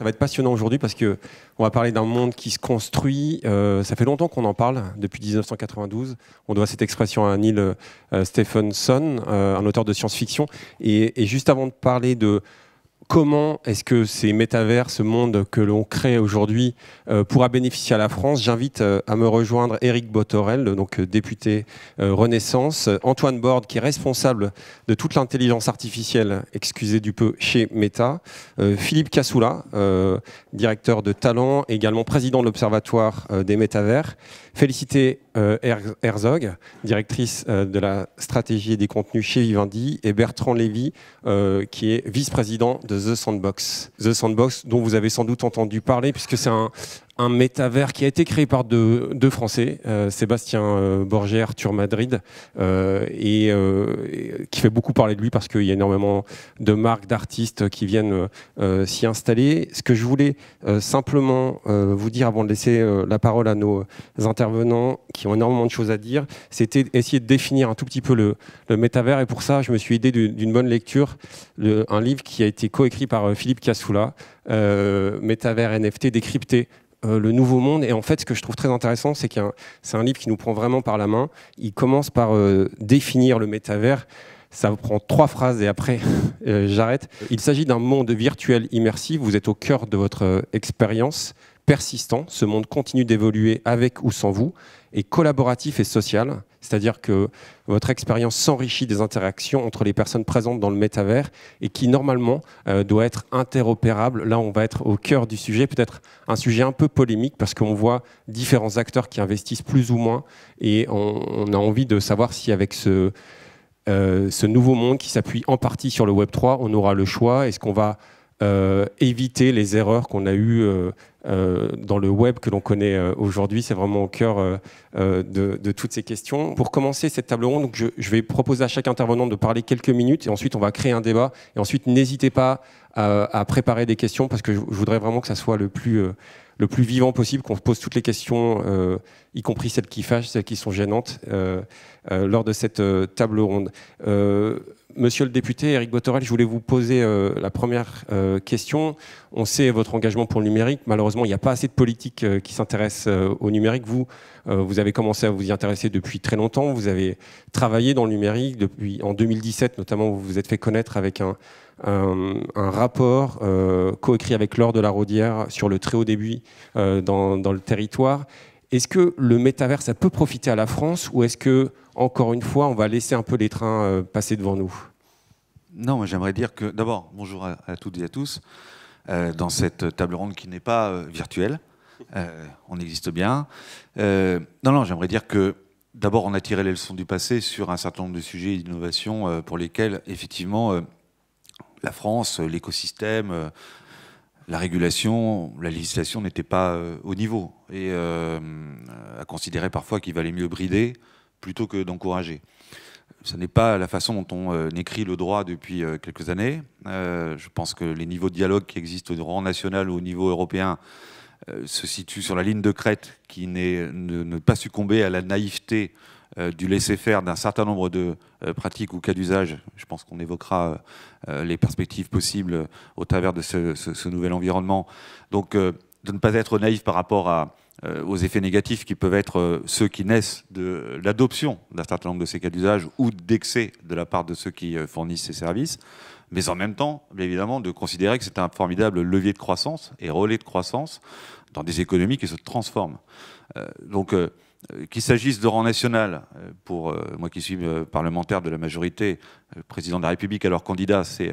Ça va être passionnant aujourd'hui parce que on va parler d'un monde qui se construit. Euh, ça fait longtemps qu'on en parle, depuis 1992. On doit cette expression à Neil euh, Stephenson, euh, un auteur de science-fiction. et, juste avant de parler de comment est-ce que ces métavers, ce monde que l'on crée aujourd'hui, euh, pourra bénéficier à la France J'invite euh, à me rejoindre Éric Botorel, donc euh, député Renaissance, Antoine Borde, qui est responsable de toute l'intelligence artificielle, excusez du peu, chez Meta, Philippe Cassoula, directeur de Talent, également président de l'Observatoire des métavers, félicité Herzog, directrice de la stratégie et des contenus chez Vivendi, et Bertrand Lévy, qui est vice-président The Sandbox. The Sandbox dont vous avez sans doute entendu parler puisque c'est un, un métavers qui a été créé par deux, Français, euh, Sébastien euh, Borgère, Arthur Madrid, euh, et, qui fait beaucoup parler de lui parce qu'il y a énormément de marques, d'artistes qui viennent s'y installer. Ce que je voulais simplement vous dire avant de laisser la parole à nos intervenants qui ont énormément de choses à dire, c'était essayer de définir un tout petit peu le, métavers. Et pour ça, je me suis aidé d'une bonne lecture, un livre qui a été coécrit par Philippe Cassoula, Métavers NFT décrypté euh, le nouveau monde. Et en fait, ce que je trouve très intéressant, c'est qu'il c'est un livre qui nous prend vraiment par la main. Il commence par euh, définir le métavers. Ça prend trois phrases et après, euh, j'arrête. Il s'agit d'un monde virtuel immersif. Vous êtes au cœur de votre expérience persistant. Ce monde continue d'évoluer avec ou sans vous et collaboratif et social, c'est-à-dire que votre expérience s'enrichit des interactions entre les personnes présentes dans le métavers et qui normalement euh, doit être interopérable. Là, on va être au cœur du sujet, peut-être un sujet un peu polémique parce qu'on voit différents acteurs qui investissent plus ou moins et on, a envie de savoir si avec ce, euh, ce nouveau monde qui s'appuie en partie sur le Web3, on aura le choix. Est-ce qu'on va euh, éviter les erreurs qu'on a eues euh, euh, dans le web que l'on connaît aujourd'hui. C'est vraiment au cœur de, toutes ces questions. Pour commencer cette table ronde, je, vais proposer à chaque intervenant de parler quelques minutes et ensuite on va créer un débat. Et ensuite, n'hésitez pas à, préparer des questions parce que je, voudrais vraiment que ça soit le plus le plus vivant possible, qu'on se pose toutes les questions, y compris celles qui fâchent, celles qui sont gênantes, lors de cette table ronde. Monsieur le député Eric Botorel, je voulais vous poser euh, la première euh, question. On sait votre engagement pour le numérique. Malheureusement, il n'y a pas assez de politiques euh, qui s'intéressent au numérique. Vous, vous avez commencé à vous y intéresser depuis très longtemps. Vous avez travaillé dans le numérique depuis en 2017, notamment. Vous vous êtes fait connaître avec un, rapport coécrit avec Laure de la Rodière sur le très haut débit dans le territoire. Est-ce que le métavers, ça peut profiter à la France ou est-ce que, encore une fois, on va laisser un peu les trains euh, passer devant nous Non, j'aimerais dire que, d'abord, bonjour à, toutes et à tous, euh, dans cette table ronde qui n'est pas euh, virtuelle, on existe bien. non, non, j'aimerais dire que, d'abord, on a tiré les leçons du passé sur un certain nombre de sujets d'innovation pour lesquels, effectivement, la France, l'écosystème, la régulation, la législation n'était pas euh, au niveau et euh, à considérer parfois qu'il valait mieux brider plutôt que d'encourager. Ce n'est pas la façon dont on euh, écrit le droit depuis quelques années. je pense que les niveaux de dialogue qui existent au rang national ou au niveau européen se situent sur la ligne de crête qui n'est pas succomber à la naïveté euh, du laisser-faire d'un certain nombre de euh, pratiques ou cas d'usage. Je pense qu'on évoquera euh, les perspectives possibles au travers de ce, nouvel environnement. Donc, de ne pas être naïf par rapport à, aux effets négatifs qui peuvent être ceux qui naissent de l'adoption d'un certain nombre de ces cas d'usage ou d'excès de la part de ceux qui fournissent ces services, mais en même temps, bien évidemment, de considérer que c'est un formidable levier de croissance et relais de croissance dans des économies qui se transforment. donc, euh, qu'il s'agisse de rang national, euh, pour euh, moi qui suis parlementaire de la majorité, président de la République alors candidat, c'est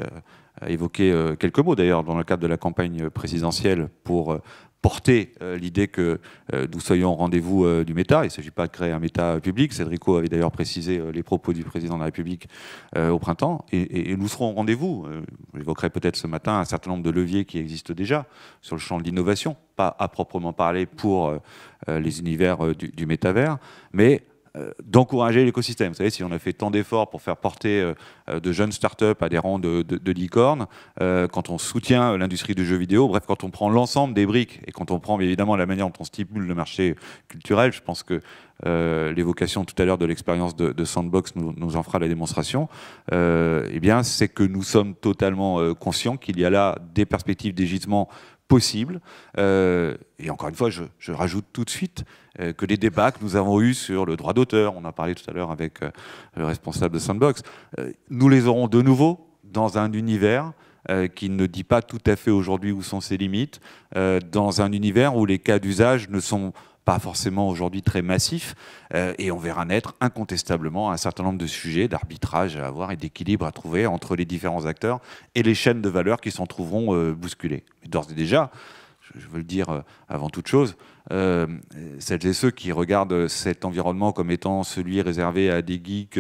évoqué quelques mots d'ailleurs dans le cadre de la campagne présidentielle pour porter euh, l'idée que euh, nous soyons au rendez-vous euh, du méta. Il ne s'agit pas de créer un méta public. Cédrico avait d'ailleurs précisé les propos du président de la République au printemps. Et, nous serons au rendez-vous. J'évoquerai peut-être ce matin un certain nombre de leviers qui existent déjà sur le champ de l'innovation, pas à proprement parler pour les univers du, du métavers, mais euh, d'encourager l'écosystème. Vous savez, si on a fait tant d'efforts pour faire porter euh, euh, de jeunes startups à des rangs de, de, licornes, quand on soutient l'industrie du jeu vidéo, bref, quand on prend l'ensemble des briques et quand on prend évidemment la manière dont on stimule le marché culturel, je pense que l'évocation tout à l'heure de l'expérience de, Sandbox nous, en fera la démonstration, eh bien, c'est que nous sommes totalement conscients qu'il y a là des perspectives gisements possible. Euh, et encore une fois, je, je rajoute tout de suite euh, que les débats que nous avons eus sur le droit d'auteur, on a parlé tout à l'heure avec euh, le responsable de Sandbox, euh, nous les aurons de nouveau dans un univers qui ne dit pas tout à fait aujourd'hui où sont ses limites, dans un univers où les cas d'usage ne sont pas forcément aujourd'hui très massif, euh, et on verra naître incontestablement un certain nombre de sujets d'arbitrage à avoir et d'équilibre à trouver entre les différents acteurs et les chaînes de valeur qui s'en trouveront euh, bousculées. D'ores et déjà, je veux le dire euh, avant toute chose, euh, celles et ceux qui regardent cet environnement comme étant celui réservé à des geeks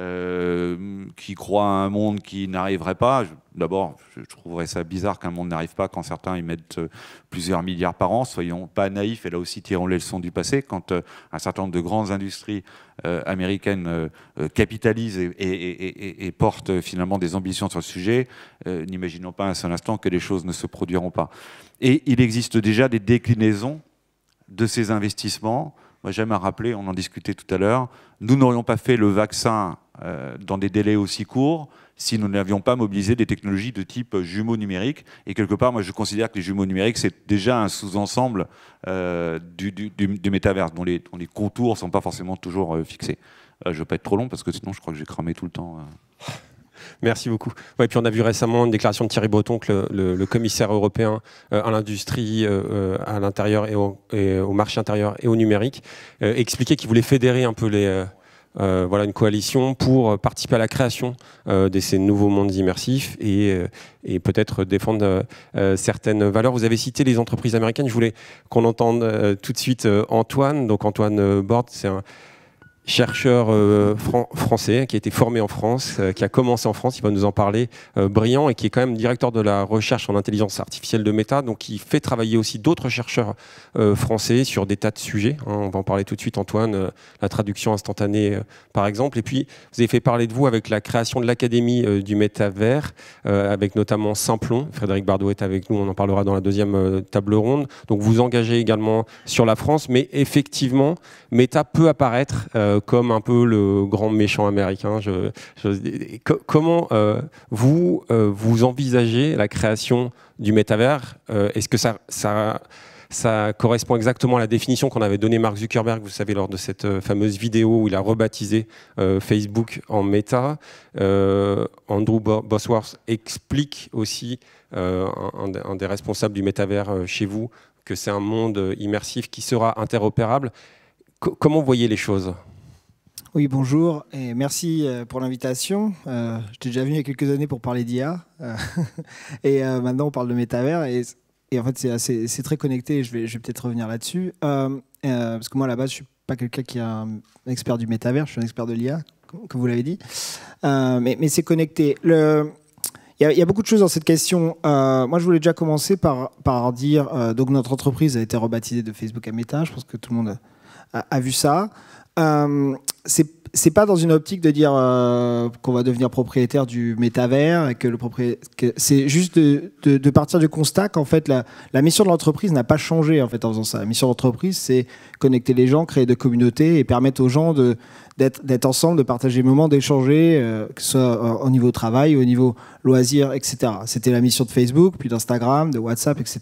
euh, qui croient à un monde qui n'arriverait pas. D'abord, je trouverais ça bizarre qu'un monde n'arrive pas quand certains y mettent euh, plusieurs milliards par an. Soyons pas naïfs, et là aussi tirons les leçons du passé. Quand un certain nombre de grandes industries américaines capitalisent et, et portent finalement des ambitions sur le sujet, n'imaginons pas un seul instant que les choses ne se produiront pas. Et il existe déjà des déclinaisons de ces investissements, moi j'aime à rappeler, on en discutait tout à l'heure, nous n'aurions pas fait le vaccin euh, dans des délais aussi courts si nous n'avions pas mobilisé des technologies de type euh, jumeaux numériques. Et quelque part, moi je considère que les jumeaux numériques, c'est déjà un sous-ensemble euh, du, du, métaverse, dont les, les contours ne sont pas forcément toujours fixés. je ne veux pas être trop long parce que sinon je crois que j'ai cramé tout le temps. Merci beaucoup. Et puis on a vu récemment une déclaration de Thierry Breton le, commissaire européen euh, à l'industrie, euh, euh, à l'intérieur et, au marché intérieur et au numérique expliquer expliquait qu'il voulait fédérer un peu les voilà une coalition pour participer à la création de ces nouveaux mondes immersifs et, et peut-être défendre certaines valeurs. Vous avez cité les entreprises américaines. Je voulais qu'on entende tout de suite Antoine. Donc Antoine Bord, c'est un chercheur euh, français qui a été formé en France, euh, qui a commencé en France, il va nous en parler, euh, brillant, et qui est quand même directeur de la recherche en intelligence artificielle de Meta, donc qui fait travailler aussi d'autres chercheurs français sur des tas de sujets. Hein. on va en parler tout de suite, Antoine, la traduction instantanée, par exemple. Et puis, vous avez fait parler de vous avec la création de l'Académie du Métavers, avec notamment Simplon. Frédéric Bardot est avec nous, on en parlera dans la deuxième table ronde. Donc, vous engagez également sur la France, mais effectivement, Meta peut apparaître euh, comme un peu le grand méchant américain. comment euh, vous, euh, vous envisagez la création du métavers Est-ce que ça, correspond exactement à la définition qu'on avait donnée Mark Zuckerberg, vous savez, lors de cette fameuse vidéo où il a rebaptisé Facebook en Meta Andrew Bosworth explique aussi, un, des responsables du métavers chez vous, que c'est un monde immersif qui sera interopérable. comment voyez les choses oui, bonjour et merci euh, pour l'invitation. Euh, J'étais déjà venu il y a quelques années pour parler d'IA euh, et euh, maintenant on parle de métavers et, en fait c'est très connecté. Et je vais, je vais peut-être revenir là-dessus parce que moi à la base je suis pas quelqu'un qui est un expert du métavers, je suis un expert de l'IA, comme vous l'avez dit. mais, c'est connecté. il y, a beaucoup de choses dans cette question. moi, je voulais déjà commencer par, par dire donc notre entreprise a été rebaptisée de Facebook à Meta. Je pense que tout le monde a, a vu ça. Euh, c'est pas dans une optique de dire euh, qu'on va devenir propriétaire du métavers et que le c'est juste de, partir du constat qu'en fait la, mission de l'entreprise n'a pas changé en fait en faisant ça. La mission de l'entreprise c'est connecter les gens, créer des communautés et permettre aux gens de d'être ensemble, de partager des moments, d'échanger, euh, que ce soit au niveau travail, au niveau loisir, etc. C'était la mission de Facebook, puis d'Instagram, de WhatsApp, etc.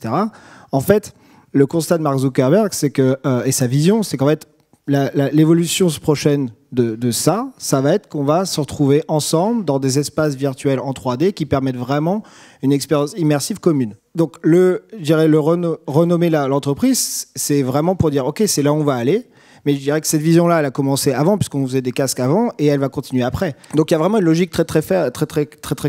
En fait, le constat de Mark Zuckerberg, c'est que et sa vision, c'est qu'en fait l'évolution prochaine de, ça, ça va être qu'on va se retrouver ensemble dans des espaces virtuels en 3D qui permettent vraiment une expérience immersive commune. Donc le, je dirais, le renommer l'entreprise, c'est vraiment pour dire, OK, c'est là où on va aller. Mais je dirais que cette vision-là, elle a commencé avant, puisqu'on faisait des casques avant, et elle va continuer après. Donc il y a vraiment une logique très très,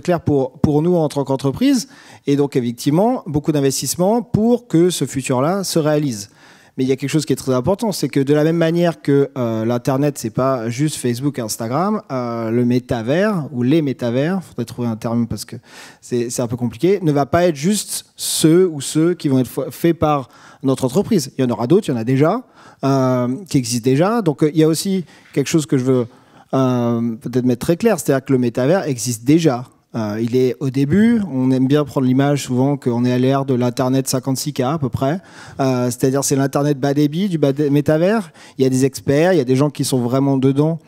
claire pour nous en tant qu'entreprise, et donc effectivement, beaucoup d'investissements pour que ce futur-là se réalise mais il y a quelque chose qui est très important, c'est que de la même manière que euh, l'internet, c'est pas juste Facebook, et Instagram, euh, le métavers ou les métavers, faudrait trouver un terme parce que c'est un peu compliqué, ne va pas être juste ceux ou ceux qui vont être faits par notre entreprise. Il y en aura d'autres, il y en a déjà euh, qui existent déjà. Donc euh, il y a aussi quelque chose que je veux peut-être mettre très clair, c'est-à-dire que le métavers existe déjà. Euh, il est au début, on aime bien prendre l'image souvent qu'on est à l'ère de l'Internet 56K à peu près, euh, c'est-à-dire c'est l'Internet bas débit, du bas métavers, il y a des experts, il y a des gens qui sont vraiment dedans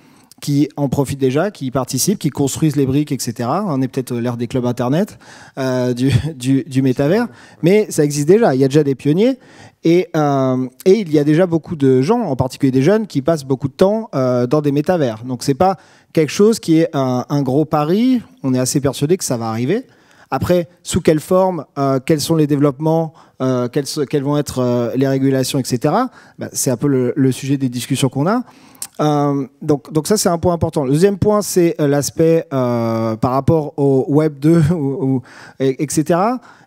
qui en profitent déjà, qui y participent, qui construisent les briques, etc. On est peut-être l'ère des clubs internet, euh, du, métavers, mais ça existe déjà. Il y a déjà des pionniers euh, et, il y a déjà beaucoup de gens, en particulier des jeunes, qui passent beaucoup de temps euh, dans des métavers. Donc c'est pas quelque chose qui est un, gros pari. On est assez persuadé que ça va arriver. Après, sous quelle forme, quels sont les développements, quelles, vont être les régulations, etc. Bah, c'est un peu le sujet des discussions qu'on a. Euh, donc, donc ça, c'est un point important. Le deuxième point, c'est euh, l'aspect euh, par rapport au Web 2, ou, etc.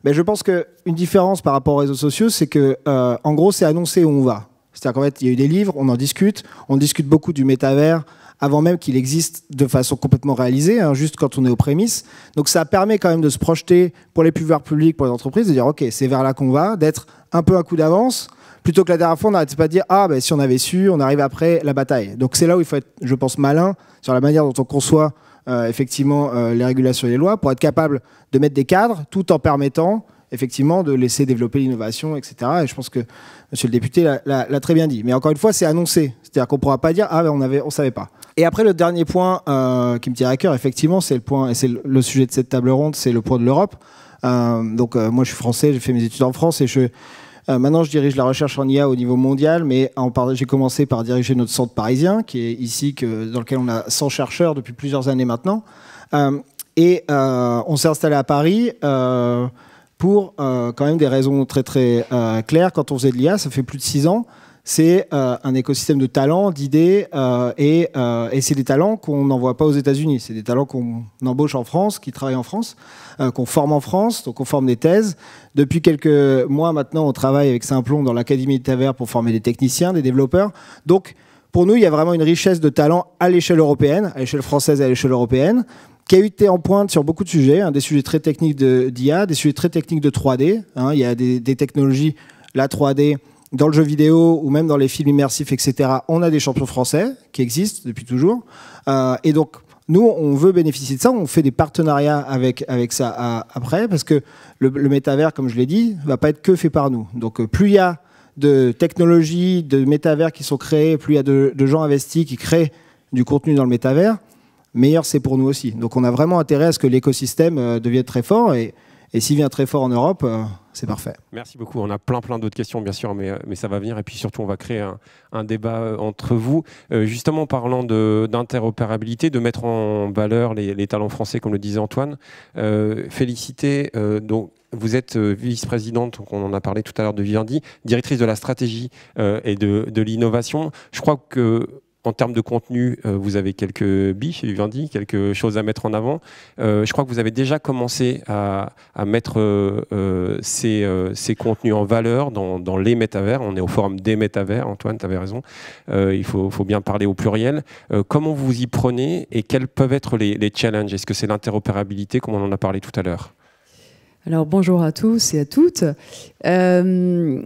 Mais je pense qu'une différence par rapport aux réseaux sociaux, c'est que, en gros, c'est annoncé où on va. C'est-à-dire qu'en fait, il y a eu des livres, on en discute, on discute beaucoup du métavers avant même qu'il existe de façon complètement réalisée, hein, juste quand on est aux prémices. Donc ça permet quand même de se projeter pour les pouvoirs publics, pour les entreprises, de dire, OK, c'est vers là qu'on va, d'être un peu à coup d'avance, plutôt que la dernière fois, on n'arrête pas de dire Ah, ben, si on avait su, on arrive après la bataille. Donc c'est là où il faut être, je pense, malin sur la manière dont on conçoit euh, effectivement euh, les régulations et les lois pour être capable de mettre des cadres tout en permettant effectivement de laisser développer l'innovation, etc. Et je pense que Monsieur le député l'a très bien dit. Mais encore une fois, c'est annoncé. C'est-à-dire qu'on ne pourra pas dire ah ben on ne on savait pas. Et après le dernier point euh, qui me tient à cœur, effectivement, c'est le point et c'est le sujet de cette table ronde, c'est le point de l'Europe. donc moi je suis français, j'ai fait mes études en France et je euh, maintenant, je dirige la recherche en IA au niveau mondial, mais j'ai commencé par diriger notre centre parisien, qui est ici, dans lequel on a 100 chercheurs depuis plusieurs années maintenant. Euh, et euh, on s'est installé à Paris pour quand même des raisons très très claires. Quand on faisait de l'IA, ça fait plus de 6 ans c'est euh, un écosystème de talents, d'idées, euh, euh, et, c'est des talents qu'on n'envoie pas aux États-Unis. C'est des talents qu'on embauche en France, qui travaillent en France, qu'on forme en France, donc on forme des thèses. Depuis quelques mois maintenant, on travaille avec Simplon dans l'Académie de Taver pour former des techniciens, des développeurs. Donc, pour nous, il y a vraiment une richesse de talents à l'échelle européenne, à l'échelle française et à l'échelle européenne, qui a été en pointe sur beaucoup de sujets, des sujets très techniques d'IA, des sujets très techniques de 3D. Hein. il y a des technologies, la 3D, dans le jeu vidéo ou même dans les films immersifs, etc., on a des champions français qui existent depuis toujours. Euh, et donc, nous, on veut bénéficier de ça. On fait des partenariats avec, avec ça euh, après, parce que le, métavers, comme je l'ai dit, va pas être que fait par nous. Donc, euh, plus il y a de technologies, de métavers qui sont créés, plus il y a de, gens investis qui créent du contenu dans le métavers, meilleur c'est pour nous aussi. Donc, on a vraiment intérêt à ce que l'écosystème devienne très fort. Et, et s'il vient très fort en Europe, c'est parfait. Merci beaucoup. On a plein, plein d'autres questions, bien sûr, mais, euh, mais, ça va venir. Et puis surtout, on va créer un, débat euh, entre vous. Euh, justement, parlant d'interopérabilité, de, mettre en valeur les, talents français, comme le disait Antoine, Félicité. vous êtes vice-présidente, on en a parlé tout à l'heure de Vivendi, directrice de la stratégie et de, de l'innovation. Je crois que en termes de contenu, euh, vous avez quelques billes Vivendi, quelque chose à mettre en avant. Euh, je crois que vous avez déjà commencé à, mettre euh, ces, contenus en valeur dans, les métavers. On est au forum des métavers, Antoine, tu avais raison. il faut, bien parler au pluriel. comment vous y prenez et quels peuvent être les challenges Est-ce que c'est l'interopérabilité, comme on en a parlé tout à l'heure alors bonjour à tous et à toutes. Euh,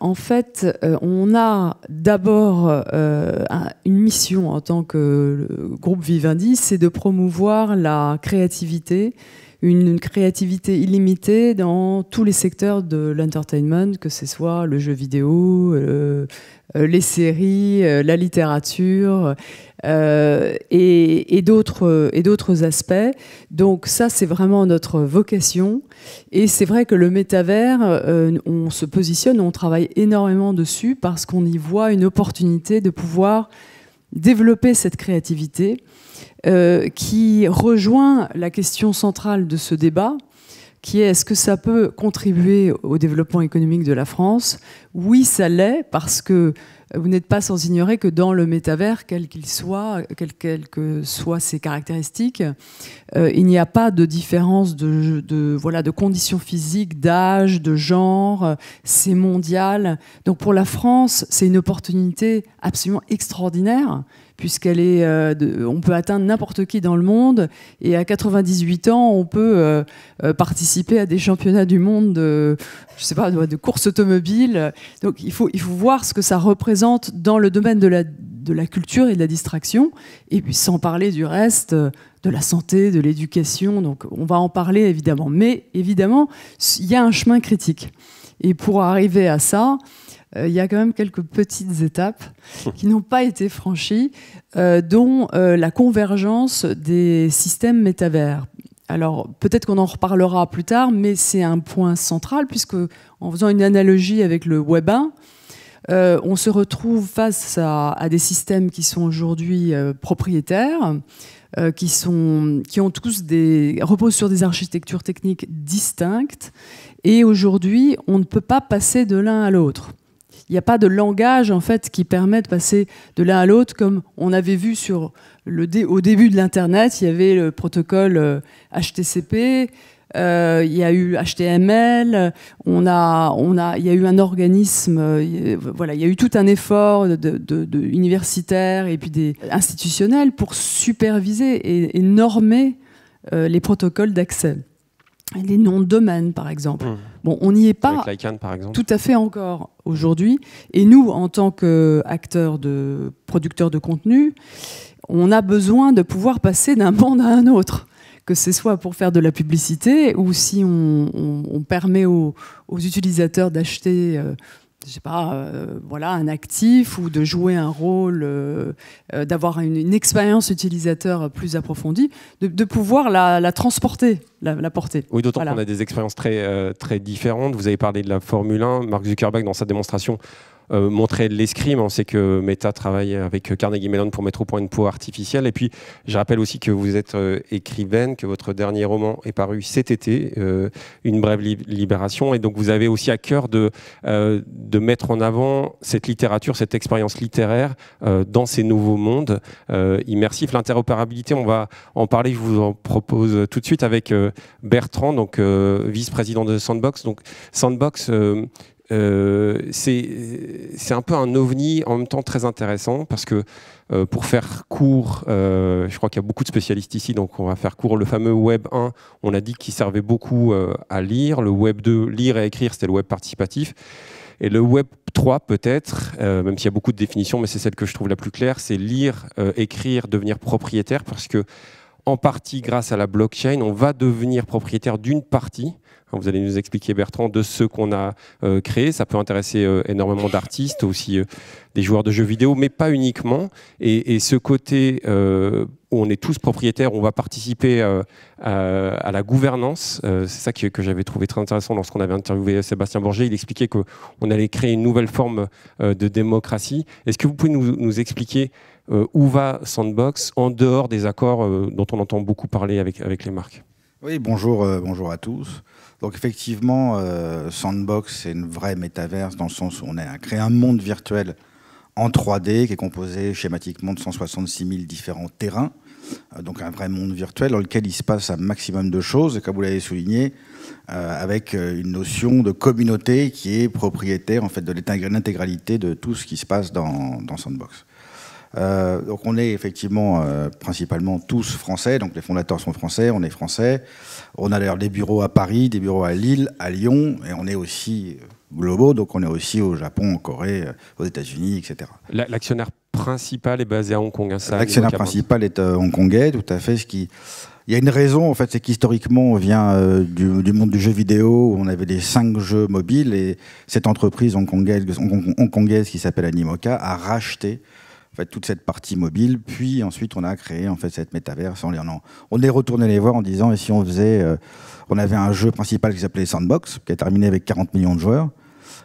en fait, euh, on a d'abord euh, une mission en tant que groupe Vivendi, c'est de promouvoir la créativité, une créativité illimitée dans tous les secteurs de l'entertainment, que ce soit le jeu vidéo, les séries, la littérature, euh, et, et d'autres aspects. Donc ça, c'est vraiment notre vocation. Et c'est vrai que le métavers, euh, on se positionne, on travaille énormément dessus parce qu'on y voit une opportunité de pouvoir développer cette créativité euh, qui rejoint la question centrale de ce débat qui est est-ce que ça peut contribuer au développement économique de la France Oui, ça l'est, parce que vous n'êtes pas sans ignorer que dans le métavers, quel qu'il soit, quelles que soient ses caractéristiques, euh, il n'y a pas de différence de voilà, de conditions physiques, d'âge, de genre. Euh, c'est mondial. Donc pour la France, c'est une opportunité absolument extraordinaire puisqu'elle est, euh, on peut atteindre n'importe qui dans le monde et à 98 ans, on peut euh, euh, participer à des championnats du monde de, je sais pas, course automobile. Donc il faut, il faut voir ce que ça représente dans le domaine de la, de la culture et de la distraction, et puis sans parler du reste, de la santé, de l'éducation. Donc on va en parler évidemment, mais évidemment, il y a un chemin critique. Et pour arriver à ça, euh, il y a quand même quelques petites étapes qui n'ont pas été franchies, euh, dont euh, la convergence des systèmes métavers. Alors peut-être qu'on en reparlera plus tard, mais c'est un point central puisque en faisant une analogie avec le Web 1, on se retrouve face à, des systèmes qui sont aujourd'hui propriétaires, qui, sont, qui ont tous des, reposent sur des architectures techniques distinctes. Et aujourd'hui, on ne peut pas passer de l'un à l'autre il n'y a pas de langage en fait qui permet de passer de l'un à l'autre comme on avait vu au début de l'internet il y avait le protocole HTTP euh, euh, il y a eu HTML on a il y a eu un organisme euh, voilà il y a eu tout un effort de, universitaire et puis des institutionnels pour superviser et, normer les protocoles d'accès les noms de domaine par exemple mmh. Bon, on n'y est pas tout à fait encore aujourd'hui. Et nous, en tant qu'acteurs de producteurs de contenu, on a besoin de pouvoir passer d'un monde à un autre que ce soit pour faire de la publicité ou si on, permet aux, utilisateurs d'acheter euh, je sais pas, euh, voilà, un actif ou de jouer un rôle, euh, euh, d'avoir une, expérience utilisateur plus approfondie, de, pouvoir la, transporter, la, porter. Oui, d'autant qu'on a des expériences très, très différentes. Vous avez parlé de la Formule 1. Mark Zuckerberg, dans sa démonstration, euh, montrer de l'escrime. On hein, sait que Meta travaille avec Carnegie Mellon pour mettre au point une peau artificielle. Et puis, je rappelle aussi que vous êtes euh, écrivaine, que votre dernier roman est paru cet été, euh, Une brève libération. Et donc, vous avez aussi à cœur de, de mettre en avant cette littérature, cette expérience littéraire dans ces nouveaux mondes immersifs. L'interopérabilité, on va en parler. Je vous en propose tout de suite avec Bertrand, donc vice-président de Sandbox. Donc, Sandbox, euh, c'est un peu un ovni en même temps très intéressant parce que euh, pour faire court, euh, je crois qu'il y a beaucoup de spécialistes ici, donc on va faire court. Le fameux Web 1, on a dit qu'il servait beaucoup à lire. Le Web 2, lire et écrire, c'était le Web participatif. Et le Web 3, peut-être, même s'il y a beaucoup de définitions, mais c'est celle que je trouve la plus claire, c'est lire, écrire, devenir propriétaire parce que en partie grâce à la blockchain, on va devenir propriétaire d'une partie vous allez nous expliquer, Bertrand, de ce qu'on a euh, créé. Ça peut intéresser euh, énormément d'artistes, aussi euh, des joueurs de jeux vidéo, mais pas uniquement. Et, ce côté où on est tous propriétaires, on va participer à, la gouvernance. c'est ça que, j'avais trouvé très intéressant lorsqu'on avait interviewé Sébastien Bourget. Il expliquait qu'on allait créer une nouvelle forme de démocratie. Est-ce que vous pouvez nous, expliquer où va Sandbox en dehors des accords dont on entend beaucoup parler avec, avec les marques oui, bonjour, bonjour à tous. Donc effectivement, euh, Sandbox, c'est une vraie métaverse dans le sens où on a créé un monde virtuel en 3D qui est composé schématiquement de 166 000 différents terrains. Euh, donc un vrai monde virtuel dans lequel il se passe un maximum de choses, comme vous l'avez souligné, euh, avec une notion de communauté qui est propriétaire en fait de l'intégralité de tout ce qui se passe dans, Sandbox. donc on est effectivement principalement tous français, donc les fondateurs sont français, on est français. On a d'ailleurs des bureaux à Paris, des bureaux à Lille, à Lyon, et on est aussi euh, globaux, donc on est aussi au Japon, en Corée, euh, aux États-Unis, etc. L'actionnaire principal est basé à Hong Kong, hein, ça L'actionnaire principal est euh, hongkongais, tout à fait. Ce qui... Il y a une raison, en fait, c'est qu'historiquement, on vient du, monde du jeu vidéo, où on avait des cinq jeux mobiles, et cette entreprise hongkongaise, hongkongaise qui s'appelle Animoca a racheté en fait, toute cette partie mobile. Puis ensuite, on a créé en fait cette métaverse. On, est retourné les voir en disant et si on faisait, euh, on avait un jeu principal qui s'appelait Sandbox, qui a terminé avec 40 millions de joueurs.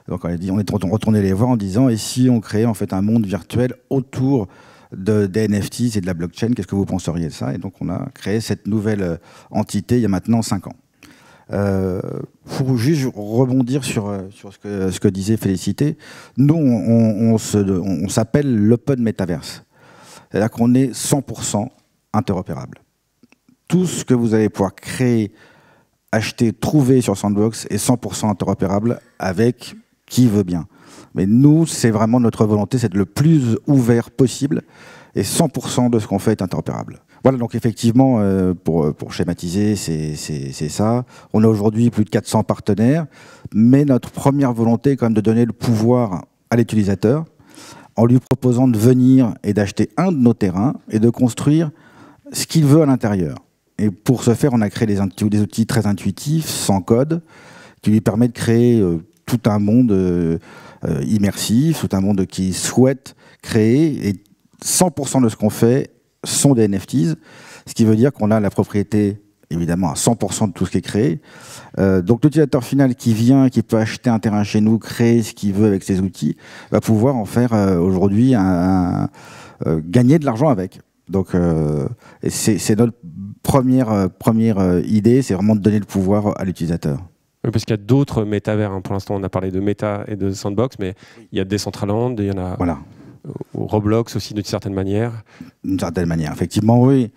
Donc on, on est retourné les voir en disant et si on créait en fait un monde virtuel autour de, des NFTs et de la blockchain, qu'est-ce que vous penseriez de ça Et donc on a créé cette nouvelle euh, entité il y a maintenant 5 ans. Euh, pour juste rebondir sur, euh, sur ce, que, disait Félicité, nous, on, on s'appelle l'open metaverse. C'est-à-dire qu'on est 100% interopérable. Tout ce que vous allez pouvoir créer, acheter, trouver sur Sandbox est 100% interopérable avec qui veut bien. Mais nous, c'est vraiment notre volonté, c'est d'être le plus ouvert possible et 100% de ce qu'on fait est interopérable. Voilà, donc effectivement, euh, euh, pour, schématiser, c'est ça. On a aujourd'hui plus de 400 partenaires, mais notre première volonté est quand même de donner le pouvoir à l'utilisateur en lui proposant de venir et d'acheter un de nos terrains et de construire ce qu'il veut à l'intérieur. Et pour ce faire, on a créé des, des outils très intuitifs, sans code, qui lui permettent de créer euh, tout un monde immersif, tout un monde qui souhaite créer. Et 100% de ce qu'on fait sont des NFTs, ce qui veut dire qu'on a la propriété évidemment à 100% de tout ce qui est créé. Euh, donc l'utilisateur final qui vient, qui peut acheter un terrain chez nous, créer ce qu'il veut avec ses outils, va pouvoir en faire euh, aujourd'hui euh, gagner de l'argent avec. Donc c'est notre première, première idée, c'est vraiment de donner le pouvoir à l'utilisateur. Oui, parce qu'il y a d'autres métavers. Hein. Pour l'instant, on a parlé de Meta et de Sandbox, mais il y a des Decentraland, il y en a... Voilà au Roblox aussi d'une certaine manière. D'une certaine manière, effectivement, oui.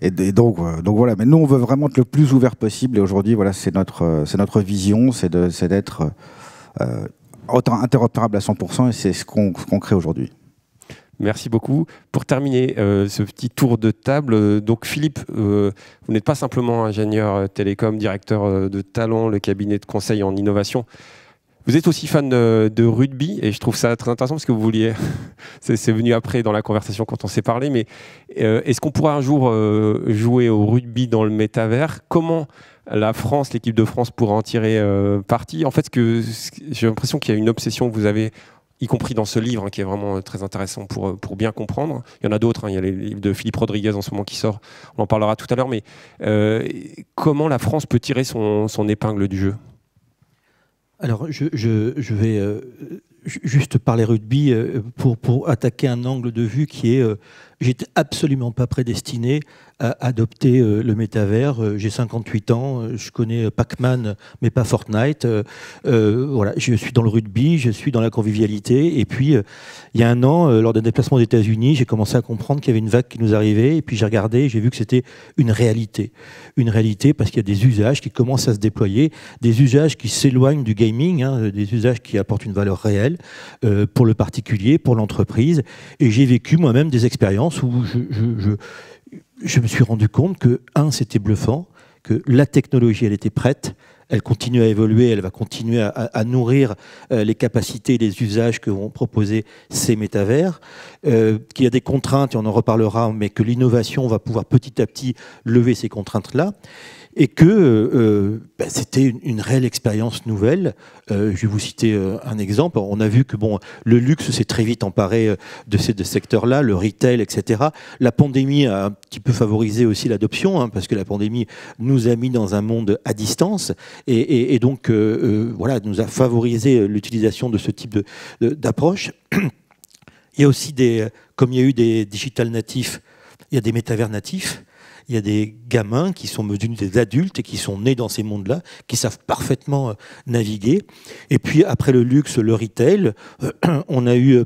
Et, donc, euh, donc voilà. Mais nous, on veut vraiment être le plus ouvert possible. Et aujourd'hui, voilà, c'est notre, euh, c'est notre vision, c'est d'être euh, interopérable à 100%. Et c'est ce qu'on crée aujourd'hui. Merci beaucoup. Pour terminer ce petit tour de table, donc Philippe, vous n'êtes pas simplement ingénieur télécom, directeur de Talent, le cabinet de conseil en innovation. Vous êtes aussi fan de, rugby et je trouve ça très intéressant parce que vous vouliez, c'est venu après dans la conversation quand on s'est parlé, mais euh, est-ce qu'on pourra un jour euh, jouer au rugby dans le métavers Comment la France, l'équipe de France pourra en tirer euh, parti En fait, j'ai l'impression qu'il y a une obsession que vous avez y compris dans ce livre hein, qui est vraiment très intéressant pour, pour bien comprendre. Il y en a d'autres, hein, il y a les livres de Philippe Rodriguez en ce moment qui sort, on en parlera tout à l'heure, mais comment la France peut tirer son épingle du jeu alors, je, vais euh, juste parler rugby euh, pour, pour attaquer un angle de vue qui est euh, j'étais absolument pas prédestiné à adopter euh, le métavers. Euh, j'ai 58 ans, euh, je connais Pac-Man, mais pas Fortnite. voilà, je suis dans le rugby, je suis dans la convivialité. Et puis, il y a un an, lors d'un déplacement aux États-Unis, j'ai commencé à comprendre qu'il y avait une vague qui nous arrivait. Et puis, j'ai regardé, j'ai vu que c'était une réalité. Une réalité parce qu'il y a des usages qui commencent à se déployer, des usages qui s'éloignent du gaming, hein, des usages qui apportent une valeur réelle pour le particulier, pour l'entreprise. Et j'ai vécu moi-même des expériences où je, me suis rendu compte que, un, c'était bluffant, que la technologie, elle était prête, elle continue à évoluer, elle va continuer à, nourrir euh, les capacités les usages que vont proposer ces métavers, euh, qu'il y a des contraintes, et on en reparlera, mais que l'innovation va pouvoir petit à petit lever ces contraintes-là et que euh, euh, ben, c'était une réelle expérience nouvelle. Euh, je vais vous citer un exemple. On a vu que bon, le luxe s'est très vite emparé de ces deux secteurs-là, le retail, etc. La pandémie a un petit peu favorisé aussi l'adoption, hein, parce que la pandémie nous a mis dans un monde à distance, et, donc voilà, nous a favorisé l'utilisation de ce type d'approche. il y a aussi des, comme il y a eu des digital natifs, il y a des métavers natifs il y a des gamins qui sont devenus des adultes et qui sont nés dans ces mondes-là, qui savent parfaitement euh, naviguer. Et puis après le luxe, le retail, euh, on a eu euh,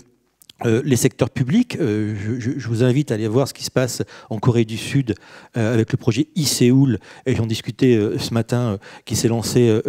euh, les secteurs publics, euh, je, vous invite à aller voir ce qui se passe en Corée du Sud euh, avec le projet e-Séoul, et j'en discutais ce matin, qui s'est lancé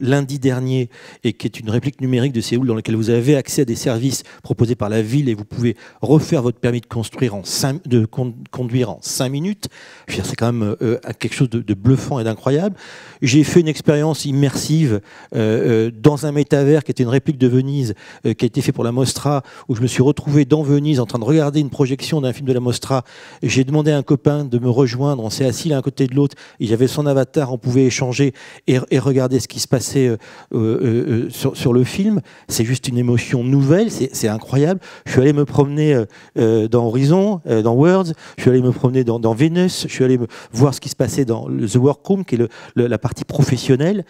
lundi dernier et qui est une réplique numérique de Séoul dans laquelle vous avez accès à des services proposés par la ville et vous pouvez refaire votre permis de, construire en de conduire en 5 minutes. C'est quand même quelque chose de, de bluffant et d'incroyable. J'ai fait une expérience immersive dans un métavers qui était une réplique de Venise, qui a été fait pour la Mostra, où je me suis retrouvé trouver dans Venise en train de regarder une projection d'un film de la Mostra. J'ai demandé à un copain de me rejoindre. On s'est assis l'un côté de l'autre. Il avait son avatar. On pouvait échanger et, regarder ce qui se passait euh, euh, euh, sur, le film. C'est juste une émotion nouvelle. C'est incroyable. Je suis allé me promener dans Horizon, dans Words. Je suis allé me promener dans, dans Venus. Je suis allé voir ce qui se passait dans The Workroom, qui est la partie professionnelle.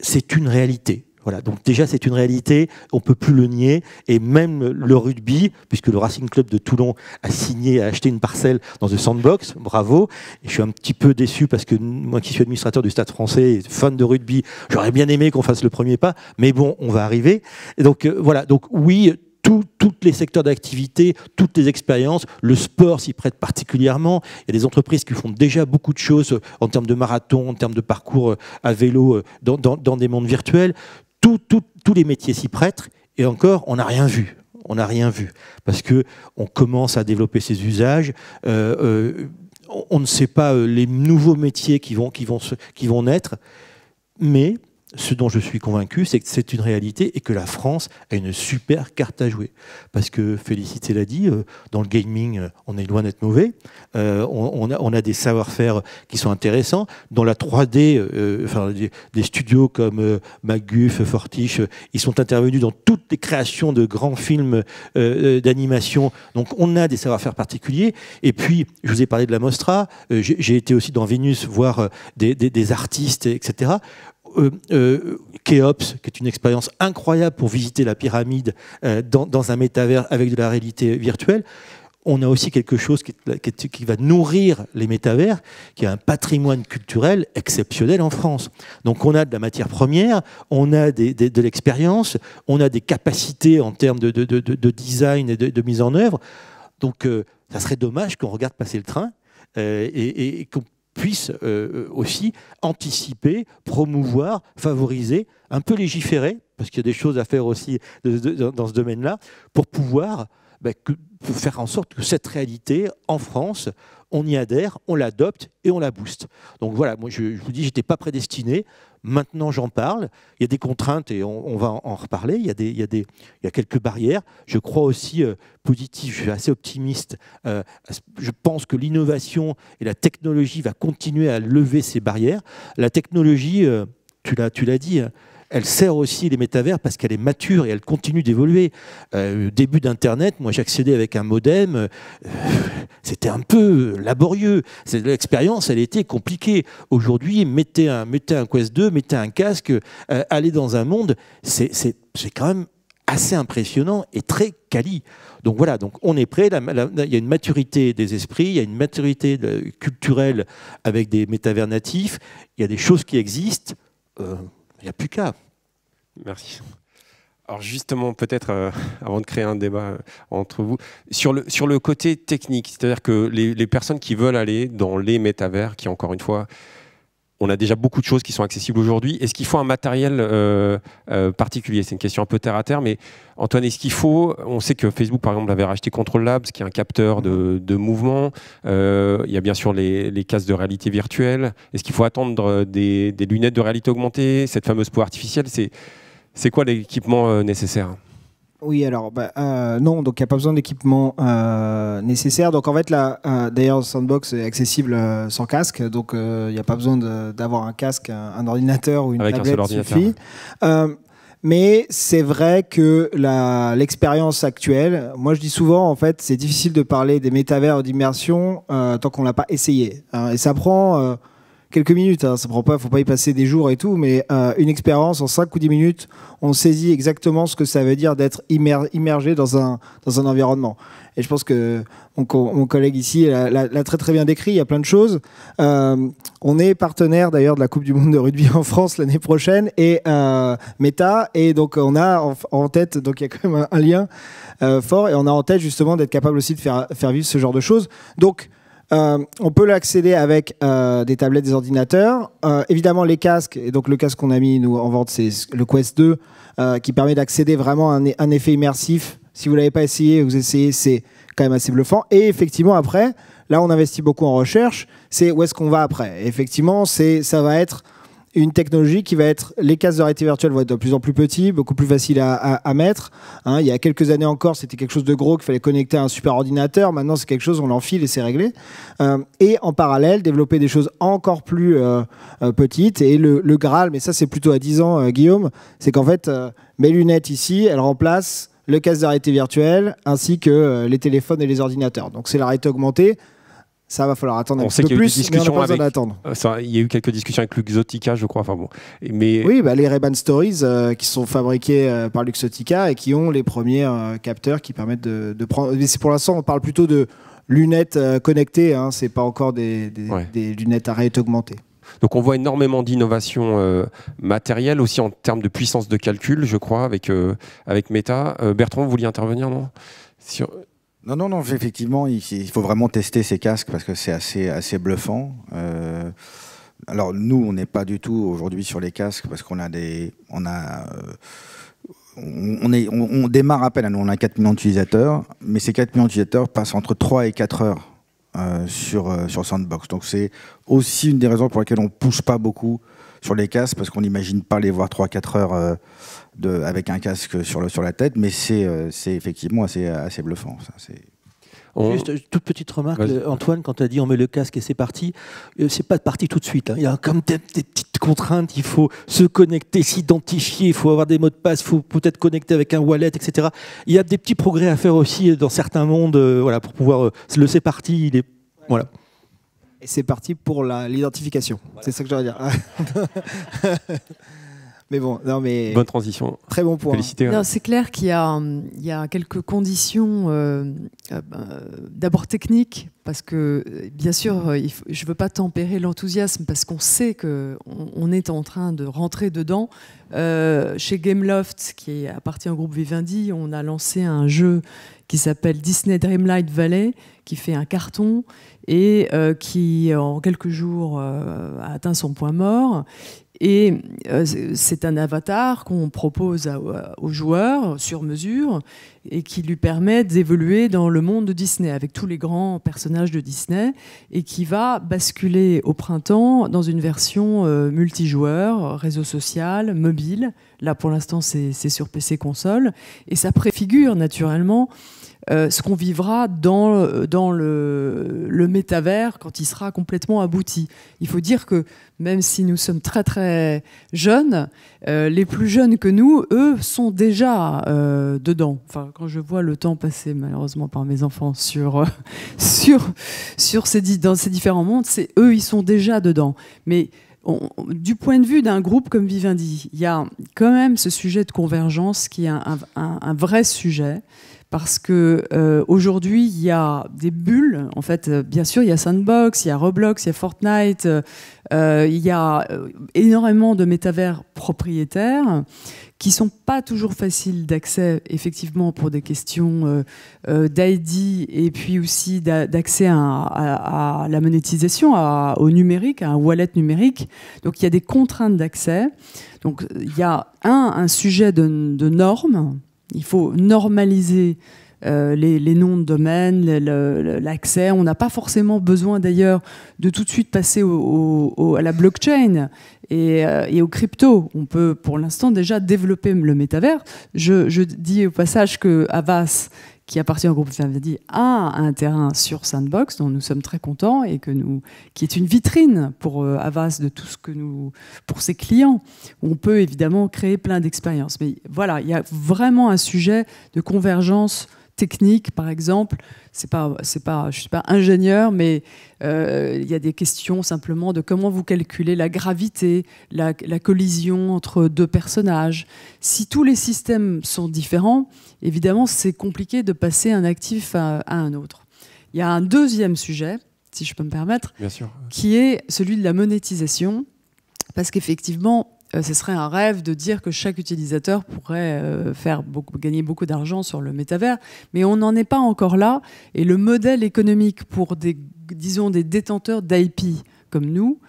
C'est une réalité voilà, donc déjà c'est une réalité, on ne peut plus le nier, et même le rugby, puisque le Racing Club de Toulon a signé, a acheté une parcelle dans The Sandbox, bravo, et je suis un petit peu déçu parce que moi qui suis administrateur du Stade français et fan de rugby, j'aurais bien aimé qu'on fasse le premier pas, mais bon, on va arriver. donc euh, voilà, donc oui, tous les secteurs d'activité, toutes les expériences. Le sport s'y prête particulièrement. Il y a des entreprises qui font déjà beaucoup de choses euh, en termes de marathon, en termes de parcours euh, à vélo dans des mondes virtuels tous les métiers s'y prêtent, et encore, on n'a rien vu. On n'a rien vu, parce qu'on commence à développer ces usages. Euh, euh, on, ne sait pas euh, les nouveaux métiers qui vont naître, mais ce dont je suis convaincu, c'est que c'est une réalité et que la France a une super carte à jouer. Parce que Félicité l'a dit, euh, dans le gaming, euh, on est loin d'être mauvais. Euh, on, a, des savoir-faire qui sont intéressants. Dans la 3D, des, studios comme mcguff, Fortiche, ils sont intervenus dans toutes les créations de grands films d'animation. Donc on a des savoir-faire particuliers. Et puis, je vous ai parlé de la Mostra. J'ai été aussi dans Vénus voir des artistes, etc. Euh, euh, Keops, qui est une expérience incroyable pour visiter la pyramide euh, dans, un métavers avec de la réalité virtuelle on a aussi quelque chose qui, va nourrir les métavers, qui a un patrimoine culturel exceptionnel en France. Donc on a de la matière première, on a de l'expérience, on a des capacités en termes de, design et de, mise en œuvre. Donc ça serait dommage qu'on regarde passer le train et, et puisse euh, euh, aussi anticiper, promouvoir, favoriser, un peu légiférer, parce qu'il y a des choses à faire aussi dans ce domaine-là, pour pouvoir bah, faire en sorte que cette réalité, en France, on y adhère, on l'adopte et on la booste. Donc voilà, moi je, vous dis, je n'étais pas prédestiné. Maintenant, j'en parle. Il y a des contraintes et on, va en, reparler. Il y, a des, quelques barrières. Je crois aussi euh, positif, je suis assez optimiste. Euh, je pense que l'innovation et la technologie va continuer à lever ces barrières. La technologie, euh, l'as, tu l'as dit, hein, elle sert aussi les métavers parce qu'elle est mature et elle continue d'évoluer. au euh, début d'Internet, moi j'accédais avec un modem, euh, c'était un peu laborieux. L'expérience, elle était compliquée. Aujourd'hui, mettez un, mettez un Quest 2, mettez un casque, euh, allez dans un monde, c'est quand même assez impressionnant et très quali. Donc voilà, donc on est prêt. il y a une maturité des esprits, il y a une maturité culturelle avec des métavers natifs. Il y a des choses qui existent. il n'y a plus qu'à. Merci. Alors justement, peut-être euh, avant de créer un débat euh, entre vous, sur le, sur le côté technique, c'est-à-dire que les, personnes qui veulent aller dans les métavers, qui encore une fois, on a déjà beaucoup de choses qui sont accessibles aujourd'hui, est-ce qu'il faut un matériel euh, particulier C'est une question un peu terre-à-terre, mais Antoine, est-ce qu'il faut, on sait que Facebook par exemple avait racheté Control Labs, qui est un capteur de, de mouvement, il y a bien sûr les, cases de réalité virtuelle, est-ce qu'il faut attendre des, des lunettes de réalité augmentée, cette fameuse peau artificielle c'est c'est quoi l'équipement euh, nécessaire oui, alors bah, euh, non, donc il n'y a pas besoin d'équipement euh, nécessaire. Donc en fait, là, d'ailleurs, Sandbox est accessible sans casque, donc il n'y a pas besoin d'avoir un casque, un, ordinateur ou une Avec tablette suffit. mais c'est vrai que l'expérience actuelle, moi je dis souvent, en fait, c'est difficile de parler des métavers d'immersion tant qu'on l'a pas essayé. Hein. et ça prend quelques minutes. Il hein. ça prend pas, faut pas y passer des jours et tout, mais euh, une expérience en 5 ou 10 minutes, on saisit exactement ce que ça veut dire d'être immergé dans un, dans un environnement. Et je pense que mon, collègue ici l'a très très bien décrit. Il y a plein de choses. Euh, on est partenaire d'ailleurs de la Coupe du Monde de rugby en France l'année prochaine et euh, Meta. Et donc on a en, tête, donc il y a quand même un, lien fort. Et on a en tête justement d'être capable aussi de faire, faire vivre ce genre de choses. Donc euh, on peut l'accéder avec euh, des tablettes, des ordinateurs. Euh, évidemment, les casques, et donc le casque qu'on a mis nous, en vente, c'est le Quest 2, qui permet d'accéder vraiment à un, effet immersif. Si vous ne l'avez pas essayé, vous essayez, c'est quand même assez bluffant. Et effectivement, après, là, on investit beaucoup en recherche, c'est où est-ce qu'on va après. Effectivement, effectivement, ça va être une technologie qui va être les cases de réalité virtuelle vont être de plus en plus petits, beaucoup plus faciles à, mettre. Hein. il y a quelques années encore, c'était quelque chose de gros qu'il fallait connecter à un super ordinateur. Maintenant, c'est quelque chose, on l'enfile et c'est réglé. Euh, et en parallèle, développer des choses encore plus euh, euh, petites. Et le, Graal, mais ça c'est plutôt à 10 ans, Guillaume, c'est qu'en fait, mes lunettes ici, elles remplacent le casque de réalité virtuelle ainsi que les téléphones et les ordinateurs. Donc c'est la réalité augmentée. Ça va falloir attendre un peu plus, mais on attendre. Euh, ça, il y a eu quelques discussions avec Luxotica, je crois. Enfin bon, mais oui, bah, les Ray-Ban Stories euh, qui sont fabriqués euh, par Luxotica et qui ont les premiers capteurs qui permettent de, prendre. pour l'instant, on parle plutôt de lunettes connectées. Hein, c'est pas encore des, lunettes à réalité augmentées. Donc on voit énormément d'innovations matérielles aussi en termes de puissance de calcul, je crois, avec, avec Meta. Bertrand, vous vouliez intervenir, non non, non, non, effectivement, il, faut vraiment tester ces casques parce que c'est assez, assez bluffant. Euh, alors nous, on n'est pas du tout aujourd'hui sur les casques parce qu'on a des... On a, euh, on, est, on, démarre à peine, on a 4 millions d'utilisateurs, mais ces 4 millions d'utilisateurs passent entre 3 et 4 heures euh, sur, sur Sandbox. Donc c'est aussi une des raisons pour lesquelles on ne pousse pas beaucoup sur les casques, parce qu'on n'imagine pas les voir 3-4 heures avec un casque sur, le, sur la tête, mais c'est euh, effectivement assez, assez bluffant. Ça, Juste toute petite remarque, euh, Antoine, quand tu as dit on met le casque et c'est parti, euh, c'est pas parti tout de suite. Hein. Il y a comme des, petites contraintes, il faut se connecter, s'identifier, il faut avoir des mots de passe, il faut peut-être connecter avec un wallet, etc. Il y a des petits progrès à faire aussi dans certains mondes, voilà, pour pouvoir le c'est parti, il est voilà. Et c'est parti pour l'identification. C'est ça que j'aurais à dire. bon, Bonne transition. Très bon point. C'est clair qu'il y, a hum, quelques conditions, euh, euh, bah, d'abord techniques, parce que, euh, bien sûr, je ne veux pas tempérer l'enthousiasme, parce qu'on sait qu'on on est en train de rentrer dedans. chez Gameloft, qui appartient au groupe Vivendi, on a lancé un jeu qui s'appelle Disney Dreamlight Valley, qui fait un carton et qui, en quelques jours, a atteint son point mort. Et euh, c'est un avatar qu'on propose aux joueurs sur mesure et qui lui permet d'évoluer dans le monde de Disney avec tous les grands personnages de Disney et qui va basculer au printemps dans une version euh, multijoueur, réseau social, mobile. Là pour l'instant c'est sur PC console et ça préfigure naturellement euh, ce qu'on vivra dans, le, métavers quand il sera complètement abouti. Il faut dire que même si nous sommes très très jeunes, euh, les plus jeunes que nous, eux, sont déjà euh, dedans. Enfin, quand je vois le temps passer malheureusement par mes enfants sur, ces, dans ces différents mondes, eux, ils sont déjà dedans. Mais du point de vue d'un groupe comme Vivendi, il y a quand même ce sujet de convergence qui est un vrai sujet parce que euh, aujourd'hui il y a des bulles. En fait, euh, bien sûr, il y a Sandbox, il y a Roblox, il y a Fortnite, euh, il y a énormément de métavers propriétaires qui sont pas toujours faciles d'accès, effectivement, pour des questions d'ID et puis aussi d'accès à, la monétisation, au numérique, à un wallet numérique. Donc il y a des contraintes d'accès. Donc il y a un, un sujet de normes il faut normaliser euh, les, noms de domaine, l'accès. On n'a pas forcément besoin d'ailleurs de tout de suite passer à la blockchain et, euh, aux crypto. On peut pour l'instant déjà développer le métavers. Je, dis au passage que Avas qui appartient au groupe Vivendi a un terrain sur Sandbox dont nous sommes très contents et que nous, qui est une vitrine pour euh, Avas de tout ce que nous, pour ses clients. Où on peut évidemment créer plein d'expériences. Mais voilà, il y a vraiment un sujet de convergence technique, par exemple. C'est pas, c'est pas, je suis pas ingénieur, mais euh, il y a des questions simplement de comment vous calculez la gravité, la, collision entre deux personnages. Si tous les systèmes sont différents, évidemment, c'est compliqué de passer un actif à, un autre. Il y a un deuxième sujet, si je peux me permettre, qui est celui de la monétisation, parce qu'effectivement, euh, ce serait un rêve de dire que chaque utilisateur pourrait euh, faire gagner beaucoup d'argent sur le métavers, mais on n'en est pas encore là. Et le modèle économique pour des, disons, des détenteurs d'IP comme nous,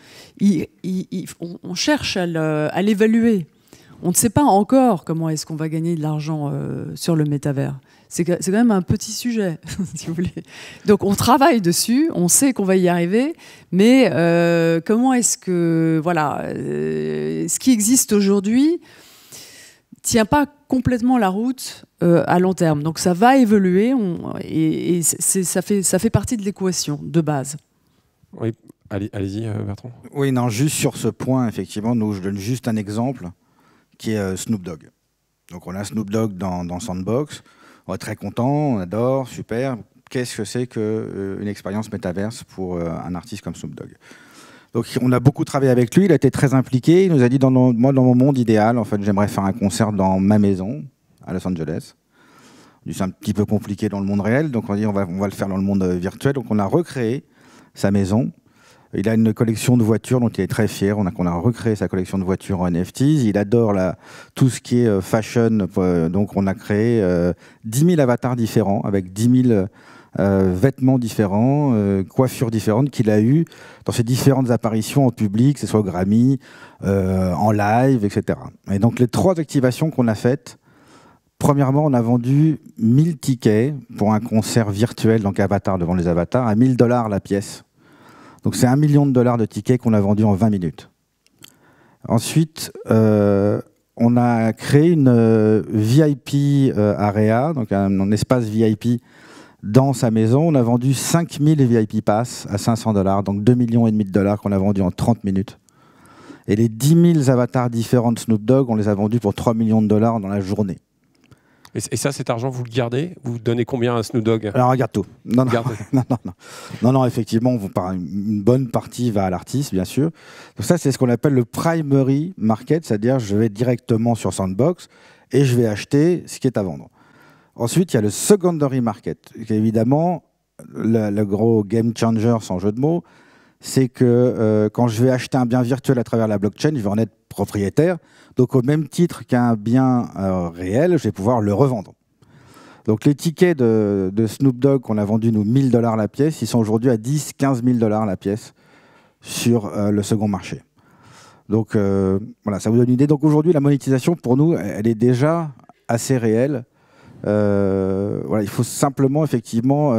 on, cherche à l'évaluer. On ne sait pas encore comment est-ce qu'on va gagner de l'argent euh, sur le métavers c'est quand même un petit sujet, si vous voulez. Donc on travaille dessus, on sait qu'on va y arriver, mais euh, comment est-ce que, voilà, euh, ce qui existe aujourd'hui tient pas complètement la route euh, à long terme. Donc ça va évoluer, et, ça, fait, ça fait partie de l'équation de base. Oui, allez-y Bertrand. Oui, non, juste sur ce point, effectivement, nous, je donne juste un exemple qui est Snoop Dogg. Donc on a Snoop Dogg dans Sandbox on est très content, on adore, super. Qu'est-ce que c'est qu'une euh, expérience métaverse pour euh, un artiste comme Snoop Dogg donc on a beaucoup travaillé avec lui, il a été très impliqué, il nous a dit dans mon, moi dans mon monde idéal, en fait j'aimerais faire un concert dans ma maison à Los Angeles. C'est un petit peu compliqué dans le monde réel, donc on dit on va, on va le faire dans le monde euh, virtuel. Donc on a recréé sa maison il a une collection de voitures dont il est très fier. On a, a recréé sa collection de voitures en NFTs. Il adore tout ce qui est euh, fashion. Euh, donc, on a créé 10 euh, 000 avatars différents avec 10 000 vêtements différents, coiffures différentes qu'il a eues dans ses différentes apparitions en public, que ce soit au Grammy, en live, etc. Et donc, les trois activations qu'on a faites, Premièrement, on a vendu 1000 tickets pour un concert virtuel, donc Avatar devant les avatars, à 1000 dollars la pièce. Donc c'est un million de dollars de tickets qu'on a vendu en 20 minutes. Ensuite, euh, on a créé une euh, VIP euh, area, donc un, espace VIP dans sa maison. On a vendu 5000 VIP Pass à 500 dollars, donc 2 millions et demi de dollars qu'on a vendu en 30 minutes. Et les 10 000 avatars différents de Snoop Dogg, on les a vendus pour 3 millions de dollars dans la journée. Et, ça, cet argent, vous le gardez Vous donnez combien à Snoodog Dogg Alors, garde tout. Non non, non, non, non, non, effectivement, une bonne partie va à l'artiste, bien sûr. Donc ça, c'est ce qu'on appelle le primary market, c'est-à-dire je vais directement sur Sandbox et je vais acheter ce qui est à vendre. Ensuite, il y a le secondary market, est évidemment le, gros game changer, sans jeu de mots, c'est que euh, quand je vais acheter un bien virtuel à travers la blockchain, je vais en être propriétaire. Donc au même titre qu'un bien euh, réel, je vais pouvoir le revendre. Donc les tickets de, Snoop Dogg qu'on a vendus, nous, 1000 dollars la pièce, ils sont aujourd'hui à 10, 15 000 dollars la pièce sur euh, le second marché. Donc euh, voilà, ça vous donne une idée. Donc aujourd'hui, la monétisation, pour nous, elle est déjà assez réelle. voilà, il faut simplement, effectivement,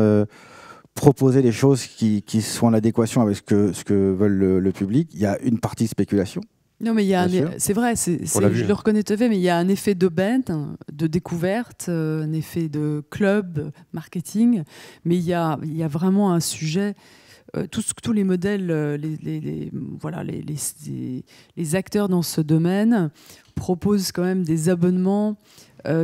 proposer des choses qui, soient en adéquation avec ce que, ce que veulent le, le public. Il y a une partie spéculation non, mais il y a e- c'est vrai, je le hein. reconnais mais il y a un effet de bête de découverte, euh, un effet de club, marketing, mais il y a, il y vraiment un sujet. Euh, tous, les modèles, euh, les, voilà, les, acteurs dans ce domaine proposent quand même des abonnements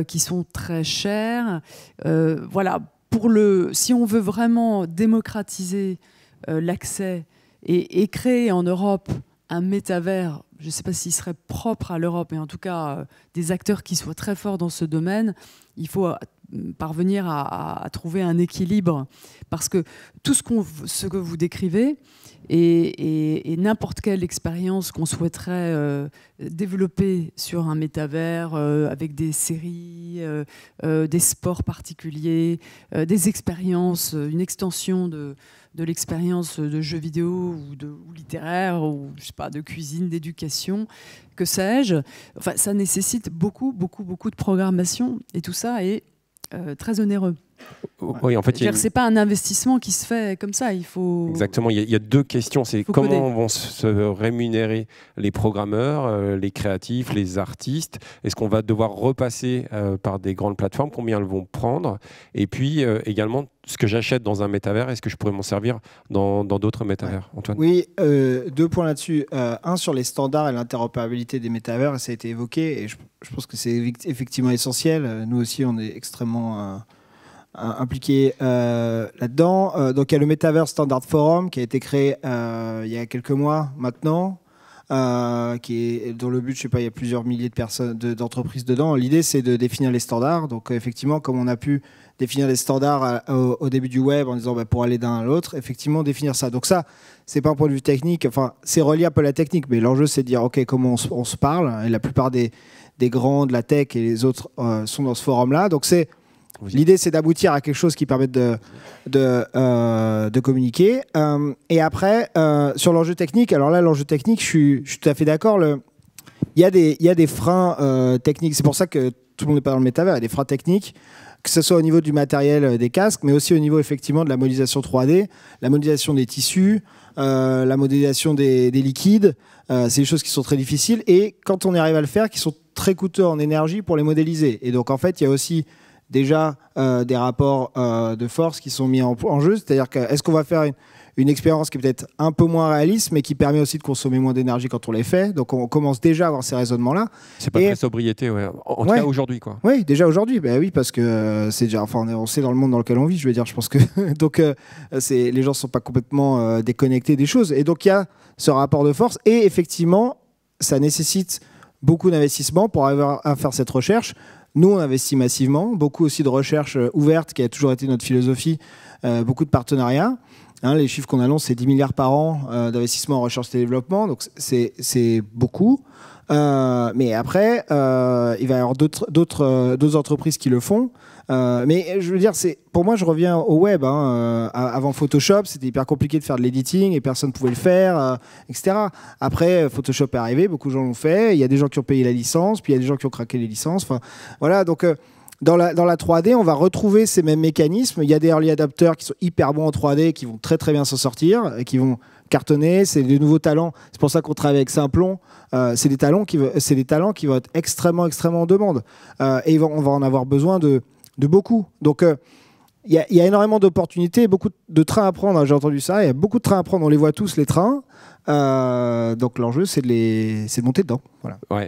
qui sont très chers. voilà, pour le, si on veut vraiment démocratiser l'accès et, et, créer en Europe un métavers je ne sais pas s'il serait propre à l'Europe, mais en tout cas euh, des acteurs qui soient très forts dans ce domaine, il faut euh, parvenir à, trouver un équilibre. Parce que tout ce, ce que vous décrivez, et, n'importe quelle expérience qu'on souhaiterait euh, développer sur un métavers euh, avec des séries, euh, des sports particuliers, des expériences, une extension de, l'expérience de jeux vidéo ou, de, ou littéraire ou je sais pas de cuisine, d'éducation, que sais-je. Enfin, ça nécessite beaucoup, beaucoup, beaucoup de programmation et tout ça est très onéreux. Oui, en fait, c'est pas un investissement qui se fait comme ça. Il faut exactement. Il y, a, deux questions. C'est comment vont se rémunérer les programmeurs, euh, les créatifs, les artistes. Est-ce qu'on va devoir repasser euh, par des grandes plateformes Combien elles vont prendre Et puis euh, également, ce que j'achète dans un métavers, est-ce que je pourrais m'en servir dans d'autres métavers, Antoine Oui, deux points là-dessus. un sur les standards et l'interopérabilité des métavers, ça a été évoqué, et je, je pense que c'est effectivement essentiel. Nous aussi, on est extrêmement euh, impliqué euh, là-dedans. Euh, donc il y a le Metaverse Standard Forum qui a été créé il y a quelques mois maintenant, qui est, dont le but, je sais pas, il y a plusieurs milliers de personnes, d'entreprises dedans. L'idée, c'est de définir les standards. Donc effectivement, comme on a pu définir les standards au, début du web en disant bah, pour aller d'un à l'autre, effectivement définir ça. Donc ça, c'est pas un point de vue technique. Enfin, c'est relié un peu à la technique, mais l'enjeu, c'est de dire ok, comment on, se parle. Et la plupart des, des grands de la tech et les autres sont dans ce forum-là. Donc c'est L'idée, c'est d'aboutir à quelque chose qui permette de, de, euh, communiquer. Euh, et après, euh, sur l'enjeu technique, alors là, l'enjeu technique, je suis, tout à fait d'accord. Il y, a des, des freins techniques. C'est pour ça que tout le monde n'est pas dans le métavers. Il y a des freins techniques que ce soit au niveau du matériel des casques, mais aussi au niveau effectivement de la modélisation 3D, la modélisation des tissus, la modélisation des, liquides. c'est des choses qui sont très difficiles et quand on arrive à le faire, qui sont très coûteux en énergie pour les modéliser. Et donc en fait, il y a aussi déjà euh, des rapports euh, de force qui sont mis en, jeu. C'est-à-dire que est-ce qu'on va faire une, expérience qui est peut-être un peu moins réaliste, mais qui permet aussi de consommer moins d'énergie quand on les fait. Donc on commence déjà à avoir ces raisonnements-là. C'est pas très sobriété, En, tout cas aujourd'hui, quoi. Oui, déjà aujourd'hui, ben oui, parce que euh, c'est déjà, enfin, on, sait dans le monde dans lequel on vit, je veux dire, je pense que donc les gens sont pas complètement déconnectés des choses. Et donc il y a ce rapport de force, et effectivement, ça nécessite beaucoup d'investissement pour arriver à faire cette recherche. Nous, on investit massivement, beaucoup aussi de recherche euh, ouverte, qui a toujours été notre philosophie, euh, beaucoup de partenariats. Hein, les chiffres qu'on annonce, c'est 10 milliards par an euh, d'investissement en recherche et développement, donc c'est beaucoup. mais après, il va y avoir d'autres entreprises qui le font. Euh, mais je veux dire, c'est pour moi, je reviens au web. Hein, euh, avant Photoshop, c'était hyper compliqué de faire de l'editing et personne ne pouvait le faire, euh, etc. Après, Photoshop est arrivé, beaucoup de gens l'ont fait. Il y a des gens qui ont payé la licence, puis il y a des gens qui ont craqué les licences. Enfin, voilà. Donc dans la, dans la 3D, on va retrouver ces mêmes mécanismes. Il y a des early adapters qui sont hyper bons en 3D, qui vont très très bien s'en sortir, et qui vont cartonner. C'est des nouveaux talents. C'est pour ça qu'on travaille avec Simplon. c'est des talents qui, c'est des talents qui vont être extrêmement extrêmement en demande. et on va en avoir besoin de de beaucoup. Donc, euh, il y, a énormément d'opportunités, beaucoup de trains à prendre. Hein, j'ai entendu ça. Il y a beaucoup de trains à prendre. On les voit tous, les trains. Euh, donc l'enjeu, c'est de, de monter dedans.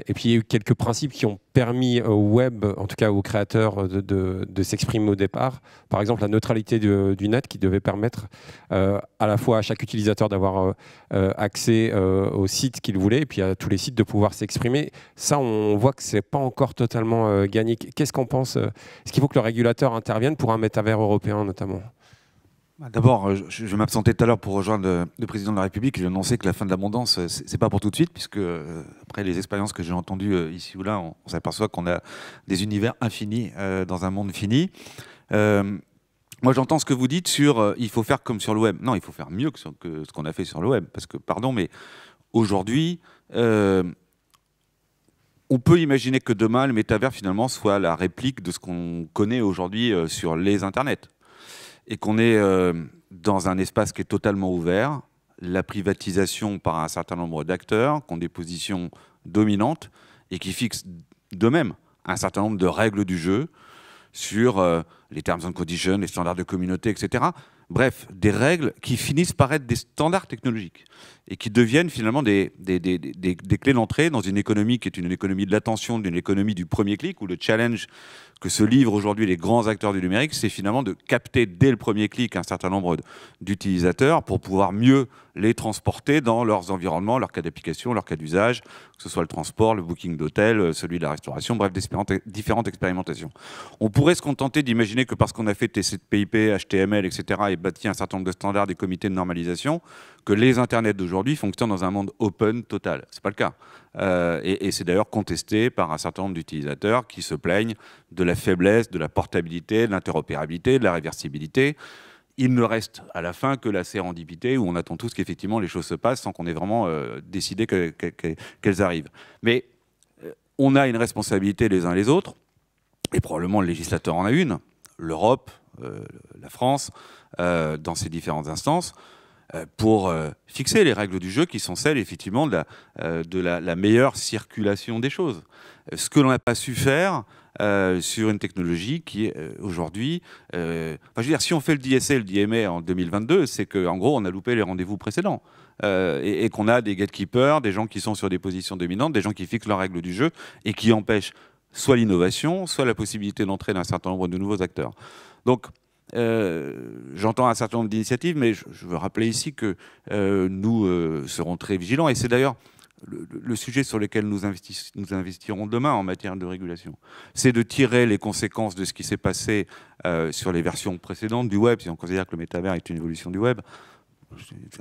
et puis il y a eu quelques principes qui ont permis au web, en tout cas aux créateurs, de, s'exprimer au départ. Par exemple, la neutralité du, net qui devait permettre euh, à la fois à chaque utilisateur d'avoir euh, accès au site qu'il voulait et puis à tous les sites de pouvoir s'exprimer. Ça, on voit que c'est pas encore totalement gagné. Qu'est-ce qu'on pense Est-ce qu'il faut que le régulateur intervienne pour un métavers européen notamment bah, d'abord, euh, je, vais m'absentais tout à l'heure pour rejoindre le, président de la République. J'ai annoncé que la fin de l'abondance, euh, ce n'est pas pour tout de suite, puisque euh, après les expériences que j'ai entendues ici ou là, on, s'aperçoit qu'on a des univers infinis dans un monde fini. moi, j'entends ce que vous dites sur il faut faire comme sur le web. Non, il faut faire mieux que, ce qu'on a fait sur le web, parce que pardon, mais aujourd'hui. On peut imaginer que demain, le métavers, finalement, soit la réplique de ce qu'on connaît aujourd'hui sur les internets et qu'on est euh, dans un espace qui est totalement ouvert, la privatisation par un certain nombre d'acteurs qui ont des positions dominantes et qui fixent d'eux-mêmes un certain nombre de règles du jeu sur euh, les terms and conditions, les standards de communauté, etc. Bref, des règles qui finissent par être des standards technologiques et qui deviennent finalement des, clés d'entrée dans une économie qui est une économie de l'attention, d'une économie du premier clic, où le challenge que se livrent aujourd'hui les grands acteurs du numérique, c'est finalement de capter dès le premier clic un certain nombre d'utilisateurs pour pouvoir mieux les transporter dans leurs environnements, leurs cas d'application, leurs cas d'usage, que ce soit le transport, le booking d'hôtel, euh, celui de la restauration, bref, différentes expérimentations. On pourrait se contenter d'imaginer que parce qu'on a fait TCP/IP, HTML, etc., et bâti un certain nombre de standards des comités de normalisation, que les internets d'aujourd'hui fonctionnent dans un monde open total. C'est pas le cas. Euh, et, c'est d'ailleurs contesté par un certain nombre d'utilisateurs qui se plaignent de la faiblesse, de la portabilité, de l'interopérabilité, de la réversibilité. Il ne reste à la fin que la sérendipité où on attend tous qu'effectivement les choses se passent sans qu'on ait vraiment euh, décidé qu'elles arrivent. Mais euh, on a une responsabilité les uns les autres, et probablement le législateur en a une, l'Europe, la France, dans ces différentes instances, euh, pour euh, fixer les règles du jeu qui sont celles effectivement de la, euh, de la, meilleure circulation des choses. Ce que l'on n'a pas su faire sur une technologie qui est aujourd'hui. enfin, je veux dire, si on fait le DSL, le DMA en 2022, c'est qu'en gros, on a loupé les rendez-vous précédents. et, et qu'on a des gatekeepers, des gens qui sont sur des positions dominantes, des gens qui fixent leurs règles du jeu et qui empêchent soit l'innovation, soit la possibilité d'entrée d'un certain nombre de nouveaux acteurs. Donc, euh, j'entends un certain nombre d'initiatives, mais je, veux rappeler ici que euh, nous euh, serons très vigilants. Et c'est d'ailleurs le, sujet sur lequel nous, nous, investirons demain en matière de régulation, c'est de tirer les conséquences de ce qui s'est passé sur les versions précédentes du web, si on considère que le métavers est une évolution du web,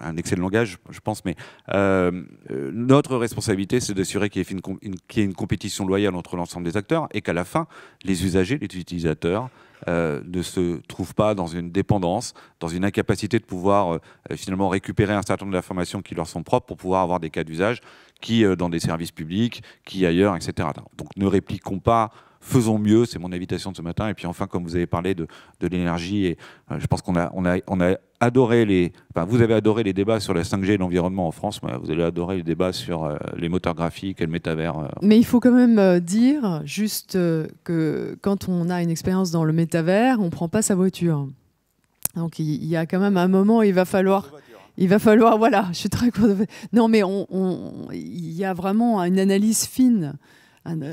un excès de langage, je pense, mais euh, notre responsabilité, c'est d'assurer qu'il y, ait une compétition loyale entre l'ensemble des acteurs et qu'à la fin, les usagers, les utilisateurs, euh, ne se trouvent pas dans une dépendance, dans une incapacité de pouvoir euh, finalement récupérer un certain nombre d'informations qui leur sont propres pour pouvoir avoir des cas d'usage qui, dans des services publics, qui ailleurs, etc. Donc ne répliquons pas faisons mieux, c'est mon invitation de ce matin. Et puis enfin, comme vous avez parlé de, l'énergie, et euh, je pense qu'on a, on a, on a adoré les, vous avez adoré les débats sur la 5G et l'environnement en France, mais vous allez adorer les débats sur euh, les moteurs graphiques et le métavers. Euh. Mais il faut quand même dire juste que quand on a une expérience dans le métavers, on ne prend pas sa voiture. Donc il y a quand même un moment où il va falloir hein. il va falloir, voilà, je suis très Non, mais il y a vraiment une analyse fine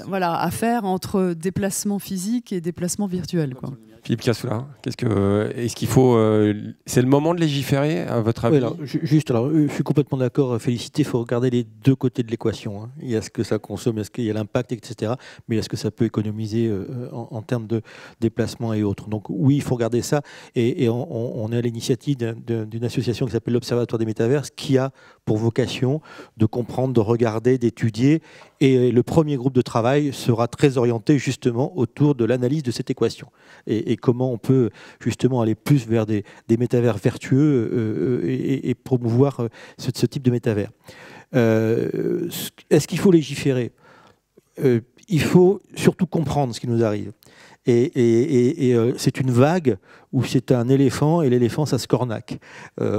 voilà, à faire entre déplacement physique et déplacement virtuel. Quoi. Philippe Cassoula, hein. qu'est-ce que est-ce qu'il faut euh, C'est le moment de légiférer à votre avis Juste, alors, euh, je suis complètement d'accord. Euh, félicité, il faut regarder les deux côtés de l'équation. Hein. Il y a ce que ça consomme, il y a, ce qu'il y l'impact, etc. Mais est ce que ça peut économiser en, termes de déplacement et autres. Donc oui, il faut regarder ça. Et, on, on, est à l'initiative d'une association qui s'appelle l'Observatoire des métaverses, qui a pour vocation de comprendre, de regarder, d'étudier. Et le premier groupe de travail sera très orienté justement autour de l'analyse de cette équation. Et, et, comment on peut justement aller plus vers des, métavers vertueux euh, euh, et, promouvoir euh, ce, type de métavers. Est-ce qu'il faut légiférer Il faut surtout comprendre ce qui nous arrive. Et, c'est une vague où c'est un éléphant et l'éléphant, ça se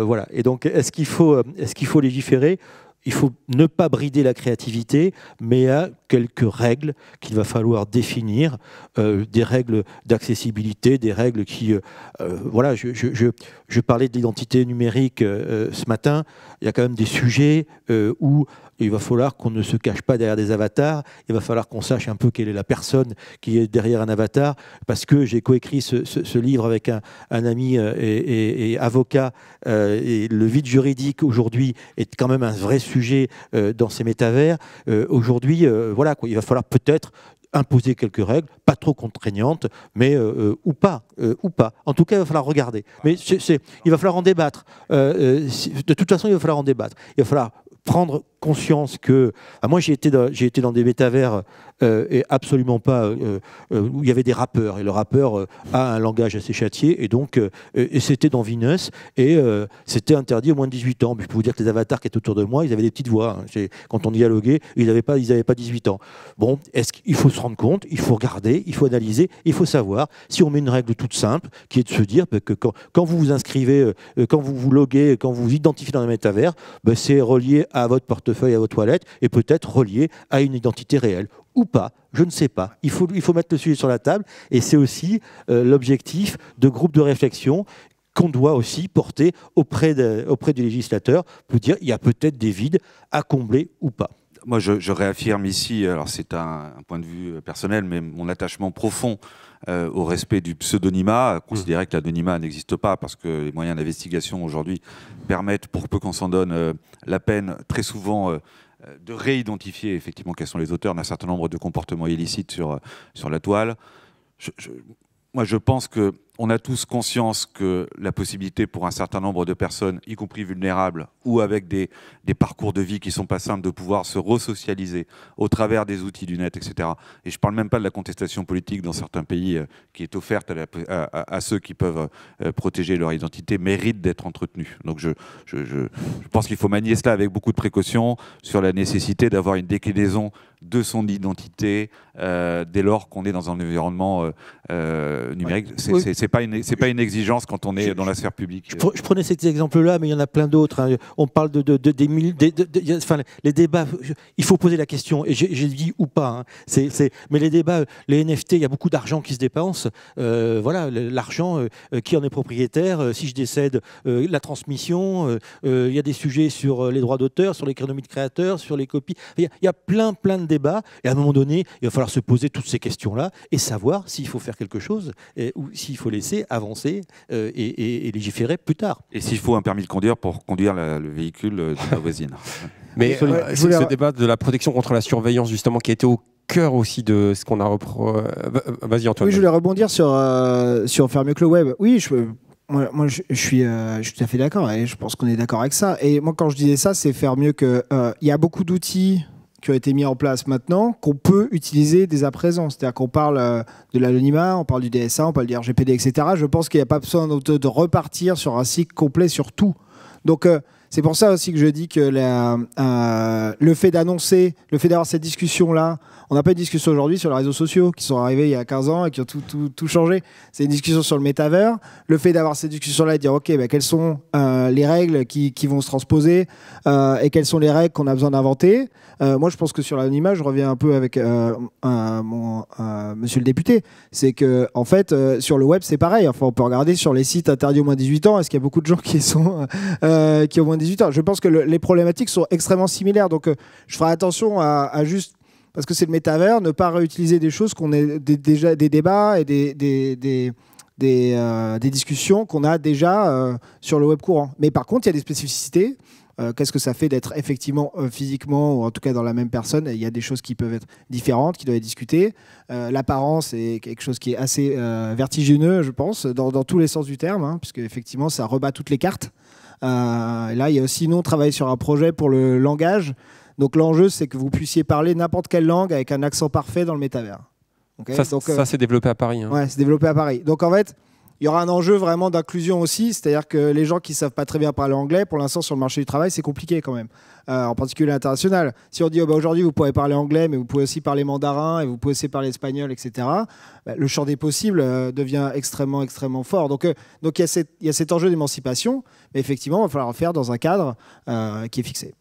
voilà. Et donc, est-ce qu'il faut, est qu'il faut légiférer il faut ne pas brider la créativité, mais à quelques règles qu'il va falloir définir, euh, des règles d'accessibilité, des règles qui... Euh, euh, voilà, je, parlais de l'identité numérique ce matin, il y a quand même des sujets où il va falloir qu'on ne se cache pas derrière des avatars, il va falloir qu'on sache un peu quelle est la personne qui est derrière un avatar, parce que j'ai coécrit ce, ce, livre avec un, ami et, et avocat, et le vide juridique aujourd'hui est quand même un vrai sujet Sujet euh, dans ces métavers, euh, aujourd'hui, euh, voilà, quoi, il va falloir peut-être imposer quelques règles, pas trop contraignantes, mais ou pas, ou pas. En tout cas, il va falloir regarder. Mais c'est, il va falloir en débattre. de toute façon, il va falloir en débattre. Il va falloir prendre conscience que. Ah, moi, j'ai été, dans, été dans des métavers euh, et absolument pas. Euh, euh, où il y avait des rappeurs. Et le rappeur a un langage assez châtié. Et donc, c'était dans Venus. Et c'était interdit au moins de 18 ans. Mais je peux vous dire que les avatars qui étaient autour de moi, ils avaient des petites voix. Hein. quand on dialoguait, ils n'avaient pas, pas 18 ans. Bon, est-ce qu'il faut se rendre compte Il faut regarder, il faut analyser, il faut savoir. Si on met une règle toute simple, qui est de se dire bah, que quand, vous vous inscrivez, quand vous vous loguez, quand vous vous identifiez dans un métavers, bah, c'est relié à votre portefeuille feuilles à vos toilettes et peut-être relié à une identité réelle ou pas, je ne sais pas. Il faut, il faut mettre le sujet sur la table et c'est aussi euh, l'objectif de groupes de réflexion qu'on doit aussi porter auprès, auprès du législateur pour dire il y a peut-être des vides à combler ou pas. Moi, je, réaffirme ici, alors c'est un, point de vue euh, personnel, mais mon attachement profond euh, au respect du pseudonymat, hmm. considérer que l'anonymat n'existe pas parce que les moyens d'investigation aujourd'hui permettent, pour peu qu'on s'en donne euh, la peine, très souvent euh, de réidentifier effectivement quels sont les auteurs d'un certain nombre de comportements illicites sur, sur la toile. moi, je pense que on a tous conscience que la possibilité pour un certain nombre de personnes, y compris vulnérables ou avec des, parcours de vie qui ne sont pas simples, de pouvoir se resocialiser au travers des outils du net, etc. Et je ne parle même pas de la contestation politique dans certains pays euh, qui est offerte à, ceux qui peuvent euh, protéger leur identité, mérite d'être entretenue. Donc je, pense qu'il faut manier cela avec beaucoup de précaution sur la nécessité d'avoir une déclinaison de son identité euh, dès lors qu'on est dans un environnement numérique. C'est c'est pas une c'est pas une exigence quand on est dans la sphère publique. Je, prenais cet exemple-là, mais il y en a plein d'autres. Hein. On parle de, des enfin, les débats. il faut poser la question et j'ai dit ou pas. Hein. c'est mais les débats, les NFT, il y a beaucoup d'argent qui se dépense. Euh, voilà, l'argent, euh, qui en est propriétaire euh, Si je décède, la transmission. Il y a des sujets sur les droits d'auteur, sur l'économie de créateurs, sur les copies. Il y, a, plein, plein de débats. Et à un moment donné, il va falloir se poser toutes ces questions-là et savoir s'il faut faire quelque chose et, ou s'il faut laisser avancer euh, et, légiférer plus tard. Et s'il faut un permis de conduire pour conduire le véhicule de la voisine. Mais euh, ce débat de la protection contre la surveillance, justement, qui a été au cœur aussi de ce qu'on a repro... Euh, bah, vas-y Antoine. Oui, je voulais rebondir sur, sur faire mieux que le web. Oui, je, moi, je, suis, tout à fait d'accord et je pense qu'on est d'accord avec ça. Et moi quand je disais ça, c'est faire mieux que... Il y a beaucoup d'outils qui ont été mis en place maintenant qu'on peut utiliser dès à présent. C'est-à-dire qu'on parle euh, de l'anonymat, on parle du DSA, on parle du RGPD, etc. Je pense qu'il n'y a pas besoin de, repartir sur un cycle complet sur tout. Donc, euh, c'est pour ça aussi que je dis que euh, le fait d'annoncer, le fait d'avoir cette discussion-là, on n'a pas une discussion aujourd'hui sur les réseaux sociaux qui sont arrivés il y a 15 ans et qui ont tout, tout, tout changé. C'est une discussion sur le métavers. Le fait d'avoir cette discussion-là et de dire, OK, bah, quelles sont euh, les règles qui, qui, vont se transposer euh, et quelles sont les règles qu'on a besoin d'inventer. moi, je pense que sur l'anonymat, je reviens un peu avec mon, monsieur le député. C'est que, en fait, sur le web, c'est pareil. Enfin, on peut regarder sur les sites interdits aux moins 18 ans. Est-ce qu'il y a beaucoup de gens qui, sont, qui ont moins je pense que les problématiques sont extrêmement similaires. Donc, euh, je ferai attention à, juste parce que c'est le métavers, ne pas réutiliser des choses qu'on a déjà des débats et des des, des, euh, discussions qu'on a déjà euh, sur le web courant. Mais par contre, il y a des spécificités. Qu'est-ce que ça fait d'être effectivement physiquement ou en tout cas dans la même personne Il y a des choses qui peuvent être différentes, qui doivent être discutées. L'apparence est quelque chose qui est assez vertigineux, je pense, dans, tous les sens du terme, hein, puisque effectivement ça rebat toutes les cartes. Euh, là, il y a aussi nous, on travaille sur un projet pour le langage. Donc l'enjeu, c'est que vous puissiez parler n'importe quelle langue avec un accent parfait dans le métavers. ça, euh, c'est développé à Paris. Hein. c'est développé à Paris. Donc en fait, il y aura un enjeu vraiment d'inclusion aussi, c'est-à-dire que les gens qui ne savent pas très bien parler anglais, pour l'instant sur le marché du travail, c'est compliqué quand même, euh, en particulier international. Si on dit oh, bah, aujourd'hui vous pouvez parler anglais, mais vous pouvez aussi parler mandarin et vous pouvez aussi parler espagnol, etc. Bah, le champ des possibles euh, devient extrêmement extrêmement fort. Donc euh, donc il y, a cet enjeu d'émancipation, mais effectivement, il va falloir faire dans un cadre qui est fixé.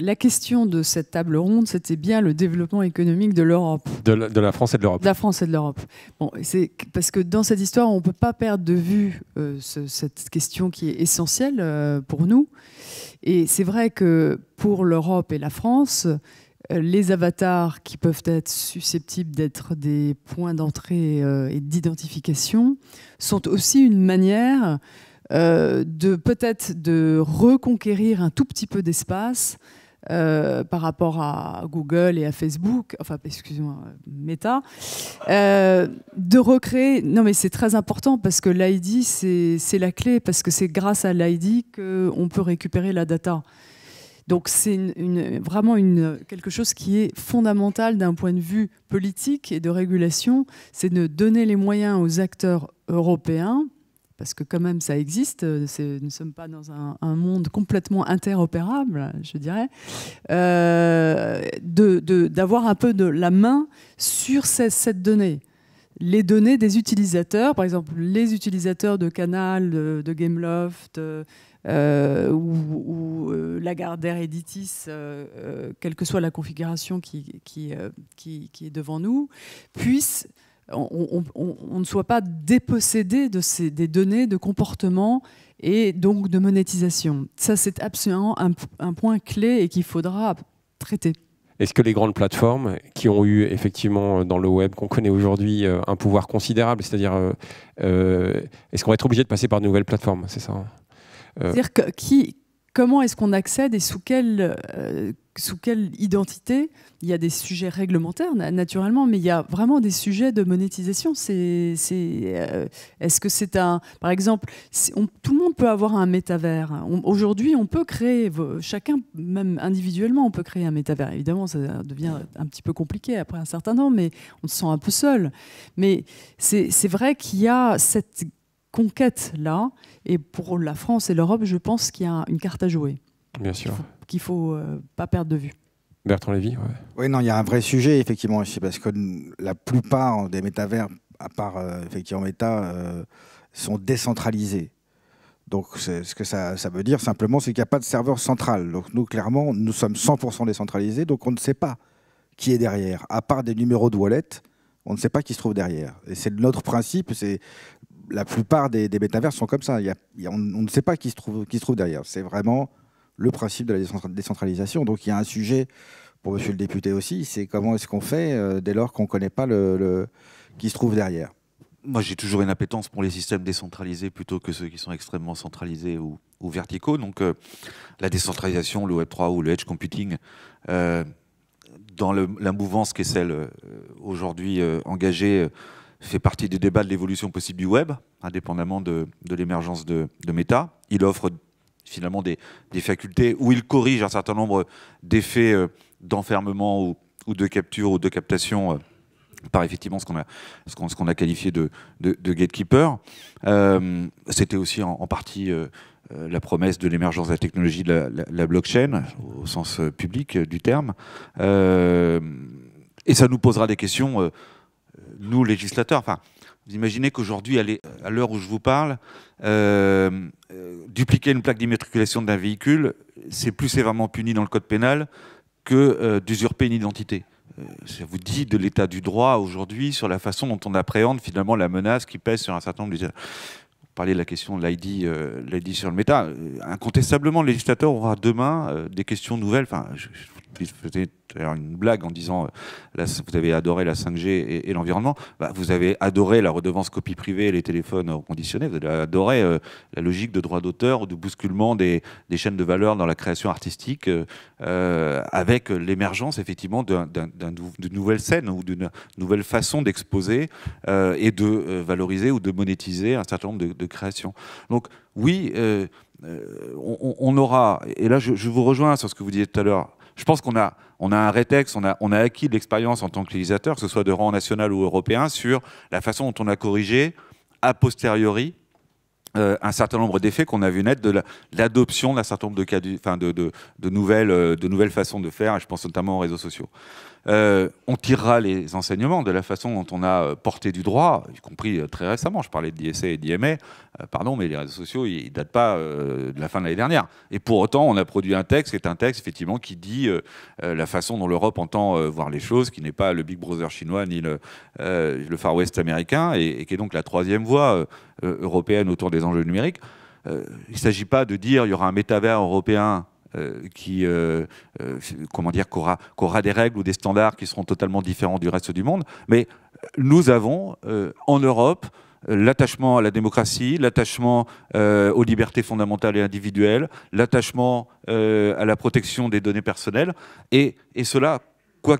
La question de cette table ronde, c'était bien le développement économique de l'Europe. De, la France et de l'Europe. De la France et de l'Europe. Bon, c'est parce que dans cette histoire, on ne peut pas perdre de vue euh, cette question qui est essentielle euh, pour nous. Et c'est vrai que pour l'Europe et la France, euh, les avatars qui peuvent être susceptibles d'être des points d'entrée et d'identification sont aussi une manière euh, de peut-être de reconquérir un tout petit peu d'espace euh, par rapport à Google et à Facebook, enfin, excusez-moi, Meta, euh, de recréer. Non, mais c'est très important parce que l'ID, c'est la clé, parce que c'est grâce à l'ID qu'on peut récupérer la data. Donc, c'est vraiment quelque chose qui est fondamental d'un point de vue politique et de régulation, c'est de donner les moyens aux acteurs européens parce que quand même ça existe, euh, nous ne sommes pas dans un, monde complètement interopérable, je dirais, euh, d'avoir un peu de la main sur cette donnée. Les données des utilisateurs, par exemple les utilisateurs de Canal, de, Gameloft, euh, ou, la Lagardère Editis, quelle que soit la configuration qui est devant nous, puissent on, ne soit pas dépossédé de ces, des données de comportement et donc de monétisation. Ça, c'est absolument un, point clé et qu'il faudra traiter. Est-ce que les grandes plateformes qui ont eu effectivement dans le web qu'on connaît aujourd'hui euh, un pouvoir considérable, c'est-à-dire euh, euh, est-ce qu'on va être obligé de passer par de nouvelles plateformes, c'est ça hein à dire que qui, comment est-ce qu'on accède et euh, sous quelle, identité Il y a des sujets réglementaires, naturellement, mais il y a vraiment des sujets de monétisation. C'est, euh, est-ce que c'est un. Par exemple, tout le monde peut avoir un métavers. aujourd'hui, on peut créer, chacun, même individuellement, on peut créer un métavers. Évidemment, ça devient un petit peu compliqué après un certain temps, mais on se sent un peu seul. Mais c'est vrai qu'il y a cette conquête là. Et pour la France et l'Europe, je pense qu'il y a une carte à jouer. Bien sûr. Qu'il faut, faut euh, pas perdre de vue. Bertrand Lévy ouais. Oui, non, il y a un vrai sujet, effectivement, aussi, parce que la plupart des métavers, à part euh, effectivement Meta, euh, sont décentralisés. Donc, ce que ça, ça, veut dire simplement, c'est qu'il n'y a pas de serveur central. Donc, nous, clairement, nous sommes 100% décentralisés, donc on ne sait pas qui est derrière. À part des numéros de wallet, on ne sait pas qui se trouve derrière. Et c'est notre principe, c'est la plupart des, des métavers sont comme ça. on, ne sait pas qui se trouve, derrière. C'est vraiment le principe de la décentralisation. Donc il y a un sujet pour monsieur le député aussi, c'est comment est-ce qu'on fait euh, dès lors qu'on ne connaît pas qui se trouve derrière. Moi, j'ai toujours une appétence pour les systèmes décentralisés plutôt que ceux qui sont extrêmement centralisés ou, verticaux. Donc, euh, la décentralisation, le Web3 ou le Edge Computing, euh, dans la mouvance qui est celle aujourd'hui engagée fait partie des débats de l'évolution possible du web, indépendamment de, l'émergence de, méta. Meta. Il offre finalement des, facultés où il corrige un certain nombre d'effets euh, d'enfermement ou, de capture ou de captation euh, par effectivement ce qu'on a, ce qu'on, a qualifié de, gatekeeper. Euh, c'était aussi en, partie la promesse de l'émergence de la technologie de la, blockchain, au sens public du terme. et ça nous posera des questions nous, législateurs, enfin, vous imaginez qu'aujourd'hui, à l'heure où je vous parle, euh, euh, dupliquer une plaque d'immatriculation d'un véhicule, c'est plus sévèrement puni dans le code pénal que euh, d'usurper une identité. ça vous dit de l'état du droit aujourd'hui sur la façon dont on appréhende finalement la menace qui pèse sur un certain nombre de... Vous parlez de la question de l'ID, sur le méta. Incontestablement, le législateur aura demain des questions nouvelles. Enfin, faisait une blague en disant euh, là, vous avez adoré la 5G et, l'environnement, bah, vous avez adoré la redevance copie privée et les téléphones conditionnés vous avez adoré euh, la logique de droit d'auteur ou de bousculement des, chaînes de valeur dans la création artistique euh, avec l'émergence effectivement d'une nouvelle scène ou d'une nouvelle façon d'exposer et de valoriser ou de monétiser un certain nombre de, créations. Donc oui, on, aura, et là je vous rejoins sur ce que vous disiez tout à l'heure, je pense qu'on a, on a un rétexte, on a, acquis de l'expérience en tant que que ce soit de rang national ou européen, sur la façon dont on a corrigé a posteriori euh, un certain nombre d'effets qu'on a vu naître de l'adoption d'un certain nombre de, cas de, nouvelles, euh, de nouvelles façons de faire, et je pense notamment aux réseaux sociaux. Euh, on tirera les enseignements de la façon dont on a porté du droit, y compris très récemment. Je parlais d'ISA et d'IMA, pardon, mais les réseaux sociaux, ils ne datent pas de la fin de l'année dernière. Et pour autant, on a produit un texte qui est un texte, effectivement, qui dit la façon dont l'Europe entend voir les choses, qui n'est pas le Big Brother chinois ni le, le Far West américain, et, qui est donc la troisième voie européenne autour des enjeux numériques. Euh, il ne s'agit pas de dire qu'il y aura un métavers européen euh, qui, euh, comment dire, qu'aura aura, des règles ou des standards qui seront totalement différents du reste du monde. Mais nous avons en Europe l'attachement à la démocratie, l'attachement aux libertés fondamentales et individuelles, l'attachement à la protection des données personnelles, et, et cela quoi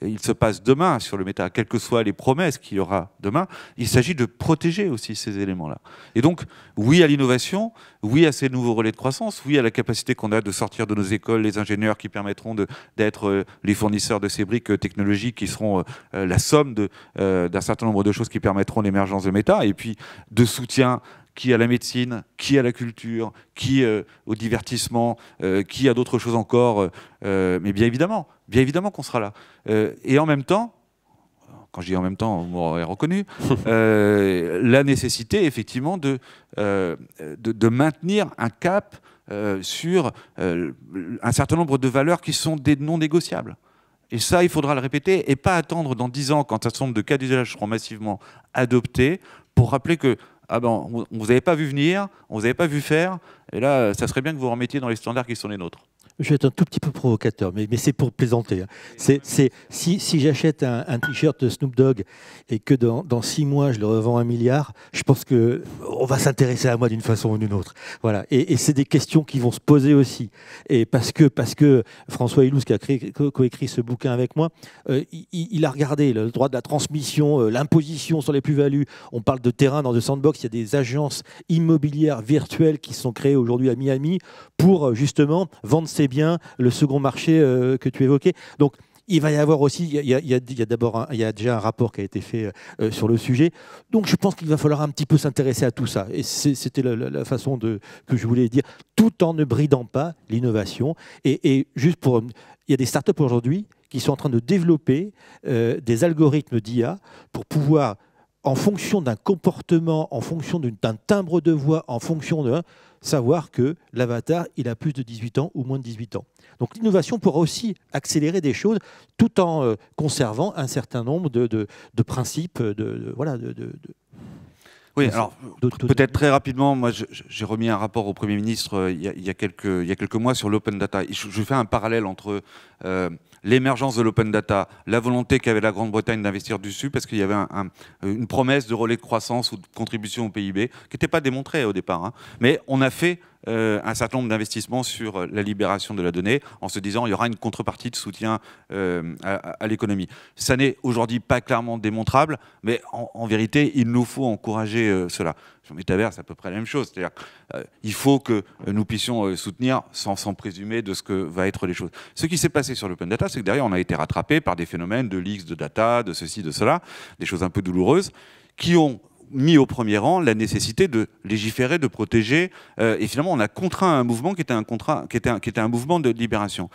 il se passe demain sur le méta, quelles que soient les promesses qu'il y aura demain, il s'agit de protéger aussi ces éléments-là. Et donc, oui à l'innovation, oui à ces nouveaux relais de croissance, oui à la capacité qu'on a de sortir de nos écoles les ingénieurs qui permettront d'être euh, les fournisseurs de ces briques euh, technologiques qui seront euh, la somme d'un certain nombre de choses qui permettront l'émergence de méta, et puis de soutien qui à la médecine, qui à la culture, qui euh, au divertissement, euh, qui à d'autres choses encore. Euh, mais bien évidemment, bien évidemment qu'on sera là. et en même temps, quand je dis en même temps, vous m'aurez reconnu, la nécessité effectivement de, de, maintenir un cap sur un certain nombre de valeurs qui sont des non négociables. Et ça, il faudra le répéter et pas attendre dans dix ans, quand un certain nombre de cas d'usage seront massivement adoptés, pour rappeler que ah ben, on ne vous avait pas vu venir, on ne vous avait pas vu faire, et là, ça serait bien que vous remettiez dans les standards qui sont les nôtres je vais être un tout petit peu provocateur, mais, mais c'est pour plaisanter. Hein. C'est, si, j'achète un, t-shirt de Snoop Dogg et que dans, six mois je le revends un milliard, je pense que on va s'intéresser à moi d'une façon ou d'une autre. Voilà. Et, c'est des questions qui vont se poser aussi. Et parce que parce que François Ilous qui a coécrit ce bouquin avec moi, euh, il, a regardé le droit de la transmission, euh, l'imposition sur les plus-values. On parle de terrain dans The sandbox. Il y a des agences immobilières virtuelles qui sont créées aujourd'hui à Miami pour euh, justement vendre ces bien, le second marché euh, que tu évoquais. Donc, il va y avoir aussi, il y a, d'abord, il y a déjà un rapport qui a été fait euh, euh, sur le sujet. Donc, je pense qu'il va falloir un petit peu s'intéresser à tout ça. Et c'était la, façon de, que je voulais dire, tout en ne bridant pas l'innovation. Et, juste pour, il y a des startups aujourd'hui qui sont en train de développer des algorithmes d'IA pour pouvoir en fonction d'un comportement, en fonction d'un timbre de voix, en fonction de hein, savoir que l'avatar, il a plus de 18 ans ou moins de 18 ans. Donc l'innovation pourra aussi accélérer des choses tout en euh, conservant un certain nombre de, de, de principes, de, oui, alors peut-être très rapidement, moi j'ai remis un rapport au Premier ministre euh, il, y a, quelques, il quelques mois sur l'open data. Je, fais un parallèle entre euh, l'émergence de l'open data, la volonté qu'avait la Grande-Bretagne d'investir dessus, parce qu'il y avait une promesse de relais de croissance ou de contribution au PIB, qui n'était pas démontrée au départ. Hein. Mais on a fait euh, un certain nombre d'investissements sur euh, la libération de la donnée en se disant il y aura une contrepartie de soutien euh, à, l'économie. Ça n'est aujourd'hui pas clairement démontrable, mais en, vérité, il nous faut encourager cela. Sur Metaverse, c'est à peu près la même chose. C'est-à-dire il faut que nous puissions soutenir sans, sans présumer de ce que va être les choses. Ce qui s'est passé sur l'open data, c'est que derrière, on a été rattrapé par des phénomènes de leaks de data, de ceci, de cela, des choses un peu douloureuses qui ont mis au premier rang la nécessité de légiférer, de protéger. Euh, et finalement, on a contraint un mouvement qui était un, contrat, qui était qui était un mouvement de libération.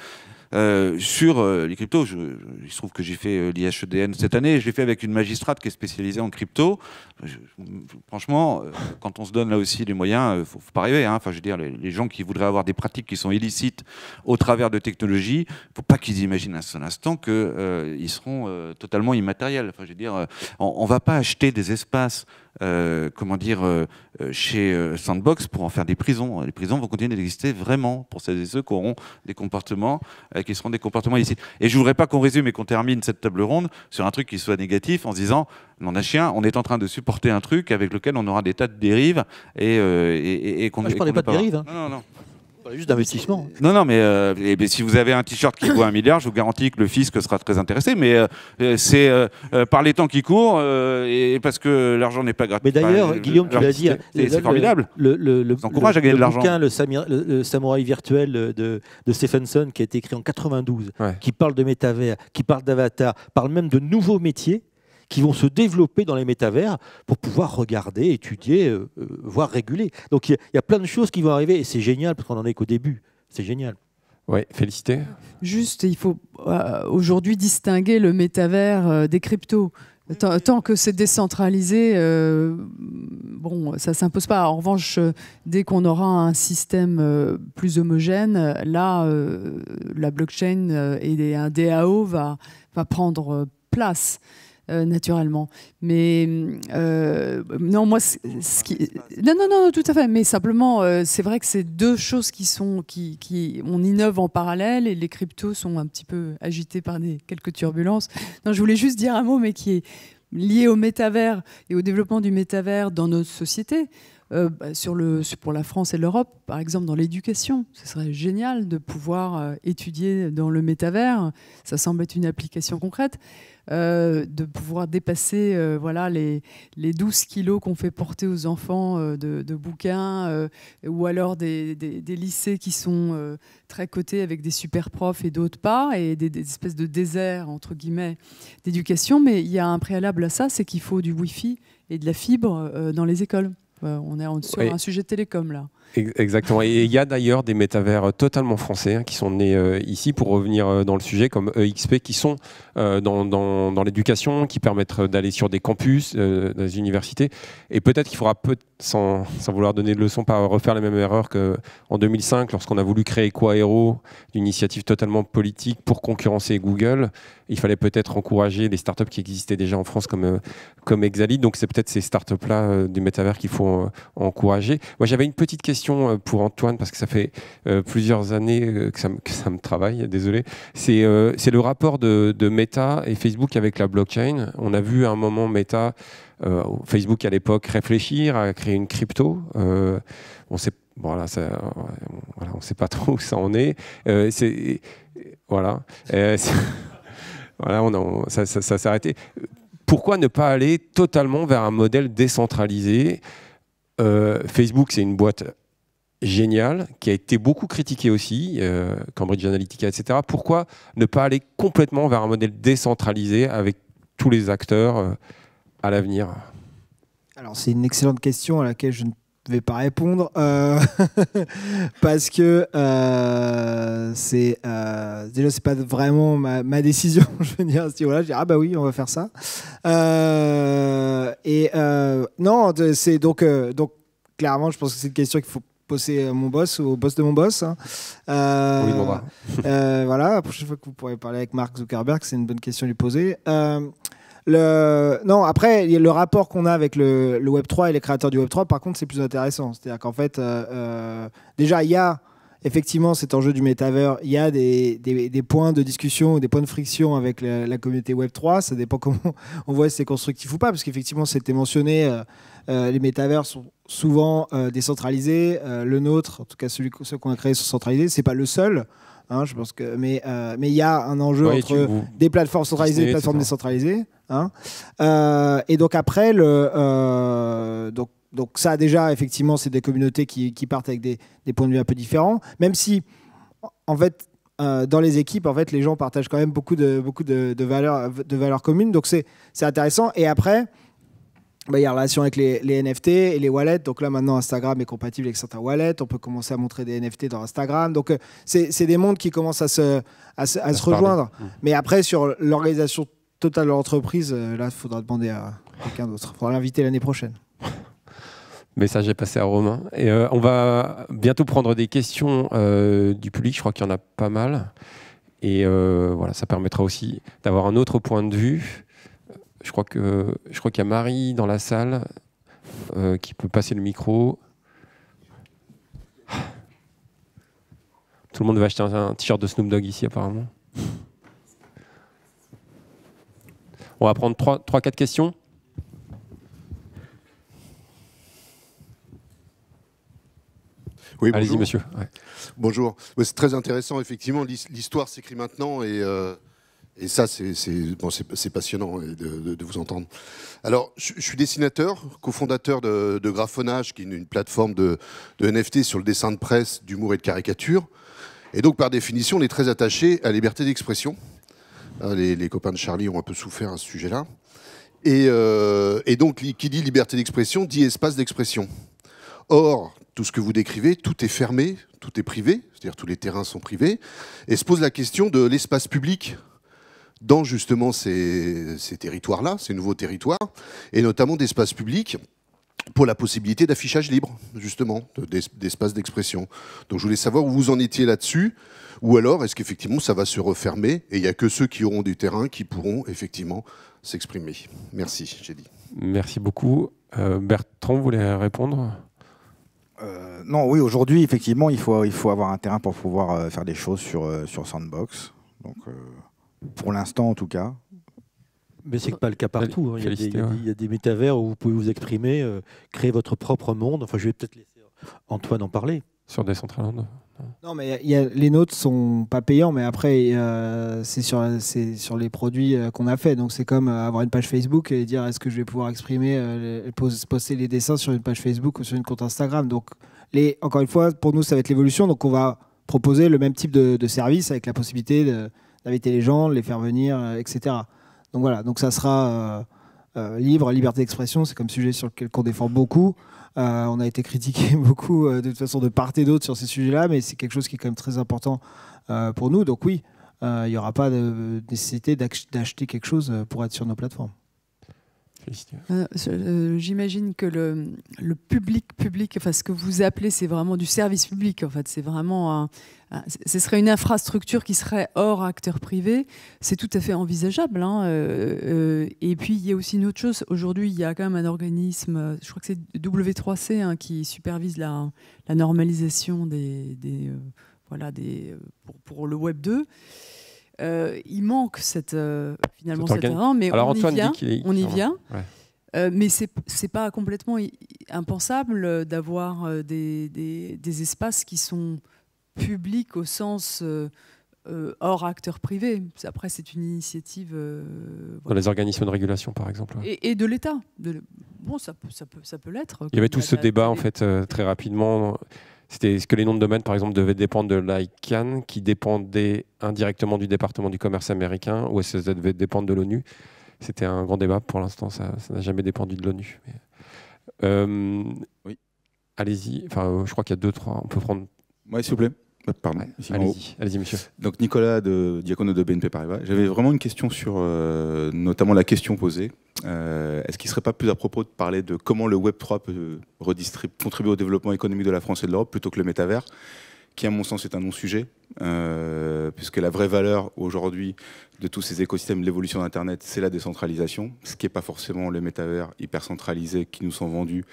Euh, sur euh, les cryptos, je, il se trouve que j'ai fait l'IHEDN cette année, je l'ai fait avec une magistrate qui est spécialisée en crypto. franchement, quand on se donne là aussi les moyens, il ne faut, pas rêver. Hein. Enfin, je veux dire, les, gens qui voudraient avoir des pratiques qui sont illicites au travers de technologies, il ne faut pas qu'ils imaginent un seul instant qu'ils seront totalement immatériels. Enfin, je veux dire, on ne va pas acheter des espaces euh, comment dire, euh, euh, chez Sandbox pour en faire des prisons. Les prisons vont continuer d'exister vraiment pour celles et ceux qui auront des comportements qui seront des comportements ici. Et je ne voudrais pas qu'on résume et qu'on termine cette table ronde sur un truc qui soit négatif en se disant on a chien, on est en train de supporter un truc avec lequel on aura des tas de dérives et, et, qu'on. ne parlais pas de dérives. Hein. Non, non, non. Bah, juste d'investissement. Non, non, mais, euh, ben, si vous avez un t-shirt qui vaut un milliard, je vous garantis que le fisc sera très intéressé. Mais euh, euh, c'est par les temps qui courent, et parce que l'argent n'est pas gratuit. Mais d'ailleurs, Guillaume, tu l'as dit, hein, c'est formidable. Le, le, l'argent. Le, samouraï virtuel de, Stephenson, qui a été écrit en 92, qui parle de métavers, qui parle d'avatar, parle même de nouveaux métiers qui vont se développer dans les métavers pour pouvoir regarder, étudier, euh, euh, voire réguler. Donc il y, a plein de choses qui vont arriver et c'est génial parce qu'on n'en est qu'au début. C'est génial. Oui, félicité. Juste, il faut euh, aujourd'hui distinguer le métavers des cryptos. Mm-hmm. Tant, que c'est décentralisé, bon, ça s'impose pas. En revanche, dès qu'on aura un système plus homogène, là, la blockchain et un DAO va, va prendre place. Euh, naturellement. Mais euh, non, moi, ce qui... non, non, non, tout à fait. Mais simplement, euh, c'est vrai que c'est deux choses qui sont, qui, qui, on innove en parallèle et les cryptos sont un petit peu agités par des quelques turbulences. Non, je voulais juste dire un mot, mais qui est lié au métavers et au développement du métavers dans notre société. Euh, bah, sur le, pour la France et l'Europe, par exemple dans l'éducation. Ce serait génial de pouvoir euh, étudier dans le métavers, ça semble être une application concrète, euh, de pouvoir dépasser voilà, les, les 12 kilos qu'on fait porter aux enfants de, bouquins, ou alors des, des, lycées qui sont très cotés avec des super profs et d'autres pas, et des, espèces de déserts, entre guillemets, d'éducation. Mais il y a un préalable à ça, c'est qu'il faut du Wi-Fi et de la fibre dans les écoles. Euh, on est sur un sujet télécom là. Exactement. Et il y a d'ailleurs des métavers euh, totalement français hein, qui sont nés euh, ici, pour revenir euh, dans le sujet, comme EXP, qui sont dans, l'éducation, qui permettent d'aller sur des campus, des universités. Et peut-être qu'il faudra, sans, vouloir donner de leçons, pas refaire la même erreur qu'en 2005, lorsqu'on a voulu créer Quaero, une initiative totalement politique pour concurrencer Google. Il fallait peut-être encourager les startups qui existaient déjà en France comme, comme Exalit. Donc c'est peut-être ces startups-là du métavers qu'il faut encourager. Moi, j'avais une petite question euh, pour Antoine, parce que ça fait euh, plusieurs années euh, que ça, me, travaille, désolé. C'est c'est le rapport de, Meta et Facebook avec la blockchain. On a vu à un moment Meta, Facebook à l'époque, réfléchir à créer une crypto. on sait voilà, on sait pas trop où ça en est. c'est voilà. voilà, on ça, ça, s'est arrêté. Pourquoi ne pas aller totalement vers un modèle décentralisé Facebook, c'est une boîte génial, qui a été beaucoup critiqué aussi, euh, Cambridge Analytica, etc. Pourquoi ne pas aller complètement vers un modèle décentralisé avec tous les acteurs euh, à l'avenir Alors c'est une excellente question à laquelle je ne vais pas répondre euh, parce que c'est déjà c'est pas vraiment ma, décision je veux dire voilà je dis ah bah oui on va faire ça et non c'est donc donc clairement je pense que c'est une question qu'il faut c'est euh, mon boss ou au boss de mon boss. Hein. Euh, oui, bon, euh, voilà, la prochaine fois que vous pourrez parler avec Mark Zuckerberg, c'est une bonne question à lui poser. Euh, le... Non, après, le rapport qu'on a avec le, Web3 et les créateurs du Web3, par contre, c'est plus intéressant. C'est-à-dire qu'en fait, déjà, il y a effectivement cet enjeu du métavers, il y a des, points de discussion, des points de friction avec la, communauté Web3. Ça dépend comment on voit si c'est constructif ou pas, parce qu'effectivement, c'était mentionné. Euh, les métavers sont souvent euh, décentralisés. Euh, le nôtre, en tout cas celui, ce qu'on a créé, sont centralisés. C'est pas le seul. Hein, je pense que, mais mais il y a un enjeu entre des plateformes centralisées et des plateformes décentralisées. Hein. et donc après le donc donc ça déjà effectivement c'est des communautés qui, qui partent avec des, des, points de vue un peu différents. Même si en fait dans les équipes en fait les gens partagent quand même beaucoup de beaucoup de, de valeurs de valeurs communes. Donc c'est c'est intéressant. Et après bah, il y a relation avec les, NFT et les wallets. Donc là, maintenant, Instagram est compatible avec certains wallets. On peut commencer à montrer des NFT dans Instagram. Donc, euh, c'est des mondes qui commencent à se, à se, rejoindre. Mais après, sur l'organisation totale de l'entreprise, euh, là, il faudra demander à quelqu'un d'autre. Il faudra l'inviter l'année prochaine. Message j'ai passé à Romain. Et euh, on va bientôt prendre des questions du public. Je crois qu'il y en a pas mal. Et voilà, ça permettra aussi d'avoir un autre point de vue je crois que je crois qu'il y a Marie dans la salle euh, qui peut passer le micro. Tout le monde va acheter un, t-shirt de Snoop Dogg ici apparemment. On va prendre 3-4 questions. Oui, allez monsieur. Bonjour. C'est très intéressant, effectivement. L'histoire s'écrit maintenant et euh, et ça, c'est passionnant hein, de, vous entendre. Alors, je, suis dessinateur, cofondateur de, de, Graphonage, qui est une, plateforme de, NFT sur le dessin de presse, d'humour et de caricature. Et donc, par définition, on est très attaché à la liberté d'expression. Ah, les, copains de Charlie ont un peu souffert à ce sujet-là. Et, euh, et donc, qui dit liberté d'expression dit espace d'expression. Or, tout ce que vous décrivez, tout est fermé, tout est privé, c'est-à-dire tous les terrains sont privés, et se pose la question de l'espace public dans justement ces, territoires-là, ces nouveaux territoires, et notamment d'espaces publics pour la possibilité d'affichage libre, justement, d'espaces d'expression. Donc je voulais savoir où vous en étiez là-dessus, ou alors est-ce qu'effectivement ça va se refermer et il n'y a que ceux qui auront du terrain qui pourront effectivement s'exprimer. Merci, j'ai dit. Merci beaucoup. Euh, Bertrand, Bertrand voulait répondre euh, Non, oui, aujourd'hui, effectivement, il faut, il faut avoir un terrain pour pouvoir euh, faire des choses sur, sur Sandbox. Donc, pour l'instant en tout cas. Mais c'est pas le cas partout. Il, y a des, métavers où vous pouvez vous exprimer, euh, créer votre propre monde. Enfin, je vais peut-être laisser euh, Antoine en parler. Sur Decentraland non, mais y a, les nôtres sont pas payants, mais après, euh, c'est sur, sur les produits qu'on a fait. Donc, c'est comme avoir une page Facebook et dire est-ce que je vais pouvoir exprimer, poster les dessins sur une page Facebook ou sur une compte Instagram. Donc, les, encore une fois, pour nous, ça va être l'évolution. Donc, on va proposer le même type de, de service avec la possibilité de, d'inviter les gens, les faire venir, euh, etc. Donc voilà, donc ça sera euh, euh, libre, liberté d'expression, c'est comme sujet sur lequel on défend beaucoup. on a été critiqué beaucoup de toute façon de part et d'autre sur ces sujets-là, mais c'est quelque chose qui est quand même très important pour nous. Donc oui, il n'y aura pas de nécessité d'acheter quelque chose pour être sur nos plateformes. Euh, euh, j'imagine que le, public public, enfin ce que vous appelez, c'est vraiment du service public. En fait, c'est vraiment, ce serait une infrastructure qui serait hors acteur privé. C'est tout à fait envisageable. Hein, euh, et puis il y a aussi une autre chose. Aujourd'hui, il y a quand même un organisme, je crois que c'est W3C, hein, qui supervise la, la normalisation des, voilà, des, pour, pour, le Web 2. Euh, il manque cette, euh, finalement cet avant, mais Alors on, y vient, on y vient. Euh, mais c'est n'est pas complètement impensable d'avoir des, des, espaces qui sont publics au sens hors acteurs privés. Après, c'est une initiative. Dans les organismes de régulation, par exemple. Et, de l'État. Bon, ça, ça peut, ça peut l'être. Il y avait tout ce débat, en fait, très rapidement c'était ce que les noms de domaine, par exemple, devaient dépendre de l'ICANN, qui dépendait indirectement du département du commerce américain, ou est-ce que ça devait dépendre de l'ONU. C'était un grand débat. Pour l'instant, ça n'a jamais dépendu de l'ONU. Euh, oui. Allez-y. Enfin, euh, je crois qu'il y a deux, trois. On peut prendre. Oui, s'il vous plaît. Ah, pardon. allez-y, allez monsieur. Donc Nicolas de Diacono de BNP Paribas. J'avais vraiment une question sur euh, notamment la question posée. Euh, est-ce qu'il ne serait pas plus à propos de parler de comment le Web 3 peut contribuer au développement économique de la France et de l'Europe plutôt que le métavers, qui à mon sens est un non-sujet, euh, puisque la vraie valeur aujourd'hui de tous ces écosystèmes, l'évolution d'Internet, c'est la décentralisation, ce qui n'est pas forcément le métavers hyper centralisé qui nous sont vendus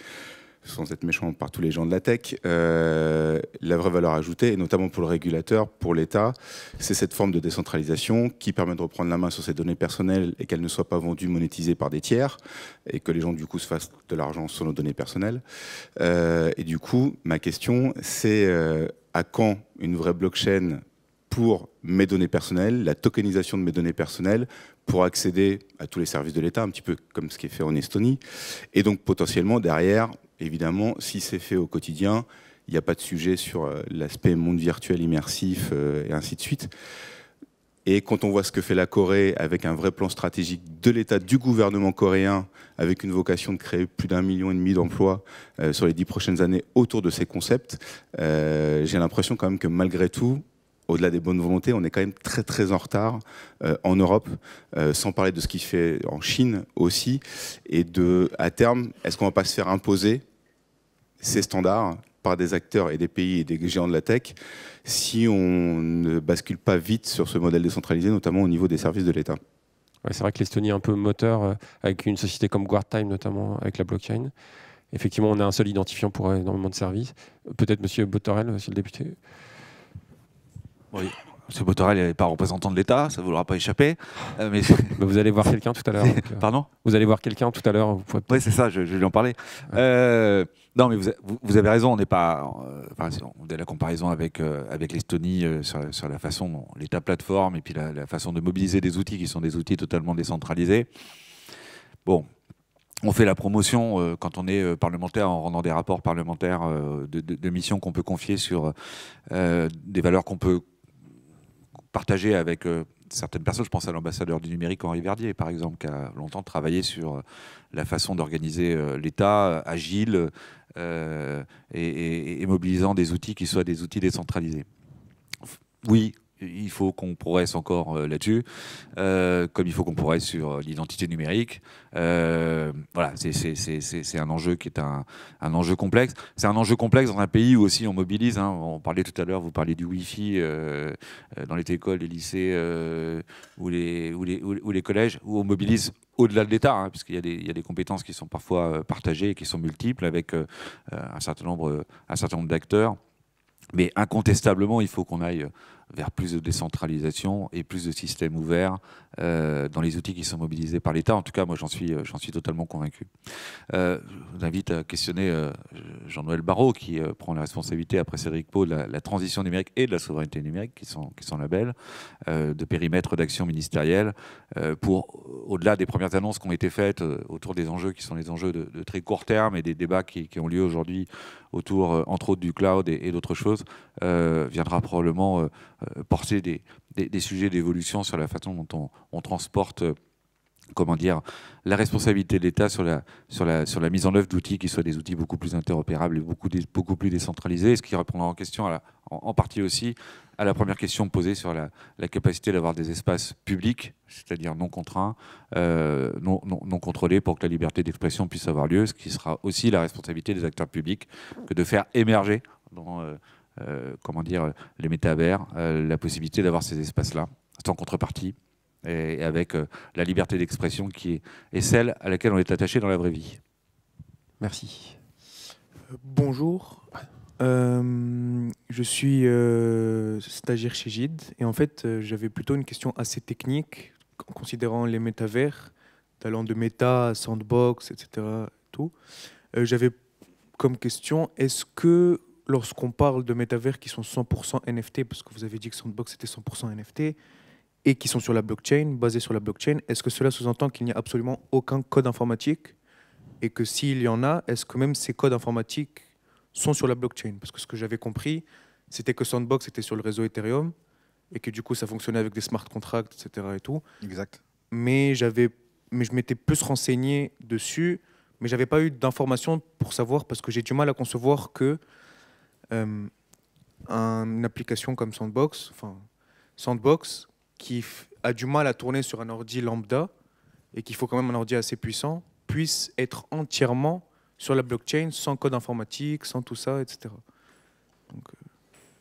sans être méchant par tous les gens de la tech, euh, la vraie valeur ajoutée, et notamment pour le régulateur, pour l'État, c'est cette forme de décentralisation qui permet de reprendre la main sur ces données personnelles et qu'elles ne soient pas vendues, monétisées par des tiers, et que les gens du coup se fassent de l'argent sur nos données personnelles. Euh, et du coup, ma question, c'est euh, à quand une vraie blockchain pour mes données personnelles, la tokenisation de mes données personnelles, pour accéder à tous les services de l'État, un petit peu comme ce qui est fait en Estonie, et donc potentiellement derrière Évidemment, si c'est fait au quotidien, il n'y a pas de sujet sur euh, l'aspect monde virtuel immersif euh, et ainsi de suite. Et quand on voit ce que fait la Corée avec un vrai plan stratégique de l'État, du gouvernement coréen, avec une vocation de créer plus d'un million et demi d'emplois euh, sur les dix prochaines années autour de ces concepts, j'ai l'impression quand même que malgré tout, au-delà des bonnes volontés, on est quand même très très en retard en Europe, sans parler de ce qui se fait en Chine aussi, et de à terme, est-ce qu'on ne va pas se faire imposer ces standards par des acteurs et des pays et des géants de la tech si on ne bascule pas vite sur ce modèle décentralisé, notamment au niveau des services de l'État. c'est vrai que l'Estonie est un peu moteur euh, avec une société comme Guardtime notamment avec la blockchain. Effectivement, on a un seul identifiant pour énormément de services. Peut-être Monsieur Botorel, Monsieur euh, le député. Oui. M. Botorel n'est pas représentant de l'État, ça ne vous pas échappé. Euh, mais... Bah, vous allez voir quelqu'un tout à l'heure. Euh, pardon Vous allez voir quelqu'un tout à l'heure. Oui, c'est ça, je, vais lui en parler. Euh, non, mais vous, avez raison, on n'est pas. Enfin, on a la comparaison avec, l'Estonie sur, la façon dont l'État plateforme et puis la, façon de mobiliser des outils qui sont des outils totalement décentralisés. Bon, on fait la promotion quand on est parlementaire en rendant des rapports parlementaires de, de missions qu'on peut confier sur des valeurs qu'on peut Partager avec euh, certaines personnes. Je pense à l'ambassadeur du numérique Henri Verdier, par exemple, qui a longtemps travaillé sur euh, la façon d'organiser euh, l'État agile et mobilisant des outils qui soient des outils décentralisés. Oui, il faut qu'on progresse encore euh, là-dessus, euh, comme il faut qu'on progresse sur euh, l'identité numérique. voilà, c'est un enjeu qui est un, enjeu complexe. C'est un enjeu complexe dans un pays où aussi on mobilise. Hein. On parlait tout à l'heure, vous parliez du Wi-Fi dans les écoles, les lycées ou, les, ou, les, collèges, où on mobilise au-delà de l'État, hein, puisqu'il y, a des compétences qui sont parfois partagées et qui sont multiples avec un certain nombre, un certain nombre d'acteurs. Mais incontestablement, il faut qu'on aille vers plus de décentralisation et plus de systèmes ouverts euh, dans les outils qui sont mobilisés par l'État. En tout cas, moi, j'en suis, euh, suis totalement convaincu. Euh, je vous invite à questionner Jean-Noël Barrot, qui prend la responsabilité, après Cédric Pau, de la, transition numérique et de la souveraineté numérique, qui sont, qui sont la de périmètre d'action ministérielle, pour, au-delà des premières annonces qui ont été faites autour des enjeux qui sont les enjeux de, très court terme et des débats qui, ont lieu aujourd'hui autour, entre autres, du cloud et, et d'autres choses, viendra probablement euh, porter des, sujets d'évolution sur la façon dont on, transporte euh, comment dire, la responsabilité de l'État sur la, mise en œuvre d'outils qui soient des outils beaucoup plus interopérables et beaucoup, plus décentralisés, ce qui répondra en question, à en, partie aussi, à la première question posée sur la, capacité d'avoir des espaces publics, c'est-à-dire non contraints, euh, non, non, contrôlés, pour que la liberté d'expression puisse avoir lieu, ce qui sera aussi la responsabilité des acteurs publics que de faire émerger dans... Euh, comment dire, les métavers, euh, la possibilité d'avoir ces espaces-là, sans contrepartie, et avec euh, la liberté d'expression qui est, celle à laquelle on est attaché dans la vraie vie. Merci. Bonjour. je suis euh, stagiaire chez Gide et en fait j'avais plutôt une question assez technique en considérant les métavers, talent de méta, sandbox, etc. Tout. j'avais comme question est-ce que lorsqu'on parle de métavers qui sont 100% NFT, parce que vous avez dit que Sandbox était 100% NFT, et qui sont sur la blockchain, basés sur la blockchain, est-ce que cela sous-entend qu'il n'y a absolument aucun code informatique Et que s'il y en a, est-ce que même ces codes informatiques sont sur la blockchain Parce que ce que j'avais compris, c'était que Sandbox était sur le réseau Ethereum et que du coup ça fonctionnait avec des smart contracts, etc. Et tout. Exact. Mais, mais je m'étais plus renseigné dessus, mais j'avais pas eu d'informations pour savoir parce que j'ai du mal à concevoir que euh, une application comme Sandbox, enfin Sandbox, qui a du mal à tourner sur un ordi lambda et qu'il faut quand même un ordi assez puissant, puisse être entièrement sur la blockchain sans code informatique, sans tout ça, etc.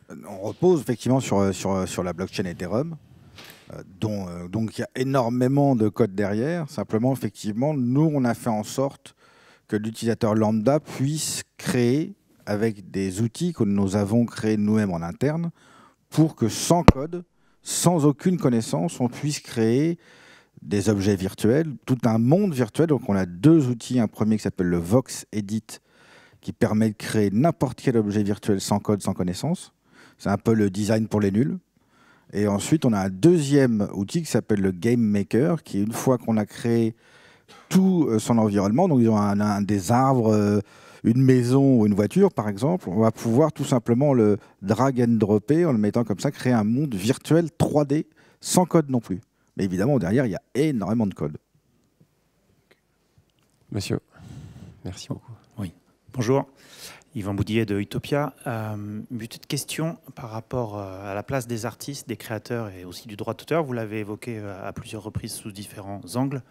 Euh, on repose effectivement sur, euh, sur, sur la blockchain Ethereum, dont donc il y a énormément de code derrière. Simplement, effectivement, nous, on a fait en sorte que l'utilisateur lambda puisse créer avec des outils que nous avons créés nous-mêmes en interne pour que sans code, sans aucune connaissance, on puisse créer des objets virtuels, tout un monde virtuel. Donc on a deux outils, un premier qui s'appelle le Vox Edit, qui permet de créer n'importe quel objet virtuel sans code, sans connaissance. C'est un peu le design pour les nuls. Et ensuite, on a un deuxième outil qui s'appelle le Game Maker, qui une fois qu'on a créé tout euh, son environnement, donc ils ont un, des arbres, euh, une maison ou une voiture, par exemple, on va pouvoir tout simplement le drag and dropper en le mettant comme ça, créer un monde virtuel 3D sans code non plus. Mais évidemment, derrière, il y a énormément de code. Monsieur, merci beaucoup. Oui, bonjour. Yvan Boudier de Utopia. Euh, une petite question par rapport euh, à la place des artistes, des créateurs et aussi du droit d'auteur. Vous l'avez évoqué euh, à plusieurs reprises sous différents angles.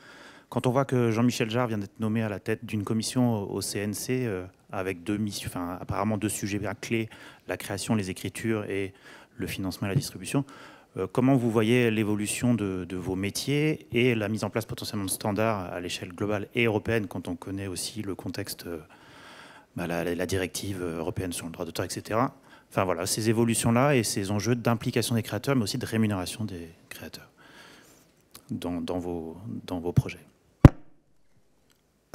Quand on voit que Jean-Michel Jarre vient d'être nommé à la tête d'une commission au CNC euh, avec deux enfin, apparemment deux sujets clés, la création, les écritures et le financement et la distribution, euh, comment vous voyez l'évolution de, vos métiers et la mise en place potentiellement de standards à l'échelle globale et européenne quand on connaît aussi le contexte, euh, bah, la, directive européenne sur le droit d'auteur, etc. Enfin voilà, ces évolutions-là et ces enjeux d'implication des créateurs, mais aussi de rémunération des créateurs dans vos projets.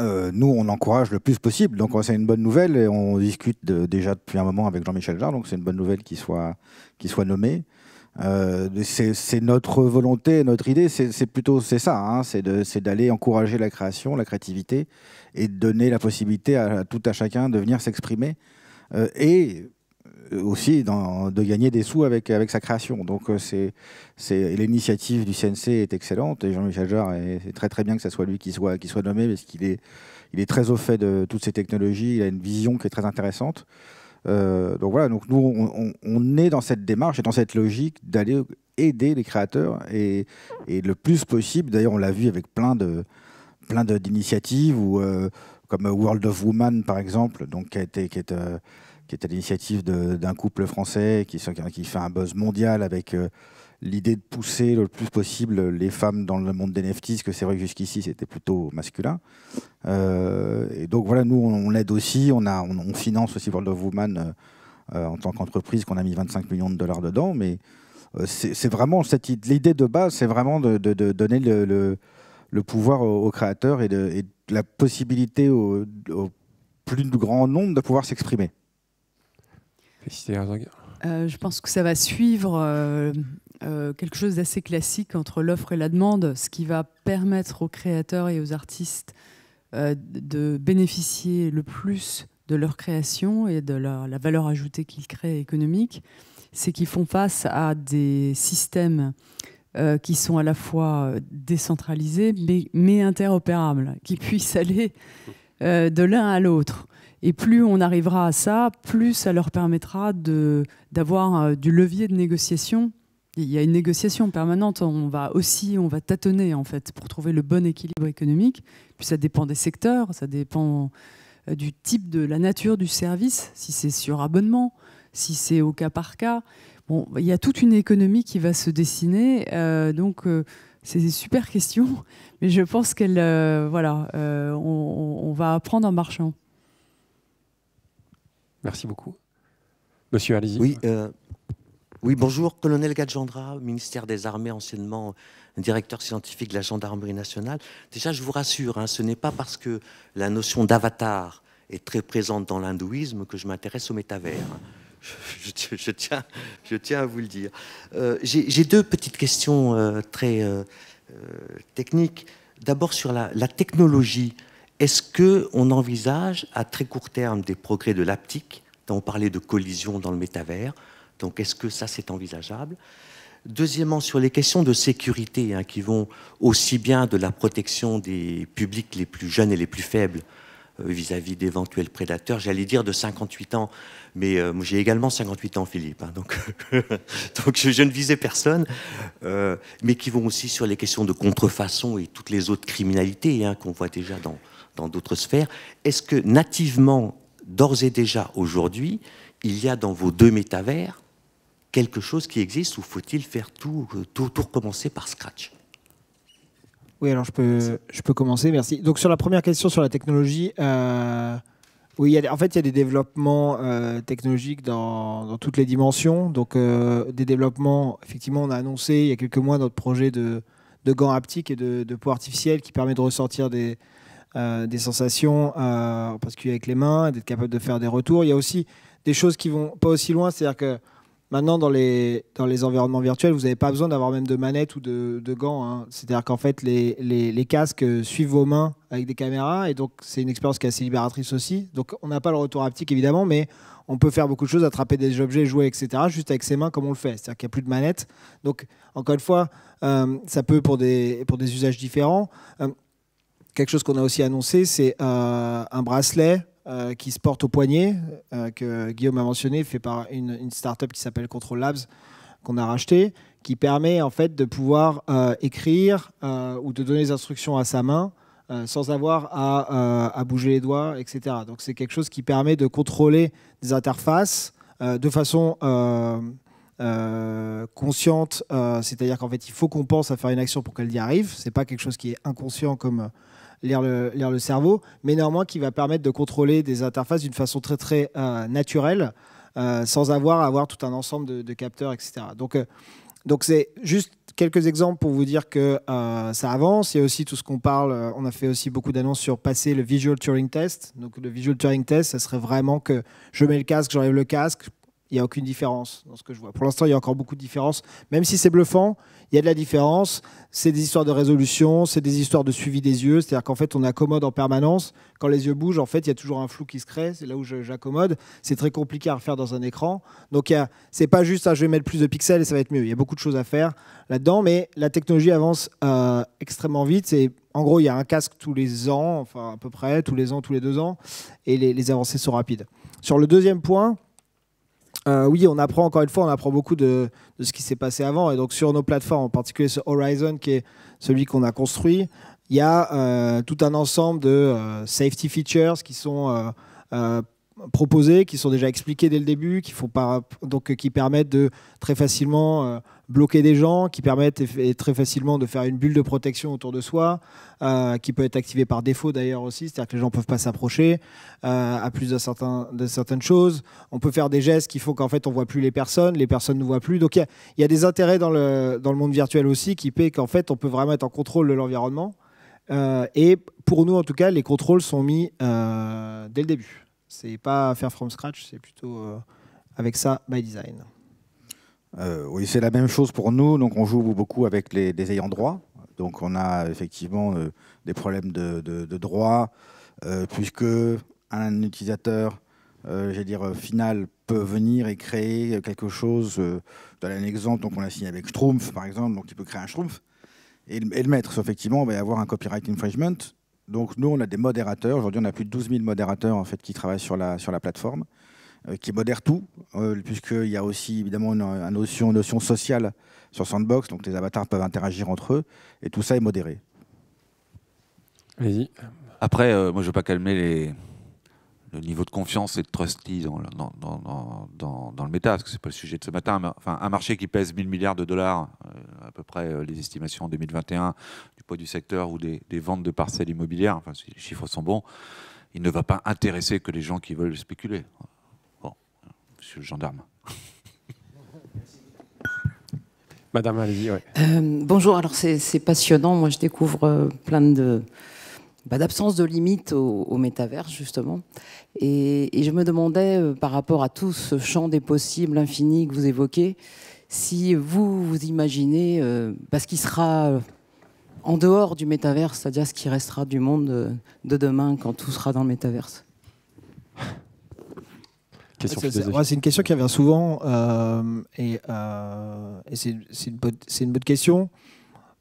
Euh, nous, on encourage le plus possible. Donc, c'est une bonne nouvelle. Et on discute déjà depuis un moment avec Jean-Michel Jarre. Donc, c'est une bonne nouvelle qu'il soit, soit nommé. Euh, c'est notre volonté, notre idée, c'est plutôt c'est ça, hein. c'est d'aller encourager la création, la créativité, et de donner la possibilité à, tout à chacun de venir s'exprimer. Euh, et euh, aussi de gagner des sous avec, avec sa création. Donc euh, c'est, c'est, l'initiative du CNC est excellente et Jean-Michel Jarre, c'est très très bien que ce soit lui qui soit, qui soit nommé parce qu'il est, il est très au fait de toutes ces technologies, il a une vision qui est très intéressante. Euh, donc voilà, donc nous on, on, est dans cette démarche et dans cette logique d'aller aider les créateurs et, et le plus possible. D'ailleurs, on l'a vu avec plein de plein de, d'initiatives comme World of Woman par exemple, donc qui a été qui est, qui est à l'initiative d'un couple français qui, qui, fait un buzz mondial avec euh, l'idée de pousser le plus possible les femmes dans le monde des NFTs, que c'est vrai que jusqu'ici c'était plutôt masculin. Euh, et donc voilà, nous on, l'aide aussi, on, on, finance aussi World of Woman euh, en tant qu'entreprise qu'on a mis 25 millions de dollars dedans, mais c'est vraiment cette l'idée de base, c'est vraiment de, donner le, le, pouvoir aux, créateurs et, de, la possibilité aux au plus grand nombre de pouvoir s'exprimer. Euh, je pense que ça va suivre euh, euh, quelque chose d'assez classique entre l'offre et la demande, ce qui va permettre aux créateurs et aux artistes de bénéficier le plus de leur création et de la, valeur ajoutée qu'ils créent économique, c'est qu'ils font face à des systèmes qui sont à la fois décentralisés mais, interopérables, qui puissent aller de l'un à l'autre. Et plus on arrivera à ça, plus ça leur permettra d'avoir euh, du levier de négociation. Il y a une négociation permanente. On va aussi, on va tâtonner en fait pour trouver le bon équilibre économique. Puis ça dépend des secteurs, ça dépend euh, du type, de la nature du service, si c'est sur abonnement, si c'est au cas par cas. Bon, il y a toute une économie qui va se dessiner. Euh, donc c'est une super question. mais je pense qu'elle, voilà, on, on va apprendre en marchant. Merci beaucoup. Monsieur, Alizy. Euh, oui, bonjour. Colonel Gadjandra, ministère des Armées, anciennement directeur scientifique de la Gendarmerie nationale. Déjà, je vous rassure, hein, ce n'est pas parce que la notion d'avatar est très présente dans l'hindouisme que je m'intéresse au métavers. Je, tiens, je tiens à vous le dire. Euh, j'ai deux petites questions euh, très techniques. D'abord sur la technologie. Est-ce qu'on envisage à très court terme des progrès de l'aptique On parlait de collision dans le métavers. Donc est-ce que ça c'est envisageable Deuxièmement, sur les questions de sécurité hein, qui vont aussi bien de la protection des publics les plus jeunes et les plus faibles euh, vis-à-vis d'éventuels prédateurs. J'allais dire de 58 ans, mais euh, j'ai également 58 ans, Philippe. Hein, donc, je, ne visais personne, euh, mais qui vont aussi sur les questions de contrefaçon et toutes les autres criminalités hein, qu'on voit déjà dans, dans d'autres sphères. Est-ce que nativement, d'ores et déjà aujourd'hui, il y a dans vos deux métavers quelque chose qui existe ou faut-il faire tout, tout, recommencer par scratch Oui, alors je peux, je peux commencer, merci. Donc sur la première question sur la technologie, euh, oui, en fait, il y a des développements euh, technologiques dans, dans, toutes les dimensions. Donc, euh, des développements, effectivement, on a annoncé il y a quelques mois notre projet de, de gants haptiques et de, de peau artificielle qui permet de ressortir des, euh, des sensations euh, parce a avec les mains, d'être capable de faire des retours. Il y a aussi des choses qui vont pas aussi loin, c'est-à-dire que maintenant dans les, dans les environnements virtuels, vous n'avez pas besoin d'avoir même de manette ou de, gants. Hein. C'est-à-dire qu'en fait, les, casques suivent vos mains avec des caméras, et donc c'est une expérience qui est assez libératrice aussi. Donc on n'a pas le retour haptique évidemment, mais on peut faire beaucoup de choses, attraper des objets, jouer, etc., juste avec ses mains comme on le fait. C'est-à-dire qu'il n'y a plus de manette. Donc, encore une fois, euh, ça peut pour des, pour des usages différents quelque chose qu'on a aussi annoncé, c'est euh, un bracelet euh, qui se porte au poignet, euh, que Guillaume a mentionné, fait par une, une startup qui s'appelle Control Labs, qu'on a racheté, qui permet en fait de pouvoir écrire ou de donner des instructions à sa main sans avoir à, à, bouger les doigts, etc. Donc c'est quelque chose qui permet de contrôler des interfaces de façon consciente, c'est-à-dire qu'en fait il faut qu'on pense à faire une action pour qu'elle y arrive. C'est pas quelque chose qui est inconscient comme lire le, lire le cerveau, mais néanmoins qui va permettre de contrôler des interfaces d'une façon très très euh, naturelle, euh, sans avoir à avoir tout un ensemble de, capteurs, etc. Donc euh, donc c'est juste quelques exemples pour vous dire que ça avance. Il y a aussi tout ce qu'on parle. On a fait aussi beaucoup d'annonces sur passer le Visual Turing Test. Donc le Visual Turing Test, ça serait vraiment que je mets le casque, j'enlève le casque, il n'y a aucune différence dans ce que je vois. Pour l'instant, il y a encore beaucoup de différences. Même si c'est bluffant, il y a de la différence. C'est des histoires de résolution, c'est des histoires de suivi des yeux. C'est-à-dire qu'en fait, on accommode en permanence. Quand les yeux bougent, en fait, il y a toujours un flou qui se crée. C'est là où j'accommode. C'est très compliqué à refaire dans un écran. Donc, c'est pas juste ah, je vais mettre plus de pixels et ça va être mieux. Il y a beaucoup de choses à faire là-dedans. Mais la technologie avance euh, extrêmement vite. C'est en gros, il y a un casque tous les ans, enfin à peu près, tous les ans, tous les deux ans. Et les, les avancées sont rapides. Sur le deuxième point, euh, oui, on apprend encore une fois, on apprend beaucoup de, ce qui s'est passé avant. Et donc sur nos plateformes, en particulier ce Horizon qui est celui qu'on a construit, il y a euh, tout un ensemble de euh, safety features qui sont proposés, qui sont déjà expliqués dès le début, qui, donc, euh, qui permettent de très facilement euh, bloquer des gens, qui permettent très facilement de faire une bulle de protection autour de soi, euh, qui peut être activée par défaut d'ailleurs aussi, c'est-à-dire que les gens ne peuvent pas s'approcher à plus de, certaines choses. On peut faire des gestes qui font qu'en fait on ne voit plus les personnes, les personnes ne voient plus. Donc il y, a des intérêts dans le, dans le monde virtuel aussi qui paient qu'en fait on peut vraiment être en contrôle de l'environnement. et pour nous en tout cas, les contrôles sont mis dès le début. C'est pas faire from scratch, c'est plutôt euh, avec ça by design. Euh, oui, c'est la même chose pour nous. Donc, on joue beaucoup avec les, ayants droit. Donc, on a effectivement euh, des problèmes de, droit, puisque un utilisateur, j'allais dire final, peut venir et créer quelque chose. dans un exemple, donc on a signé avec Schtroumpf, par exemple. Donc, il peut créer un Schtroumpf et, le mettre. effectivement, on va y avoir un copyright infringement donc nous, on a des modérateurs. Aujourd'hui, on a plus de 12 000 modérateurs en fait, qui travaillent sur la, sur la plateforme, euh, qui modèrent tout, euh, puisqu'il y a aussi évidemment une, notion, notion, sociale sur Sandbox, donc les avatars peuvent interagir entre eux, et tout ça est modéré. Vas-y. Après, euh, moi, je ne veux pas calmer les, le niveau de confiance et de trustee dans, dans, dans, le méta, parce que ce n'est pas le sujet de ce matin, mais enfin, un marché qui pèse 1000 milliards de dollars, euh, à peu près euh, les estimations en 2021 du poids du secteur ou des, ventes de parcelles immobilières, enfin, si les chiffres sont bons, il ne va pas intéresser que les gens qui veulent spéculer. Bon, monsieur le gendarme. Madame, allez-y. Euh, bonjour, alors c'est passionnant. Moi, je découvre plein de, bah, d'absence de limite au, au métavers, justement. Et, je me demandais, euh, par rapport à tout ce champ des possibles infinis que vous évoquez, si vous, vous imaginez parce euh, bah, qu'il sera en dehors du métavers, c'est-à-dire ce qui restera du monde euh, de demain quand tout sera dans le métaverse. c'est une question qui revient souvent et, c'est une, bonne question.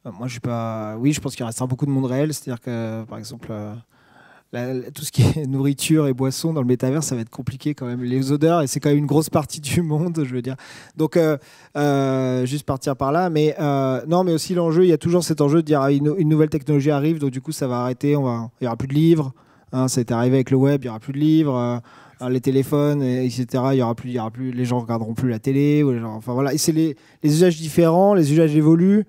Euh, moi, je suis pas. Oui, je pense qu'il restera beaucoup de monde réel. C'est-à-dire que, par exemple, euh, tout ce qui est nourriture et boissons dans le métavers, ça va être compliqué quand même. Les odeurs, et c'est quand même une grosse partie du monde, je veux dire. Donc, euh, juste partir par là. Mais non, mais aussi l'enjeu, il y a toujours cet enjeu de dire ah, une, nouvelle technologie arrive, donc du coup, ça va arrêter, on va, il n'y aura plus de livres. Ça hein, ça est arrivé avec le web, il n'y aura plus de livres. les téléphones, etc. Il y aura plus, il y aura plus, les gens regarderont plus la télé. enfin voilà, c'est les, les, usages différents, les usages évoluent.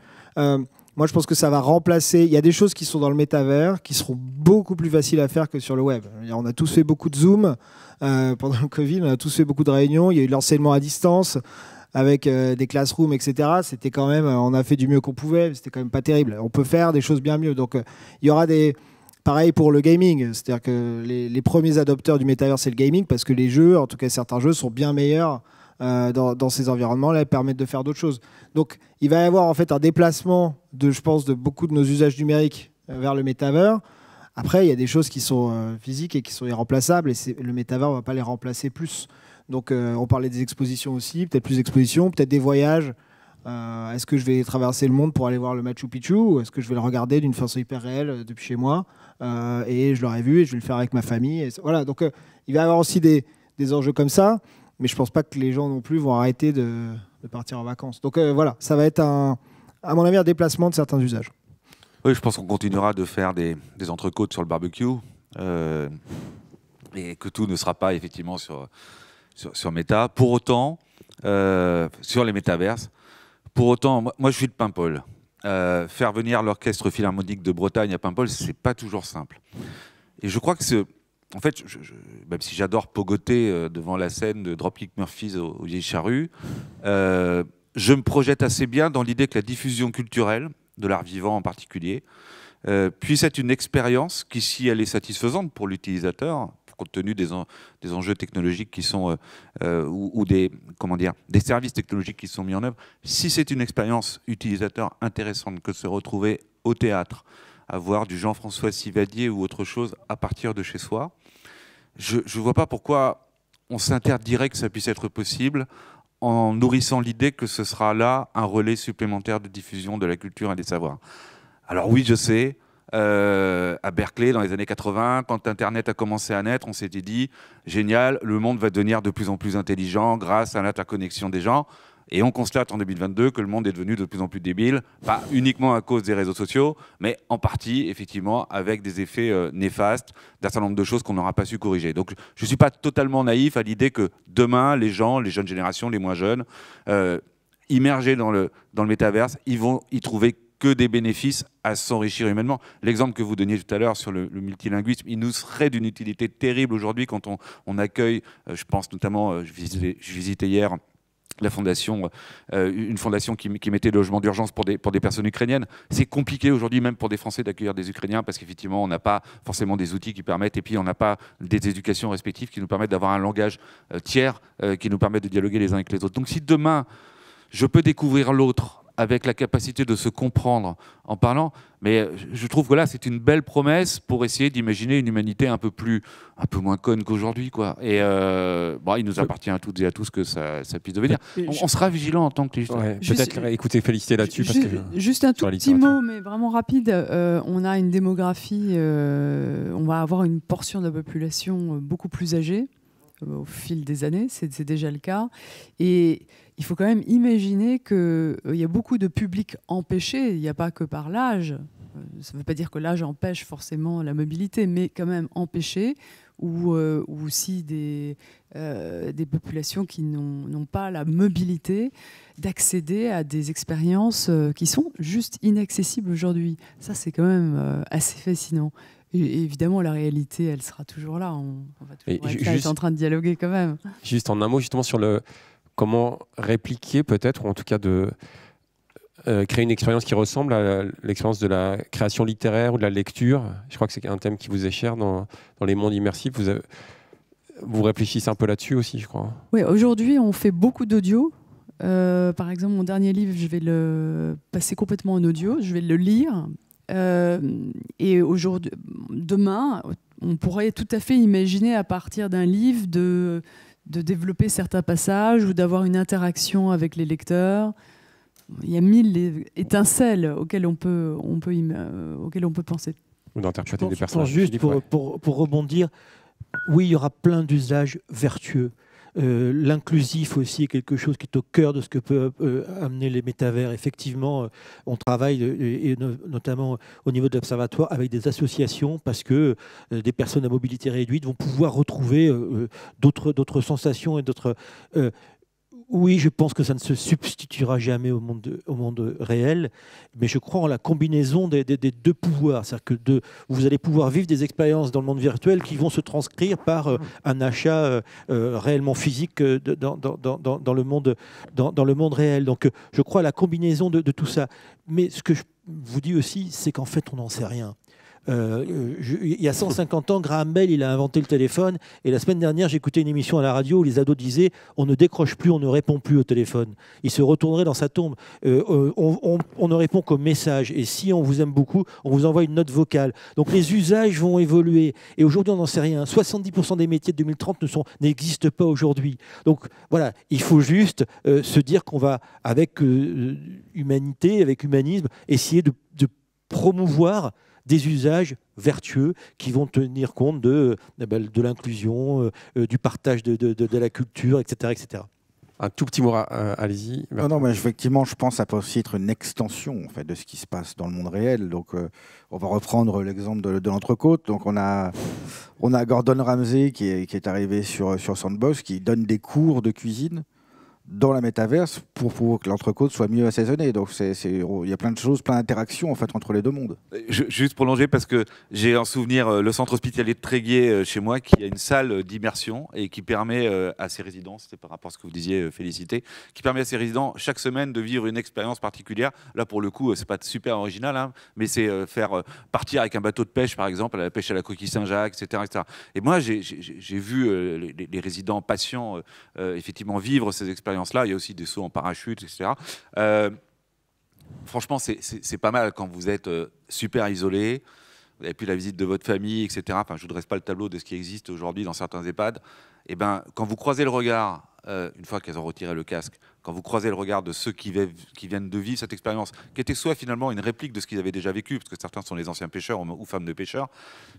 Moi, je pense que ça va remplacer. Il y a des choses qui sont dans le métavers qui seront beaucoup plus faciles à faire que sur le web. On a tous fait beaucoup de Zoom euh, pendant le Covid, on a tous fait beaucoup de réunions. Il y a eu l'enseignement à distance avec euh, des classrooms, etc. C'était quand même, euh, on a fait du mieux qu'on pouvait, mais c'était quand même pas terrible. On peut faire des choses bien mieux. Donc, il y aura des. Pareil pour le gaming, c'est-à-dire que les, premiers adopteurs du métavers, c'est le gaming, parce que les jeux, en tout cas certains jeux, sont bien meilleurs dans, dans, ces environnements-là et permettent de faire d'autres choses. Donc il va y avoir en fait un déplacement de, je pense, de beaucoup de nos usages numériques euh, vers le métavers. Après, il y a des choses qui sont euh, physiques et qui sont irremplaçables, et le métavers ne va pas les remplacer plus. Donc euh, on parlait des expositions aussi, peut-être plus d'expositions, peut-être des voyages. est-ce que je vais traverser le monde pour aller voir le Machu Picchu ou est-ce que je vais le regarder d'une façon hyper réelle depuis chez moi et je l'aurai vu et je vais le faire avec ma famille Voilà, donc il va y avoir aussi des, des enjeux comme ça, mais je ne pense pas que les gens non plus vont arrêter de, de partir en vacances. Donc euh, voilà, ça va être un, à mon avis un déplacement de certains usages. Oui, je pense qu'on continuera de faire des, des, entrecôtes sur le barbecue euh, et que tout ne sera pas effectivement sur, sur, Meta. Pour autant, euh, sur les métaverses, pour autant, moi, je suis de Paimpol. faire venir l'orchestre philharmonique de Bretagne à Paimpol, c'est pas toujours simple. Et je crois que ce, en fait, je, même si j'adore pogoter euh, devant la scène de Dropkick Murphys au Vieille Vieilles euh, je me projette assez bien dans l'idée que la diffusion culturelle, de l'art vivant en particulier, euh, puisse être une expérience qui, si elle est satisfaisante pour l'utilisateur, compte tenu des, enjeux technologiques qui sont, ou, des, comment dire, des services technologiques qui sont mis en œuvre, si c'est une expérience utilisateur intéressante que se retrouver au théâtre, à voir du Jean-François Sivadier ou autre chose à partir de chez soi, je ne vois pas pourquoi on s'interdirait que ça puisse être possible en nourrissant l'idée que ce sera là un relais supplémentaire de diffusion de la culture et des savoirs. Alors oui, je sais, euh, à Berkeley dans les années 80, quand Internet a commencé à naître, on s'était dit, génial, le monde va devenir de plus en plus intelligent grâce à l'interconnexion des gens. Et on constate en 2022 que le monde est devenu de plus en plus débile, pas uniquement à cause des réseaux sociaux, mais en partie, effectivement, avec des effets euh, néfastes d'un certain nombre de choses qu'on n'aura pas su corriger. Donc je ne suis pas totalement naïf à l'idée que demain, les gens, les jeunes générations, les moins jeunes, euh, immergés dans le, dans le métaverse, ils vont y trouver que des bénéfices à s'enrichir humainement. L'exemple que vous donniez tout à l'heure sur le, multilinguisme, il nous serait d'une utilité terrible aujourd'hui quand on, accueille, euh, je pense notamment, je, visitais, hier la fondation, euh, une fondation qui, mettait logement d'urgence pour des, personnes ukrainiennes. C'est compliqué aujourd'hui, même pour des Français, d'accueillir des Ukrainiens parce qu'effectivement, on n'a pas forcément des outils qui permettent, et puis on n'a pas des éducations respectives qui nous permettent d'avoir un langage euh, tiers euh, qui nous permet de dialoguer les uns avec les autres. Donc si demain, je peux découvrir l'autre avec la capacité de se comprendre en parlant. Mais je trouve que là, c'est une belle promesse pour essayer d'imaginer une humanité un peu plus, un peu moins conne qu'aujourd'hui, quoi. Et euh, il nous appartient à toutes et à tous que ça, puisse devenir. On, sera vigilant en tant que ouais, Peut-être euh, écouter Félicité là-dessus. Juste un tout petit mot, mais vraiment rapide. Euh, on a une démographie, on va avoir une portion de la population beaucoup plus âgée au fil des années, c'est déjà le cas. Et il faut quand même imaginer qu'il euh, y a beaucoup de publics empêchés. Il n'y a pas que par l'âge. Euh, ça ne veut pas dire que l'âge empêche forcément la mobilité, mais quand même empêché ou, euh, ou aussi des, des populations qui n'ont pas la mobilité d'accéder à des expériences qui sont juste inaccessibles aujourd'hui. Ça, c'est quand même assez fascinant. Et évidemment, la réalité, elle sera toujours là. On, on va toujours être en train de dialoguer quand même. Juste en un mot, justement, sur le, comment répliquer peut-être, ou en tout cas de euh, créer une expérience qui ressemble à l'expérience de la création littéraire ou de la lecture. Je crois que c'est un thème qui vous est cher dans, les mondes immersifs. Vous, réfléchissez un peu là-dessus aussi, je crois. Oui, aujourd'hui, on fait beaucoup d'audio. Euh, par exemple, mon dernier livre, je vais le passer complètement en audio, je vais le lire. Euh, et demain, on pourrait tout à fait imaginer à partir d'un livre de de développer certains passages ou d'avoir une interaction avec les lecteurs. Il y a mille étincelles auxquelles on peut, on peut, euh, auxquelles on peut penser. Ou d'interpréter des personnages. Juste pour, pour, pour, rebondir, oui, il y aura plein d'usages vertueux. Euh, l'inclusif aussi est quelque chose qui est au cœur de ce que peut euh, amener les métavers. Effectivement, euh, on travaille, et, notamment au niveau de l'Observatoire, avec des associations parce que des personnes à mobilité réduite vont pouvoir retrouver d'autres sensations et d'autres oui, je pense que ça ne se substituera jamais au monde, réel, mais je crois en la combinaison des, deux pouvoirs. cest que vous allez pouvoir vivre des expériences dans le monde virtuel qui vont se transcrire par euh, mm. un achat euh, euh, réellement physique dans, le monde, réel. Donc je crois à la combinaison de tout ça. Mais ce que je vous dis aussi, c'est qu'en fait, on n'en sait rien. Euh, il y a 150 ans, Graham Bell, il a inventé le téléphone. Et la semaine dernière, j'écoutais une émission à la radio où les ados disaient on ne décroche plus, on ne répond plus au téléphone. Il se retournerait dans sa tombe. Euh, euh, on, ne répond qu'au message Et si on vous aime beaucoup, on vous envoie une note vocale. Donc les usages vont évoluer. Et aujourd'hui, on n'en sait rien. 70% des métiers de 2030 ne n'existent pas aujourd'hui. Donc voilà, il faut juste se dire qu'on va, avec humanité, avec humanisme, essayer de promouvoir des usages vertueux qui vont tenir compte de, eh ben, de l'inclusion, euh, euh, du partage de, de, la culture, etc. etc. Un tout petit mot, euh, allez-y. Non, non, mais effectivement, je pense que ça peut aussi être une extension en fait, de ce qui se passe dans le monde réel. Donc, on va reprendre l'exemple de, l'entrecôte. Donc, on a, on a Gordon Ramsay qui est, qui est, arrivé sur, sur Sandbox, qui donne des cours de cuisine dans la métaverse pour, que l'entrecôte soit mieux assaisonnée. Donc il y a plein de choses, plein d'interactions en fait entre les deux mondes. Euh, juste juste prolonger parce que j'ai en souvenir euh, le centre hospitalier de Tréguier euh, chez moi qui a une salle d'immersion et qui permet à ses résidents, c'était par rapport à ce que vous disiez Félicité, qui permet à ses résidents chaque semaine de vivre une expérience particulière. Là pour le coup c'est pas super original, hein, mais c'est faire partir avec un bateau de pêche par exemple à la pêche à la coquille Saint-Jacques, etc., Et moi j'ai vu les, les, résidents patients effectivement vivre ces expériences là Il y a aussi des sauts en parachute, etc. Euh, franchement, c'est pas mal quand vous êtes euh, super isolé. Vous n'avez plus la visite de votre famille, etc. Enfin, je ne vous dresse pas le tableau de ce qui existe aujourd'hui dans certains EHPAD. Et eh ben, quand vous croisez le regard, euh, une fois qu'elles ont retiré le casque, quand vous croisez le regard de ceux qui, viennent de vivre cette expérience, qui était soit finalement une réplique de ce qu'ils avaient déjà vécu, parce que certains sont les anciens pêcheurs ou femmes de pêcheurs,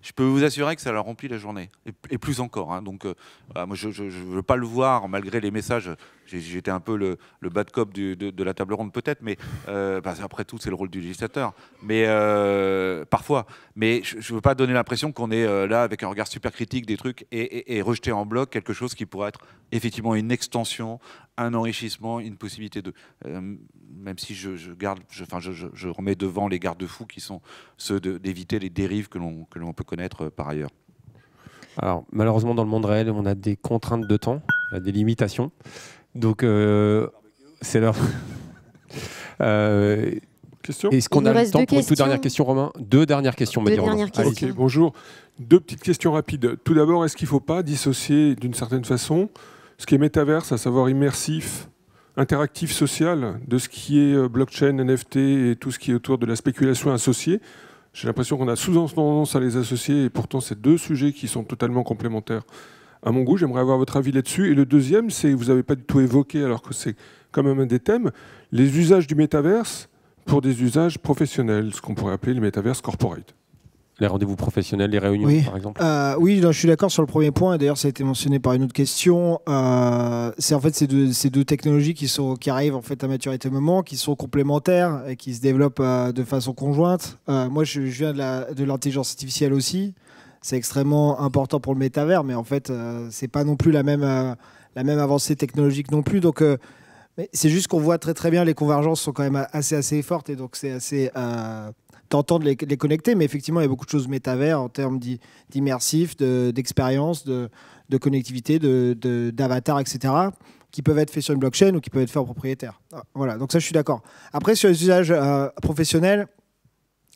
je peux vous assurer que ça leur remplit la journée, et, plus encore. Hein. Donc, euh, bah, moi, je ne veux pas le voir, malgré les messages, j'étais un peu le, bad cop de, la table ronde peut-être, mais euh, bah, après tout, c'est le rôle du législateur, mais euh, parfois. Mais je ne veux pas donner l'impression qu'on est là avec un regard super critique des trucs et rejeter en bloc quelque chose qui pourrait être effectivement une extension, un enrichissement une possibilité de, euh, même si je, garde, enfin, je, remets devant les garde-fous qui sont ceux d'éviter les dérives que l'on que l'on peut connaître euh, par ailleurs. Alors malheureusement dans le monde réel, on a des contraintes de temps, des limitations. Donc euh, c'est l'heure. Question Est-ce qu'on a le temps pour une toute dernière question, Romain Deux dernières questions, deux dernières questions. bonjour. Deux petites questions rapides. Tout d'abord, est-ce qu'il ne faut pas dissocier d'une certaine façon ce qui est métaverse, à savoir immersif, interactif social de ce qui est euh, blockchain, NFT et tout ce qui est autour de la spéculation associée. J'ai l'impression qu'on a sous tendance à les associer et pourtant c'est deux sujets qui sont totalement complémentaires. À mon goût, j'aimerais avoir votre avis là-dessus. Et le deuxième, c'est vous n'avez pas du tout évoqué, alors que c'est quand même un des thèmes, les usages du métaverse pour des usages professionnels, ce qu'on pourrait appeler le métaverse corporate. Les rendez-vous professionnels, les réunions, oui. par exemple euh, Oui, je suis d'accord sur le premier point. D'ailleurs, ça a été mentionné par une autre question. Euh, c'est en fait ces deux, deux technologies qui, sont, qui arrivent en fait à maturité au moment, qui sont complémentaires et qui se développent euh, de façon conjointe. moi, je, viens de l'intelligence artificielle aussi. C'est extrêmement important pour le métavers, mais en fait, c'est pas non plus la même, la même avancée technologique non plus. Donc, c'est juste qu'on voit très très bien les convergences sont quand même assez assez fortes et donc c'est assez tentant de les, connecter. Mais effectivement, il y a beaucoup de choses métavers en termes d'immersif, d'expérience, de, de, connectivité, d'avatar, etc., qui peuvent être faits sur une blockchain ou qui peuvent être faits en propriétaire. Ah, voilà, donc ça, je suis d'accord. Après, sur les usages euh, professionnels,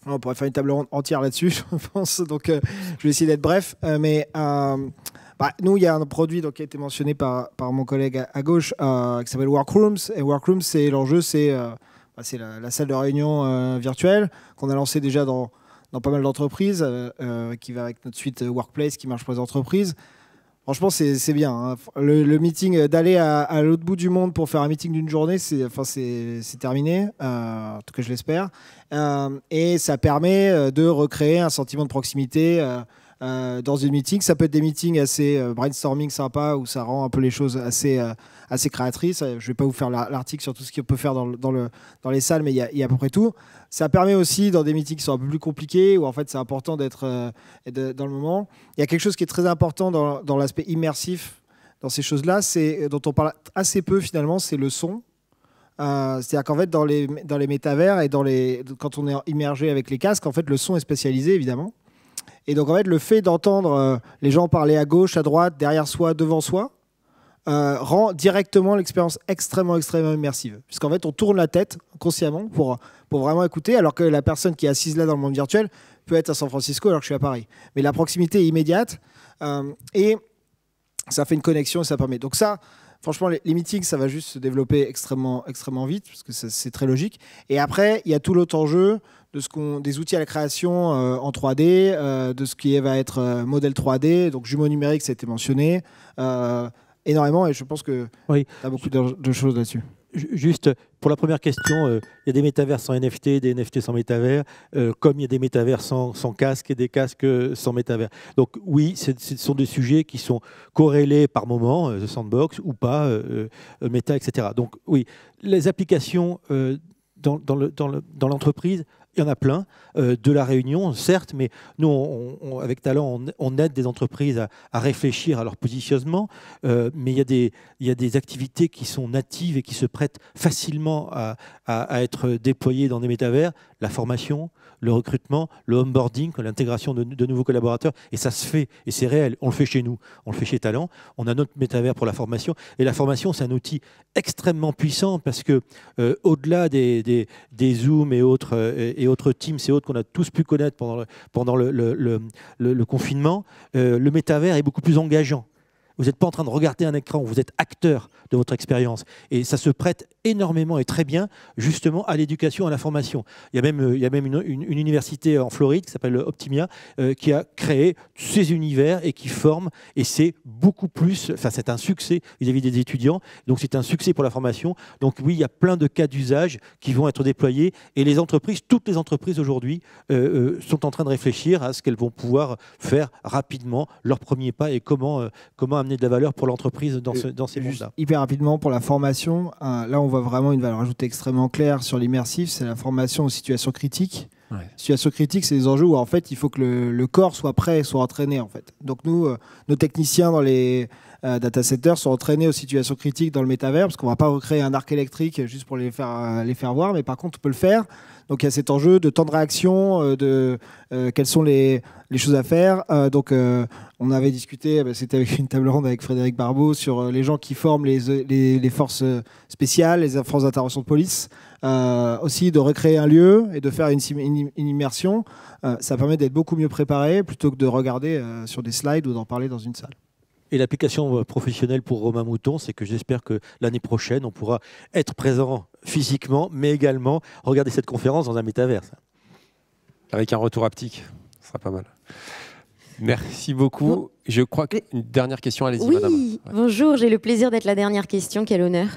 on pourrait faire une table entière là-dessus, je pense. Donc, euh, je vais essayer d'être bref. Euh, mais bah, nous, il y a un produit donc, qui a été mentionné par, mon collègue à, gauche qui s'appelle Workrooms. Et Workrooms, c'est l'enjeu, c'est c'est la, salle de réunion euh, virtuelle qu'on a lancée déjà dans, dans pas mal d'entreprises, euh, euh, qui va avec notre suite Workplace qui marche pour les entreprises. Franchement, c'est bien. Hein. Le, meeting, d'aller à, l'autre bout du monde pour faire un meeting d'une journée, c'est enfin, terminé, en tout cas je l'espère. et ça permet de recréer un sentiment de proximité. dans une meeting. Ça peut être des meetings assez brainstorming sympa où ça rend un peu les choses assez, assez créatrice. Je vais pas vous faire l'article sur tout ce qu'on peut faire dans, dans, les salles, mais il y, a, à peu près tout. Ça permet aussi, dans des meetings qui sont un peu plus compliqués, où en fait c'est important d'être euh, dans le moment, il y a quelque chose qui est très important dans, l'aspect immersif dans ces choses-là, c'est euh, dont on parle assez peu finalement, c'est le son. Euh, c'est-à-dire qu'en fait, dans les, dans les métavers et dans les, quand on est immergé avec les casques, en fait, le son est spécialisé, évidemment. Et donc, en fait, le fait d'entendre les gens parler à gauche, à droite, derrière soi, devant soi, euh, rend directement l'expérience extrêmement, extrêmement immersive. Puisqu'en fait, on tourne la tête consciemment pour, pour vraiment écouter, alors que la personne qui est assise là dans le monde virtuel peut être à San Francisco alors que je suis à Paris. Mais la proximité est immédiate euh, et ça fait une connexion et ça permet. Donc ça, franchement, les, meetings, ça va juste se développer extrêmement, extrêmement vite, parce que c'est très logique. Et après, il y a tout l'autre enjeu de ce qu'on, des outils à la création euh, en 3D, de ce qui va être modèle 3D, donc jumeau numérique, ça a été mentionné, énormément et je pense que oui. a beaucoup de, choses là-dessus. Juste euh, pour la première question, euh, il y a des métavers sans NFT, des NFT sans métavers, euh, comme il y a des métavers sans, casque et des casques sans métavers. Donc oui, ce sont des sujets qui sont corrélés par moment, Sandbox ou pas, méta, etc. Donc oui, les applications dans, l'entreprise le, dans il y en a plein euh, de la Réunion, certes, mais nous, avec Talent, on, aide des entreprises à, réfléchir à leur positionnement, euh, mais il y, a des, activités qui sont natives et qui se prêtent facilement à, être déployées dans des métavers, la formation, le recrutement, le onboarding, l'intégration de, nouveaux collaborateurs. Et ça se fait, et c'est réel. On le fait chez nous, on le fait chez Talent. On a notre métavers pour la formation. Et la formation, c'est un outil extrêmement puissant parce que, euh, au-delà des, des, Zooms et autres et autres teams c'est autres qu'on a tous pu connaître pendant le, pendant le confinement, euh, le métavers est beaucoup plus engageant. Vous n'êtes pas en train de regarder un écran, vous êtes acteur de votre expérience. Et ça se prête énormément et très bien justement à l'éducation, à la formation. Il y a même, il y même une, université en Floride qui s'appelle Optimia euh, qui a créé ces univers et qui forme. Et c'est beaucoup plus, enfin c'est un succès vis-à-vis des étudiants. Donc c'est un succès pour la formation. Donc oui, il y a plein de cas d'usage qui vont être déployés. Et les entreprises, toutes les entreprises aujourd'hui euh, euh, sont en train de réfléchir à ce qu'elles vont pouvoir faire rapidement leur premier pas et comment, comment amener de la valeur pour l'entreprise dans, dans ces mondes-là. Hyper rapidement, pour la formation, hein, là, on voit vraiment une valeur ajoutée extrêmement claire sur l'immersif, c'est la formation aux situations critiques. Ouais. Situation critique, c'est des enjeux où en fait il faut que le, corps soit prêt, soit entraîné en fait. Donc nous, euh, nos techniciens dans les euh, data centers sont entraînés aux situations critiques dans le métavers parce qu'on va pas recréer un arc électrique juste pour les faire euh, les faire voir, mais par contre on peut le faire donc il y a cet enjeu de temps de réaction, euh, de euh, quelles sont les, choses à faire. Euh, donc on avait discuté, c'était avec une table ronde avec Frédéric Barbeau sur les gens qui forment les, forces spéciales, les forces d'intervention de police. aussi de recréer un lieu et de faire une, immersion, ça permet d'être beaucoup mieux préparé plutôt que de regarder sur des slides ou d'en parler dans une salle. Et l'application professionnelle pour Romain Mouton, c'est que j'espère que l'année prochaine, on pourra être présent physiquement, mais également regarder cette conférence dans un métaverse. Avec un retour haptique, ce sera pas mal. Merci beaucoup. Je crois qu'une dernière question, allez-y, Bonjour, j'ai le plaisir d'être la dernière question, quel honneur.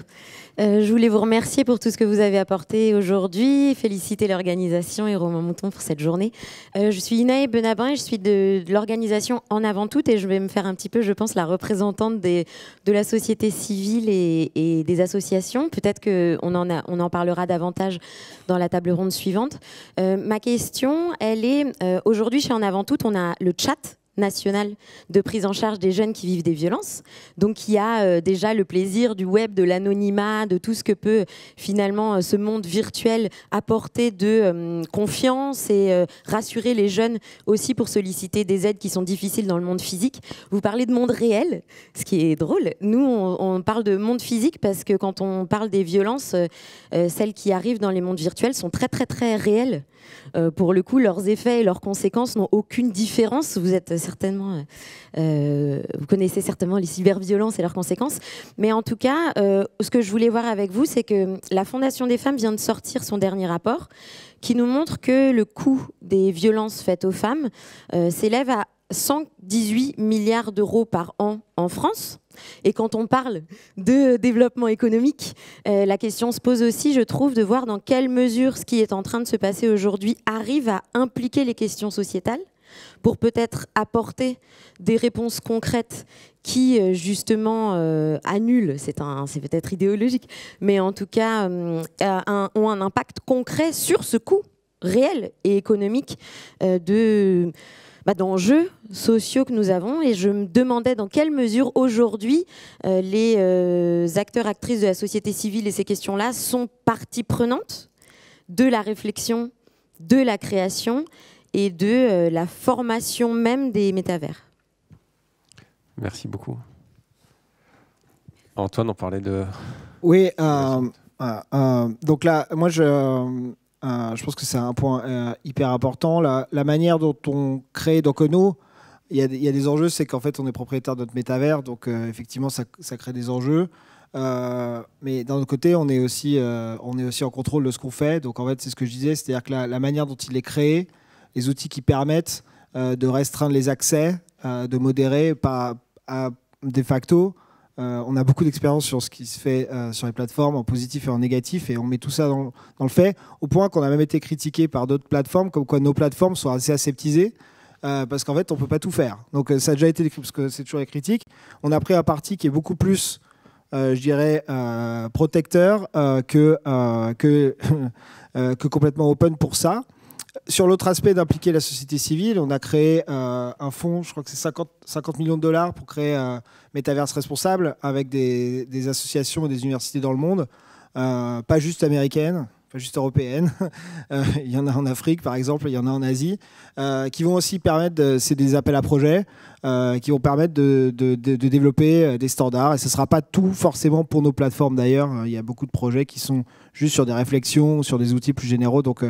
Euh, je voulais vous remercier pour tout ce que vous avez apporté aujourd'hui, féliciter l'organisation et Romain Mouton pour cette journée. Euh, je suis Inaï Benabin et je suis de, l'organisation En Avant Tout et je vais me faire un petit peu, je pense, la représentante de la société civile et, des associations. Peut-être qu'on en, a, on en parlera davantage dans la table ronde suivante. Euh, ma question, elle est, aujourd'hui chez En Avant Tout, on a le chat nationale de prise en charge des jeunes qui vivent des violences. Donc il y a euh, déjà le plaisir du web, de l'anonymat, de tout ce que peut euh, finalement euh, ce monde virtuel apporter de confiance et rassurer les jeunes aussi pour solliciter des aides qui sont difficiles dans le monde physique. Vous parlez de monde réel, ce qui est drôle. Nous, on, on parle de monde physique parce que quand on parle des violences, celles qui arrivent dans les mondes virtuels sont très très très réelles. pour le coup, leurs effets et leurs conséquences n'ont aucune différence. Vous êtes certainement, euh, vous connaissez certainement les cyberviolences et leurs conséquences. Mais en tout cas, euh, ce que je voulais voir avec vous, c'est que hum, la Fondation des femmes vient de sortir son dernier rapport qui nous montre que le coût des violences faites aux femmes euh, s'élève à 118 milliards d'euros par an en France. Et quand on parle de développement économique, la question se pose aussi, je trouve, de voir dans quelle mesure ce qui est en train de se passer aujourd'hui arrive à impliquer les questions sociétales pour peut-être apporter des réponses concrètes qui euh, justement euh, annulent, c'est, peut-être idéologique, mais en tout cas euh, ont un impact concret sur ce coût réel et économique de, bah, d'enjeux sociaux que nous avons. Et je me demandais dans quelle mesure aujourd'hui les acteurs, actrices de la société civile et ces questions-là sont partie prenante de la réflexion, de la création et de euh, la formation même des métavers. Merci beaucoup. Antoine, on parlait de... Oui, euh, euh, donc là, moi, je, je pense que c'est un point hyper important. La, manière dont on crée, donc nous, il y, a des enjeux, c'est qu'en fait, on est propriétaire de notre métavers, donc effectivement, ça, crée des enjeux. mais d'un autre côté, on est, aussi, on est aussi en contrôle de ce qu'on fait. Donc en fait, c'est ce que je disais, c'est-à-dire que la, manière dont il est créé, les outils qui permettent euh, de restreindre les accès, euh, de modérer, pas à, de facto. Euh, on a beaucoup d'expérience sur ce qui se fait sur les plateformes, en positif et en négatif, et on met tout ça dans, le fait, au point qu'on a même été critiqué par d'autres plateformes, comme quoi nos plateformes sont assez aseptisées, parce qu'en fait, on peut pas tout faire. Donc, ça a déjà été parce que c'est toujours les critiques. On a pris un parti qui est beaucoup plus, je dirais, protecteur que que, que complètement open pour ça. Sur l'autre aspect d'impliquer la société civile, on a créé euh, un fonds, je crois que c'est 50, 50, millions de dollars pour créer un euh, Metaverse Responsable avec des, associations et des universités dans le monde, euh, pas juste américaines, pas juste européennes. il y en a en Afrique, par exemple, il y en a en Asie, qui vont aussi permettre, c'est des appels à projets, qui vont permettre de, développer des standards. Et ce ne sera pas tout forcément pour nos plateformes d'ailleurs. Il y a beaucoup de projets qui sont juste sur des réflexions, sur des outils plus généraux. Donc,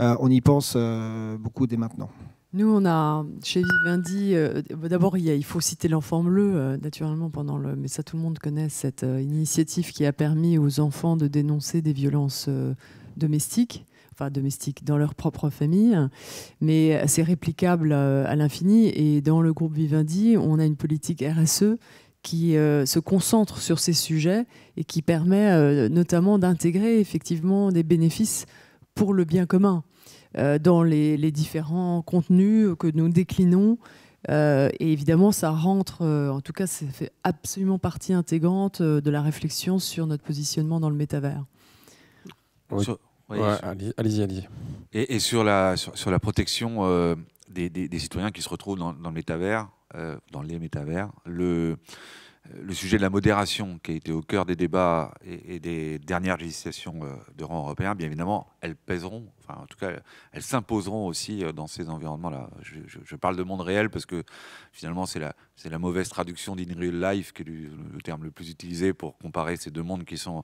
euh, on y pense euh, beaucoup dès maintenant. Nous, on a chez Vivendi, euh, d'abord il, faut citer l'enfant bleu, naturellement, pendant le, mais ça tout le monde connaît cette initiative qui a permis aux enfants de dénoncer des violences domestiques, enfin domestiques dans leur propre famille, mais c'est réplicable à l'infini. Et dans le groupe Vivendi, on a une politique RSE qui se concentre sur ces sujets et qui permet notamment d'intégrer effectivement des bénéfices pour le bien commun euh, dans les, différents contenus que nous déclinons. Euh, et évidemment, ça rentre, euh, en tout cas, ça fait absolument partie intégrante de la réflexion sur notre positionnement dans le métavers. Allez-y, allez-y. Et, sur, la, sur, la protection des, citoyens qui se retrouvent dans, dans le métavers, dans les métavers, le, euh, le sujet de la modération qui a été au cœur des débats et, des dernières législations euh, de rang européen, bien évidemment, elles pèseront, enfin en tout cas, elles s'imposeront aussi euh, dans ces environnements-là. Je, parle de monde réel parce que finalement, c'est la, la mauvaise traduction d'in real life qui est le, terme le plus utilisé pour comparer ces deux mondes qui sont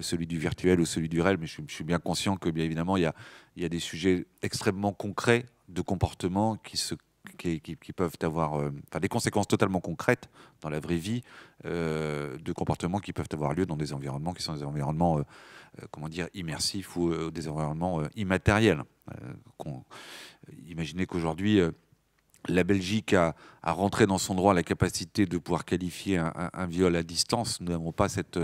celui du virtuel ou celui du réel. Mais je, suis bien conscient que, bien évidemment, il y a, il y a des sujets extrêmement concrets de comportement qui se qui, peuvent avoir euh, des conséquences totalement concrètes dans la vraie vie euh, de comportements qui peuvent avoir lieu dans des environnements qui sont des environnements euh, comment dire immersifs ou des environnements immatériels. imaginez qu'aujourd'hui la Belgique a, rentré dans son droit la capacité de pouvoir qualifier un, viol à distance. Nous n'avons pas cet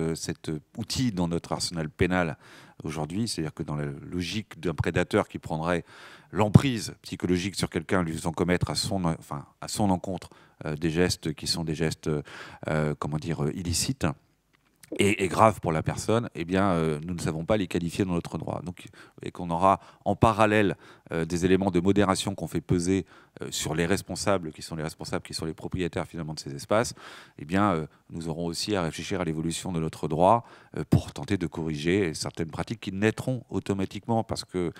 outil dans notre arsenal pénal aujourd'hui. C'est-à-dire que dans la logique d'un prédateur qui prendrait l'emprise psychologique sur quelqu'un, lui faisant commettre à son, encontre euh, des gestes qui sont des gestes, euh, euh, comment dire, illicites, et, grave pour la personne, eh bien, euh, nous ne savons pas les qualifier dans notre droit. Donc, et qu'on aura en parallèle euh, des éléments de modération qu'on fait peser euh, sur les responsables, qui sont les responsables, qui sont les propriétaires finalement de ces espaces, eh bien, nous aurons aussi à réfléchir à l'évolution de notre droit pour tenter de corriger certaines pratiques qui naîtront automatiquement parce que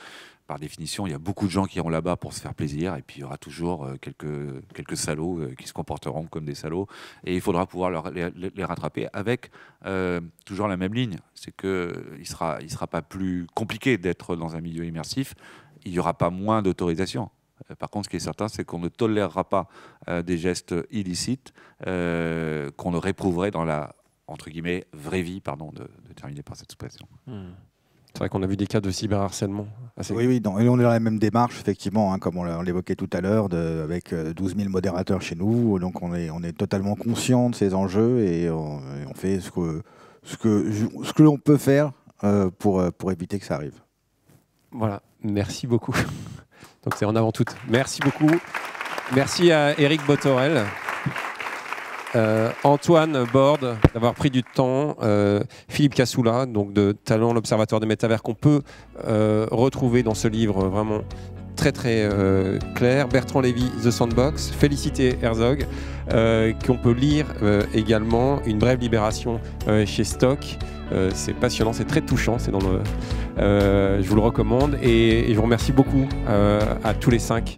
par définition, il y a beaucoup de gens qui iront là-bas pour se faire plaisir, et puis il y aura toujours euh, quelques, quelques salauds euh, qui se comporteront comme des salauds, et il faudra pouvoir les, rattraper avec euh, toujours la même ligne, c'est que ne sera, il sera pas plus compliqué d'être dans un milieu immersif, il n'y aura pas moins d'autorisation. Par contre, ce qui est certain, c'est qu'on ne tolérera pas des gestes illicites qu'on ne réprouverait dans la entre guillemets vraie vie, pardon de, terminer par cette expression. Hmm. C'est vrai qu'on a vu des cas de cyberharcèlement. Assez... Oui, oui, et on est dans la même démarche, effectivement, hein, comme on l'évoquait tout à l'heure, avec 12 euh, 000 modérateurs chez nous. Donc on est, totalement conscient de ces enjeux et on, fait ce que, ce que, ce que l'on peut faire euh, pour, euh, pour éviter que ça arrive. Voilà, merci beaucoup. Donc c'est en avant toute. Merci beaucoup. Merci à Eric Botorel. Euh, Antoine Borde, d'avoir pris du temps. Euh, Philippe Cassoula, donc de Talent, l'Observatoire des métavers, qu'on peut euh, retrouver dans ce livre vraiment très très clair. Bertrand Lévy, The Sandbox. Félicité Herzog, qu'on peut lire également. Une brève libération chez Stock. c'est passionnant, c'est très touchant, c'est dans le... je vous le recommande et je vous remercie beaucoup à tous les cinq.